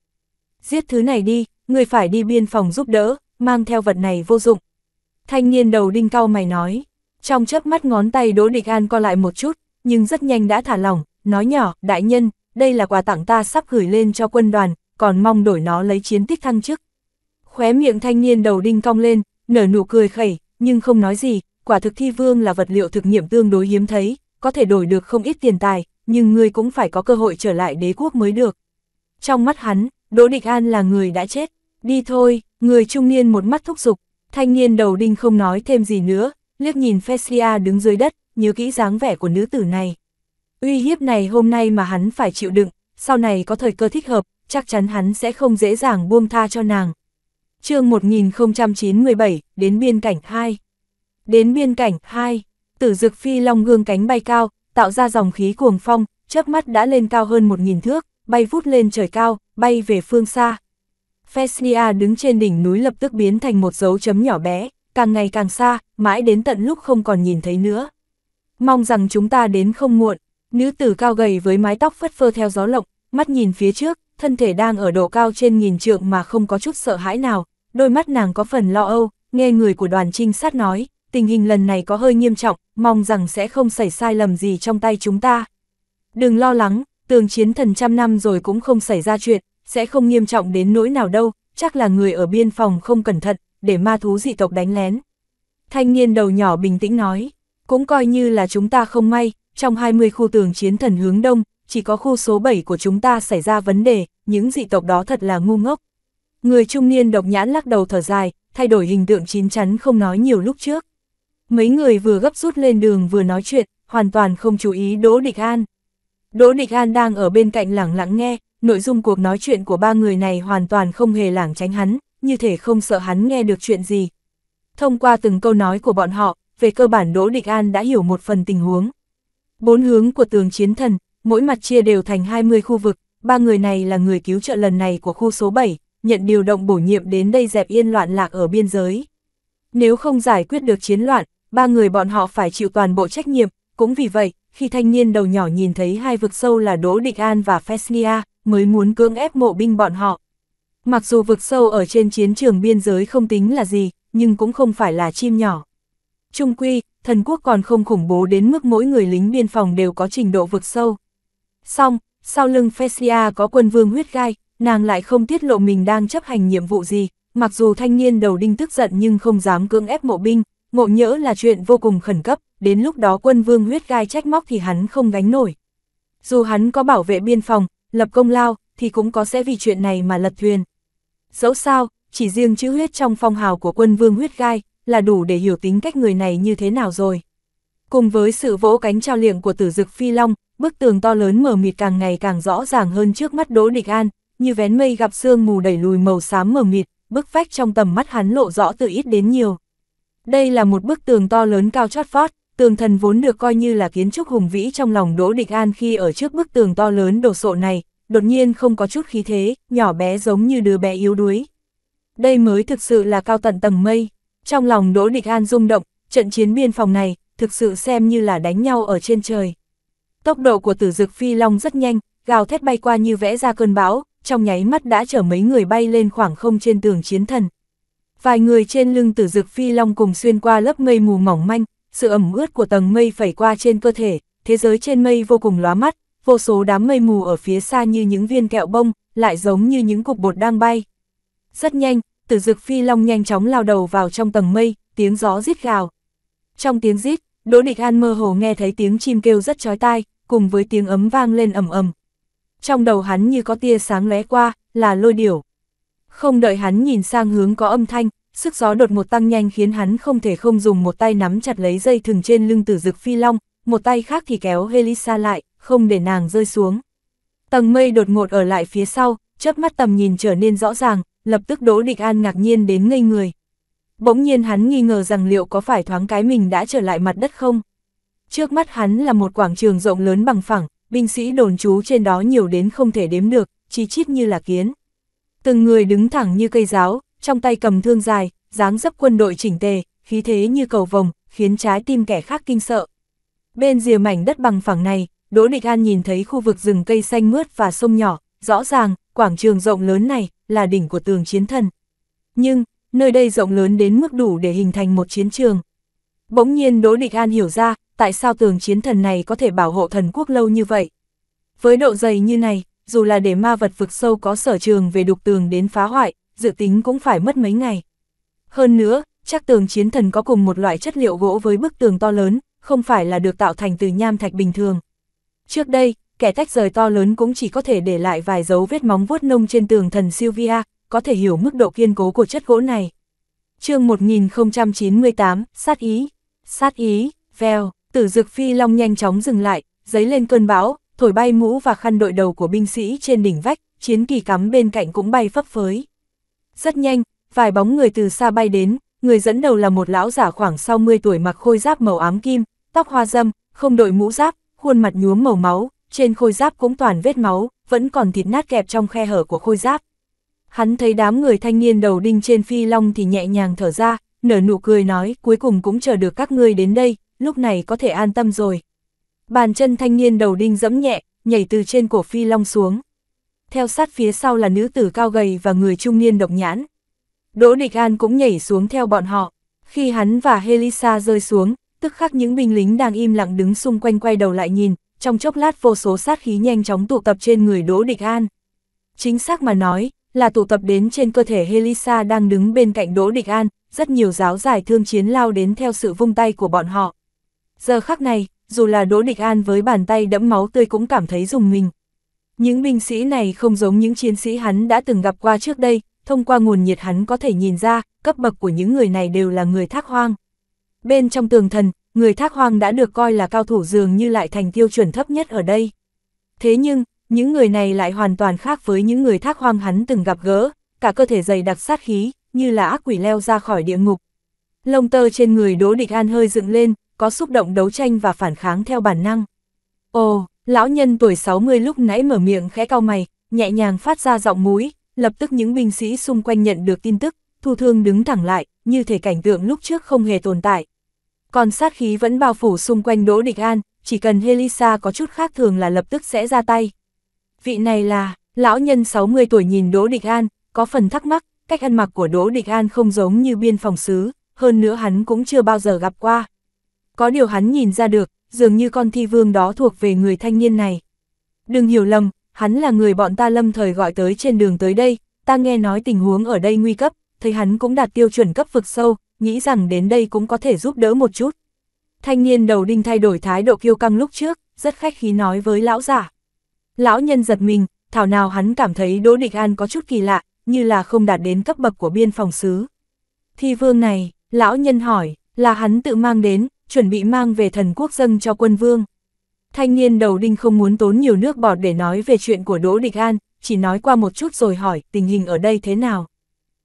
Giết thứ này đi, người phải đi biên phòng giúp đỡ, mang theo vật này vô dụng. Thanh niên đầu đinh cao mày nói, trong chớp mắt ngón tay Đỗ Địch An co lại một chút, nhưng rất nhanh đã thả lỏng, nói nhỏ, đại nhân, đây là quà tặng ta sắp gửi lên cho quân đoàn, còn mong đổi nó lấy chiến tích thăng chức. Khóe miệng thanh niên đầu đinh cong lên, nở nụ cười khẩy, nhưng không nói gì, quả thực thi vương là vật liệu thực nghiệm tương đối hiếm thấy, có thể đổi được không ít tiền tài, nhưng ngươi cũng phải có cơ hội trở lại đế quốc mới được. Trong mắt hắn, Đỗ Địch An là người đã chết, đi thôi, người trung niên một mắt thúc giục, thanh niên đầu đinh không nói thêm gì nữa, liếc nhìn Fesia đứng dưới đất, nhớ kỹ dáng vẻ của nữ tử này. Uy hiếp này hôm nay mà hắn phải chịu đựng, sau này có thời cơ thích hợp, chắc chắn hắn sẽ không dễ dàng buông tha cho nàng. chương 1097, đến biên cảnh 2. Đến biên cảnh 2, tử dực phi long gương cánh bay cao, tạo ra dòng khí cuồng phong, chớp mắt đã lên cao hơn một nghìn thước, bay vút lên trời cao, bay về phương xa. Fesnia đứng trên đỉnh núi lập tức biến thành một dấu chấm nhỏ bé, càng ngày càng xa, mãi đến tận lúc không còn nhìn thấy nữa. Mong rằng chúng ta đến không muộn, nữ tử cao gầy với mái tóc phất phơ theo gió lộng, mắt nhìn phía trước, thân thể đang ở độ cao trên nghìn trượng mà không có chút sợ hãi nào, đôi mắt nàng có phần lo âu, nghe người của đoàn trinh sát nói, tình hình lần này có hơi nghiêm trọng, mong rằng sẽ không xảy sai lầm gì trong tay chúng ta. Đừng lo lắng, tường chiến thần trăm năm rồi cũng không xảy ra chuyện, sẽ không nghiêm trọng đến nỗi nào đâu, chắc là người ở biên phòng không cẩn thận, để ma thú dị tộc đánh lén. Thanh niên đầu nhỏ bình tĩnh nói, cũng coi như là chúng ta không may, trong 20 khu tường chiến thần hướng đông, chỉ có khu số 7 của chúng ta xảy ra vấn đề, những dị tộc đó thật là ngu ngốc. Người trung niên độc nhãn lắc đầu thở dài, thay đổi hình tượng chín chắn không nói nhiều lúc trước. Mấy người vừa gấp rút lên đường vừa nói chuyện, hoàn toàn không chú ý Đỗ Địch An. Đỗ Địch An đang ở bên cạnh lẳng lặng nghe, nội dung cuộc nói chuyện của ba người này hoàn toàn không hề lảng tránh hắn, như thể không sợ hắn nghe được chuyện gì. Thông qua từng câu nói của bọn họ, về cơ bản Đỗ Địch An đã hiểu một phần tình huống. Bốn hướng của tường chiến thần, mỗi mặt chia đều thành 20 khu vực, ba người này là người cứu trợ lần này của khu số 7, nhận điều động bổ nhiệm đến đây dẹp yên loạn lạc ở biên giới. Nếu không giải quyết được chiến loạn, ba người bọn họ phải chịu toàn bộ trách nhiệm, cũng vì vậy, khi thanh niên đầu nhỏ nhìn thấy hai vực sâu là Đỗ Địch An và Fesnia, mới muốn cưỡng ép mộ binh bọn họ. Mặc dù vực sâu ở trên chiến trường biên giới không tính là gì, nhưng cũng không phải là chim nhỏ. Trung quy, thần quốc còn không khủng bố đến mức mỗi người lính biên phòng đều có trình độ vực sâu. Xong, sau lưng Fesia có quân vương huyết gai, nàng lại không tiết lộ mình đang chấp hành nhiệm vụ gì, mặc dù thanh niên đầu đinh tức giận nhưng không dám cưỡng ép mộ binh, ngộ nhỡ là chuyện vô cùng khẩn cấp, đến lúc đó quân vương huyết gai trách móc thì hắn không gánh nổi. Dù hắn có bảo vệ biên phòng, lập công lao, thì cũng có sẽ vì chuyện này mà lật thuyền. Dẫu sao, chỉ riêng chữ huyết trong phong hào của quân vương huyết gai là đủ để hiểu tính cách người này như thế nào rồi. Cùng với sự vỗ cánh trao liệng của tử dực phi long, bức tường to lớn mờ mịt càng ngày càng rõ ràng hơn trước mắt Đỗ Địch An, như vén mây gặp sương mù đẩy lùi màu xám mờ mịt, bức vách trong tầm mắt hắn lộ rõ từ ít đến nhiều. Đây là một bức tường to lớn cao chót vót, tường thần vốn được coi như là kiến trúc hùng vĩ trong lòng Đỗ Địch An khi ở trước bức tường to lớn đồ sộ này, đột nhiên không có chút khí thế, nhỏ bé giống như đứa bé yếu đuối. Đây mới thực sự là cao tận tầng mây. Trong lòng Đỗ Địch An rung động, trận chiến biên phòng này, thực sự xem như là đánh nhau ở trên trời. Tốc độ của tử dực phi long rất nhanh, gào thét bay qua như vẽ ra cơn bão, trong nháy mắt đã chở mấy người bay lên khoảng không trên tường chiến thần. Vài người trên lưng tử dực phi long cùng xuyên qua lớp mây mù mỏng manh, sự ẩm ướt của tầng mây phẩy qua trên cơ thể, thế giới trên mây vô cùng lóa mắt, vô số đám mây mù ở phía xa như những viên kẹo bông, lại giống như những cục bột đang bay. Rất nhanh, tử dực phi long nhanh chóng lao đầu vào trong tầng mây, tiếng gió rít gào. Trong tiếng rít, Đỗ Địch An mơ hồ nghe thấy tiếng chim kêu rất chói tai, cùng với tiếng ấm vang lên ầm ầm. Trong đầu hắn như có tia sáng lóe qua, là lôi điểu. Không đợi hắn nhìn sang hướng có âm thanh, sức gió đột một tăng nhanh khiến hắn không thể không dùng một tay nắm chặt lấy dây thừng trên lưng tử dực phi long, một tay khác thì kéo Helisa lại, không để nàng rơi xuống. Tầng mây đột ngột ở lại phía sau, chớp mắt tầm nhìn trở nên rõ ràng, lập tức Đỗ Địch An ngạc nhiên đến ngây người. Bỗng nhiên hắn nghi ngờ rằng liệu có phải thoáng cái mình đã trở lại mặt đất không? Trước mắt hắn là một quảng trường rộng lớn bằng phẳng, binh sĩ đồn trú trên đó nhiều đến không thể đếm được, chỉ chít như là kiến. Từng người đứng thẳng như cây giáo, trong tay cầm thương dài, dáng dấp quân đội chỉnh tề, khí thế như cầu vồng, khiến trái tim kẻ khác kinh sợ. Bên rìa mảnh đất bằng phẳng này, Đỗ Địch An nhìn thấy khu vực rừng cây xanh mướt và sông nhỏ, rõ ràng, quảng trường rộng lớn này là đỉnh của tường chiến thần. Nhưng, nơi đây rộng lớn đến mức đủ để hình thành một chiến trường. Bỗng nhiên Đỗ Địch An hiểu ra, tại sao tường chiến thần này có thể bảo hộ thần quốc lâu như vậy. Với độ dày như này, dù là để ma vật vực sâu có sở trường về đục tường đến phá hoại, dự tính cũng phải mất mấy ngày. Hơn nữa, chắc tường chiến thần có cùng một loại chất liệu gỗ với bức tường to lớn, không phải là được tạo thành từ nham thạch bình thường. Trước đây, kẻ tách rời to lớn cũng chỉ có thể để lại vài dấu vết móng vuốt nông trên tường thần Sylvia, có thể hiểu mức độ kiên cố của chất gỗ này. chương 1098, sát ý, sát ý, veo, tử dược phi long nhanh chóng dừng lại, giấy lên cơn bão, thổi bay mũ và khăn đội đầu của binh sĩ trên đỉnh vách, chiến kỳ cắm bên cạnh cũng bay phấp phới. Rất nhanh, vài bóng người từ xa bay đến, người dẫn đầu là một lão giả khoảng sau 60 tuổi mặc khôi giáp màu ám kim, tóc hoa râm, không đội mũ giáp, khuôn mặt nhuốm màu máu, trên khôi giáp cũng toàn vết máu, vẫn còn thịt nát kẹp trong khe hở của khôi giáp. Hắn thấy đám người thanh niên đầu đinh trên phi long thì nhẹ nhàng thở ra, nở nụ cười nói cuối cùng cũng chờ được các ngươi đến đây, lúc này có thể an tâm rồi. Bàn chân thanh niên đầu đinh dẫm nhẹ, nhảy từ trên cổ phi long xuống. Theo sát phía sau là nữ tử cao gầy và người trung niên độc nhãn. Đỗ Địch An cũng nhảy xuống theo bọn họ. Khi hắn và Helisa rơi xuống, tức khắc những binh lính đang im lặng đứng xung quanh quay đầu lại nhìn, trong chốc lát vô số sát khí nhanh chóng tụ tập trên người Đỗ Địch An. Chính xác mà nói, là tụ tập đến trên cơ thể Helisa đang đứng bên cạnh Đỗ Địch An, rất nhiều giáo giải thương chiến lao đến theo sự vung tay của bọn họ. Giờ khắc này, dù là Đỗ Địch An với bàn tay đẫm máu tươi cũng cảm thấy rùng mình. Những binh sĩ này không giống những chiến sĩ hắn đã từng gặp qua trước đây, thông qua nguồn nhiệt hắn có thể nhìn ra, cấp bậc của những người này đều là người thác hoang. Bên trong tường thần, người thác hoang đã được coi là cao thủ dường như lại thành tiêu chuẩn thấp nhất ở đây. Thế nhưng, những người này lại hoàn toàn khác với những người thác hoang hắn từng gặp gỡ, cả cơ thể dày đặc sát khí, như là ác quỷ leo ra khỏi địa ngục. Lông tơ trên người Đỗ Địch An hơi dựng lên, có xúc động đấu tranh và phản kháng theo bản năng. Ồ, lão nhân tuổi 60 lúc nãy mở miệng khẽ cao mày, nhẹ nhàng phát ra giọng mũi, lập tức những binh sĩ xung quanh nhận được tin tức, thu thương đứng thẳng lại, như thể cảnh tượng lúc trước không hề tồn tại. Còn sát khí vẫn bao phủ xung quanh Đỗ Địch An, chỉ cần Helisa có chút khác thường là lập tức sẽ ra tay. Vị này là, lão nhân 60 tuổi nhìn Đỗ Địch An, có phần thắc mắc, cách ăn mặc của Đỗ Địch An không giống như biên phòng xứ, hơn nữa hắn cũng chưa bao giờ gặp qua. Có điều hắn nhìn ra được, dường như con thi vương đó thuộc về người thanh niên này. Đừng hiểu lầm, hắn là người bọn ta lâm thời gọi tới trên đường tới đây, ta nghe nói tình huống ở đây nguy cấp, thấy hắn cũng đạt tiêu chuẩn cấp vực sâu, nghĩ rằng đến đây cũng có thể giúp đỡ một chút. Thanh niên đầu đinh thay đổi thái độ kiêu căng lúc trước, rất khách khí nói với lão giả. Lão nhân giật mình, thảo nào hắn cảm thấy Đỗ Địch An có chút kỳ lạ, như là không đạt đến cấp bậc của biên phòng xứ. Thi vương này, lão nhân hỏi, là hắn tự mang đến, chuẩn bị mang về thần quốc dâng cho quân vương. Thanh niên đầu đinh không muốn tốn nhiều nước bọt để nói về chuyện của Đỗ Địch An, chỉ nói qua một chút rồi hỏi tình hình ở đây thế nào.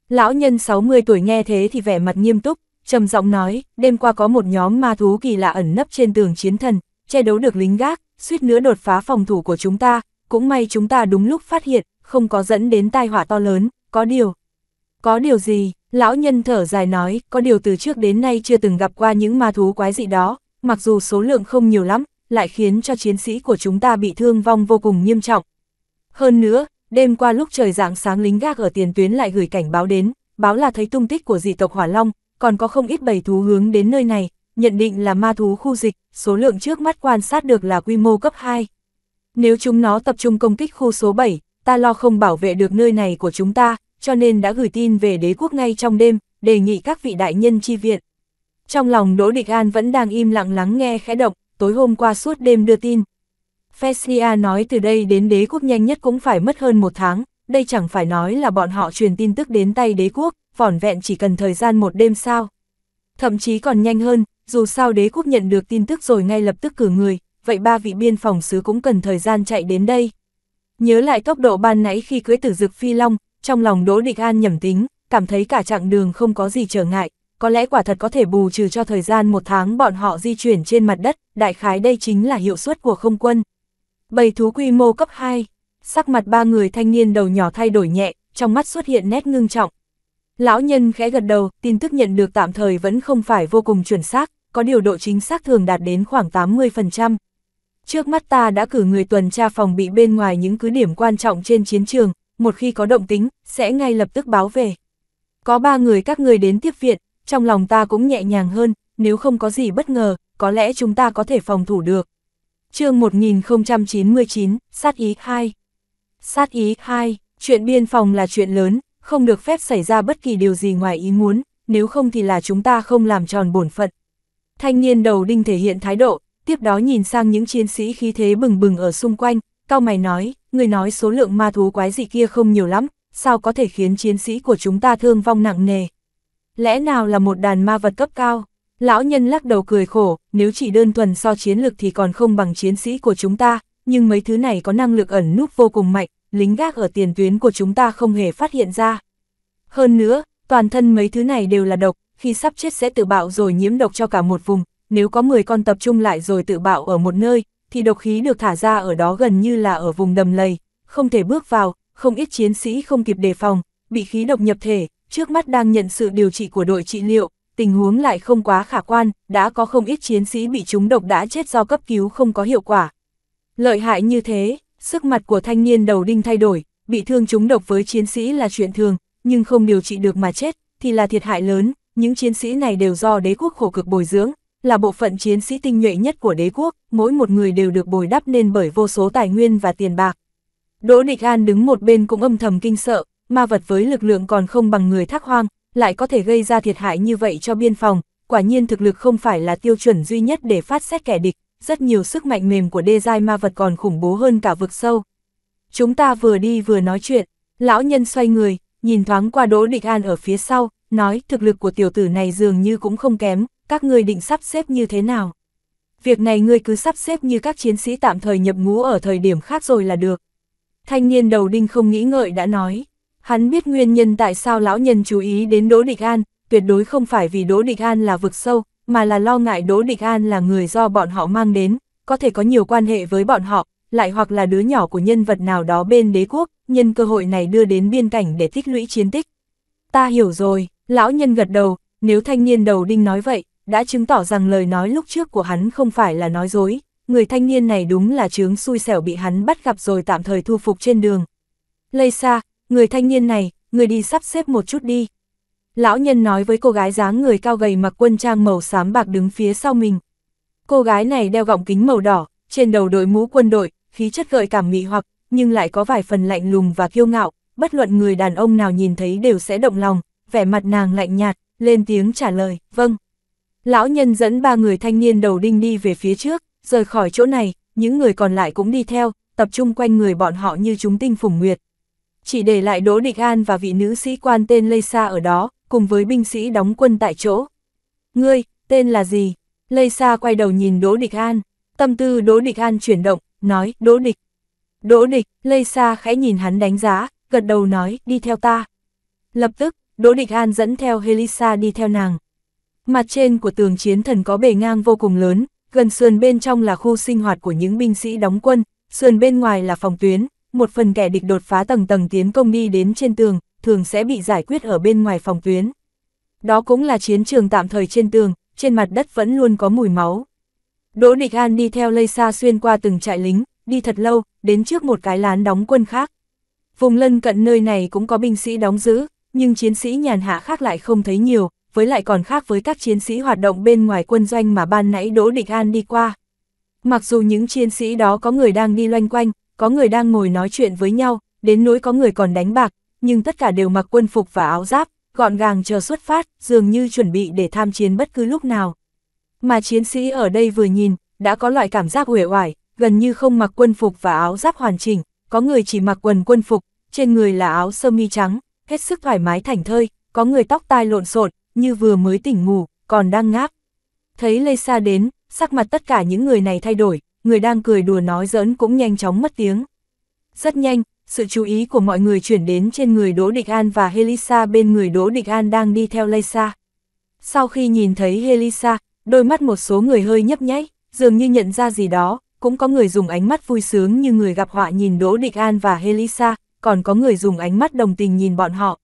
Lão nhân 60 tuổi nghe thế thì vẻ mặt nghiêm túc, trầm giọng nói, đêm qua có một nhóm ma thú kỳ lạ ẩn nấp trên tường chiến thần, che đấu được lính gác, suýt nữa đột phá phòng thủ của chúng ta, cũng may chúng ta đúng lúc phát hiện, không có dẫn đến tai họa to lớn, có điều, có điều gì? Lão nhân thở dài nói, có điều từ trước đến nay chưa từng gặp qua những ma thú quái dị đó, mặc dù số lượng không nhiều lắm, lại khiến cho chiến sĩ của chúng ta bị thương vong vô cùng nghiêm trọng. Hơn nữa, đêm qua lúc trời dạng sáng lính gác ở tiền tuyến lại gửi cảnh báo đến, báo là thấy tung tích của dị tộc Hỏa Long, còn có không ít bầy thú hướng đến nơi này, nhận định là ma thú khu dịch, số lượng trước mắt quan sát được là quy mô cấp 2. Nếu chúng nó tập trung công kích khu số 7, ta lo không bảo vệ được nơi này của chúng ta, cho nên đã gửi tin về đế quốc ngay trong đêm, đề nghị các vị đại nhân chi viện. Trong lòng Đỗ Địch An vẫn đang im lặng lắng nghe khẽ động, tối hôm qua suốt đêm đưa tin. Festia nói từ đây đến đế quốc nhanh nhất cũng phải mất hơn một tháng, đây chẳng phải nói là bọn họ truyền tin tức đến tay đế quốc, vỏn vẹn chỉ cần thời gian một đêm sao. Thậm chí còn nhanh hơn, dù sao đế quốc nhận được tin tức rồi ngay lập tức cử người, vậy ba vị biên phòng sứ cũng cần thời gian chạy đến đây. Nhớ lại tốc độ ban nãy khi cưới tử dực phi long, trong lòng Đỗ Địch An nhầm tính, cảm thấy cả chặng đường không có gì trở ngại, có lẽ quả thật có thể bù trừ cho thời gian một tháng bọn họ di chuyển trên mặt đất, đại khái đây chính là hiệu suất của không quân. Bầy thú quy mô cấp 2, sắc mặt ba người thanh niên đầu nhỏ thay đổi nhẹ, trong mắt xuất hiện nét ngưng trọng. Lão nhân khẽ gật đầu, tin tức nhận được tạm thời vẫn không phải vô cùng chuẩn xác, có điều độ chính xác thường đạt đến khoảng 80%. Trước mắt ta đã cử người tuần tra phòng bị bên ngoài những cứ điểm quan trọng trên chiến trường, một khi có động tính, sẽ ngay lập tức báo về. Có ba người các người đến tiếp viện, trong lòng ta cũng nhẹ nhàng hơn, nếu không có gì bất ngờ, có lẽ chúng ta có thể phòng thủ được. chương 1099, Sát ý 2 Sát ý 2, chuyện biên phòng là chuyện lớn, không được phép xảy ra bất kỳ điều gì ngoài ý muốn, nếu không thì là chúng ta không làm tròn bổn phận. Thanh niên đầu đinh thể hiện thái độ, tiếp đó nhìn sang những chiến sĩ khí thế bừng bừng ở xung quanh, cao mày nói, người nói số lượng ma thú quái dị kia không nhiều lắm, sao có thể khiến chiến sĩ của chúng ta thương vong nặng nề? Lẽ nào là một đàn ma vật cấp cao? Lão nhân lắc đầu cười khổ, nếu chỉ đơn thuần so chiến lực thì còn không bằng chiến sĩ của chúng ta, nhưng mấy thứ này có năng lực ẩn núp vô cùng mạnh, lính gác ở tiền tuyến của chúng ta không hề phát hiện ra. Hơn nữa, toàn thân mấy thứ này đều là độc, khi sắp chết sẽ tự bạo rồi nhiễm độc cho cả một vùng, nếu có 10 con tập trung lại rồi tự bạo ở một nơi, thì độc khí được thả ra ở đó gần như là ở vùng đầm lầy, không thể bước vào, không ít chiến sĩ không kịp đề phòng, bị khí độc nhập thể, trước mắt đang nhận sự điều trị của đội trị liệu, tình huống lại không quá khả quan, đã có không ít chiến sĩ bị trúng độc đã chết do cấp cứu không có hiệu quả. Lợi hại như thế, sức mặt của thanh niên đầu đinh thay đổi, bị thương trúng độc với chiến sĩ là chuyện thường, nhưng không điều trị được mà chết, thì là thiệt hại lớn, những chiến sĩ này đều do đế quốc khổ cực bồi dưỡng, là bộ phận chiến sĩ tinh nhuệ nhất của đế quốc, mỗi một người đều được bồi đắp nên bởi vô số tài nguyên và tiền bạc. Đỗ Địch An đứng một bên cũng âm thầm kinh sợ, ma vật với lực lượng còn không bằng người thác hoang, lại có thể gây ra thiệt hại như vậy cho biên phòng, quả nhiên thực lực không phải là tiêu chuẩn duy nhất để phát xét kẻ địch, rất nhiều sức mạnh mềm của đê giai ma vật còn khủng bố hơn cả vực sâu. Chúng ta vừa đi vừa nói chuyện, lão nhân xoay người, nhìn thoáng qua Đỗ Địch An ở phía sau, nói thực lực của tiểu tử này dường như cũng không kém, các ngươi định sắp xếp như thế nào. Việc này ngươi cứ sắp xếp như các chiến sĩ tạm thời nhập ngũ ở thời điểm khác rồi là được. Thanh niên đầu đinh không nghĩ ngợi đã nói, hắn biết nguyên nhân tại sao lão nhân chú ý đến Đỗ Địch An, tuyệt đối không phải vì Đỗ Địch An là vực sâu, mà là lo ngại Đỗ Địch An là người do bọn họ mang đến, có thể có nhiều quan hệ với bọn họ, lại hoặc là đứa nhỏ của nhân vật nào đó bên đế quốc, nhân cơ hội này đưa đến biên cảnh để tích lũy chiến tích. Ta hiểu rồi, Lão nhân gật đầu, nếu thanh niên đầu đinh nói vậy, đã chứng tỏ rằng lời nói lúc trước của hắn không phải là nói dối, người thanh niên này đúng là chướng xui xẻo bị hắn bắt gặp rồi tạm thời thu phục trên đường. Lây xa, người thanh niên này, người đi sắp xếp một chút đi. Lão nhân nói với cô gái dáng người cao gầy mặc quân trang màu xám bạc đứng phía sau mình. Cô gái này đeo gọng kính màu đỏ, trên đầu đội mũ quân đội, khí chất gợi cảm mị hoặc, nhưng lại có vài phần lạnh lùng và kiêu ngạo, bất luận người đàn ông nào nhìn thấy đều sẽ động lòng, vẻ mặt nàng lạnh nhạt, lên tiếng trả lời, vâng. Lão nhân dẫn ba người thanh niên đầu đinh đi về phía trước, rời khỏi chỗ này, những người còn lại cũng đi theo, tập trung quanh người bọn họ như chúng tinh phùng nguyệt. Chỉ để lại Đỗ Địch An và vị nữ sĩ quan tên Lê Sa ở đó, cùng với binh sĩ đóng quân tại chỗ. Ngươi, tên là gì? Lê Sa quay đầu nhìn Đỗ Địch An, tâm tư Đỗ Địch An chuyển động, nói, Đỗ Địch. Đỗ Địch, Lê Sa khẽ nhìn hắn đánh giá, gật đầu nói, đi theo ta. Lập tức, Đỗ Địch An dẫn theo Helisa đi theo nàng. Mặt trên của tường chiến thần có bề ngang vô cùng lớn, gần sườn bên trong là khu sinh hoạt của những binh sĩ đóng quân, sườn bên ngoài là phòng tuyến, một phần kẻ địch đột phá tầng tầng tiến công đi đến trên tường, thường sẽ bị giải quyết ở bên ngoài phòng tuyến. Đó cũng là chiến trường tạm thời trên tường, trên mặt đất vẫn luôn có mùi máu. Đỗ Địch An đi theo lây xa xuyên qua từng trại lính, đi thật lâu, đến trước một cái lán đóng quân khác. Vùng lân cận nơi này cũng có binh sĩ đóng giữ, nhưng chiến sĩ nhàn hạ khác lại không thấy nhiều, với lại còn khác với các chiến sĩ hoạt động bên ngoài quân doanh mà ban nãy Đỗ Địch An đi qua. Mặc dù những chiến sĩ đó có người đang đi loanh quanh, có người đang ngồi nói chuyện với nhau, đến nỗi có người còn đánh bạc, nhưng tất cả đều mặc quân phục và áo giáp, gọn gàng chờ xuất phát, dường như chuẩn bị để tham chiến bất cứ lúc nào. Mà chiến sĩ ở đây vừa nhìn, đã có loại cảm giác uể oải, gần như không mặc quân phục và áo giáp hoàn chỉnh, có người chỉ mặc quần quân phục, trên người là áo sơ mi trắng, hết sức thoải mái thảnh thơi, có người tóc tai lộn xộn, như vừa mới tỉnh ngủ, còn đang ngáp. Thấy Lê Sa đến, sắc mặt tất cả những người này thay đổi, người đang cười đùa nói giỡn cũng nhanh chóng mất tiếng. Rất nhanh, sự chú ý của mọi người chuyển đến trên người Đỗ Địch An và Helisa bên người Đỗ Địch An đang đi theo Lê Sa. Sau khi nhìn thấy Helisa, đôi mắt một số người hơi nhấp nháy, dường như nhận ra gì đó, cũng có người dùng ánh mắt vui sướng như người gặp họa nhìn Đỗ Địch An và Helisa, còn có người dùng ánh mắt đồng tình nhìn bọn họ,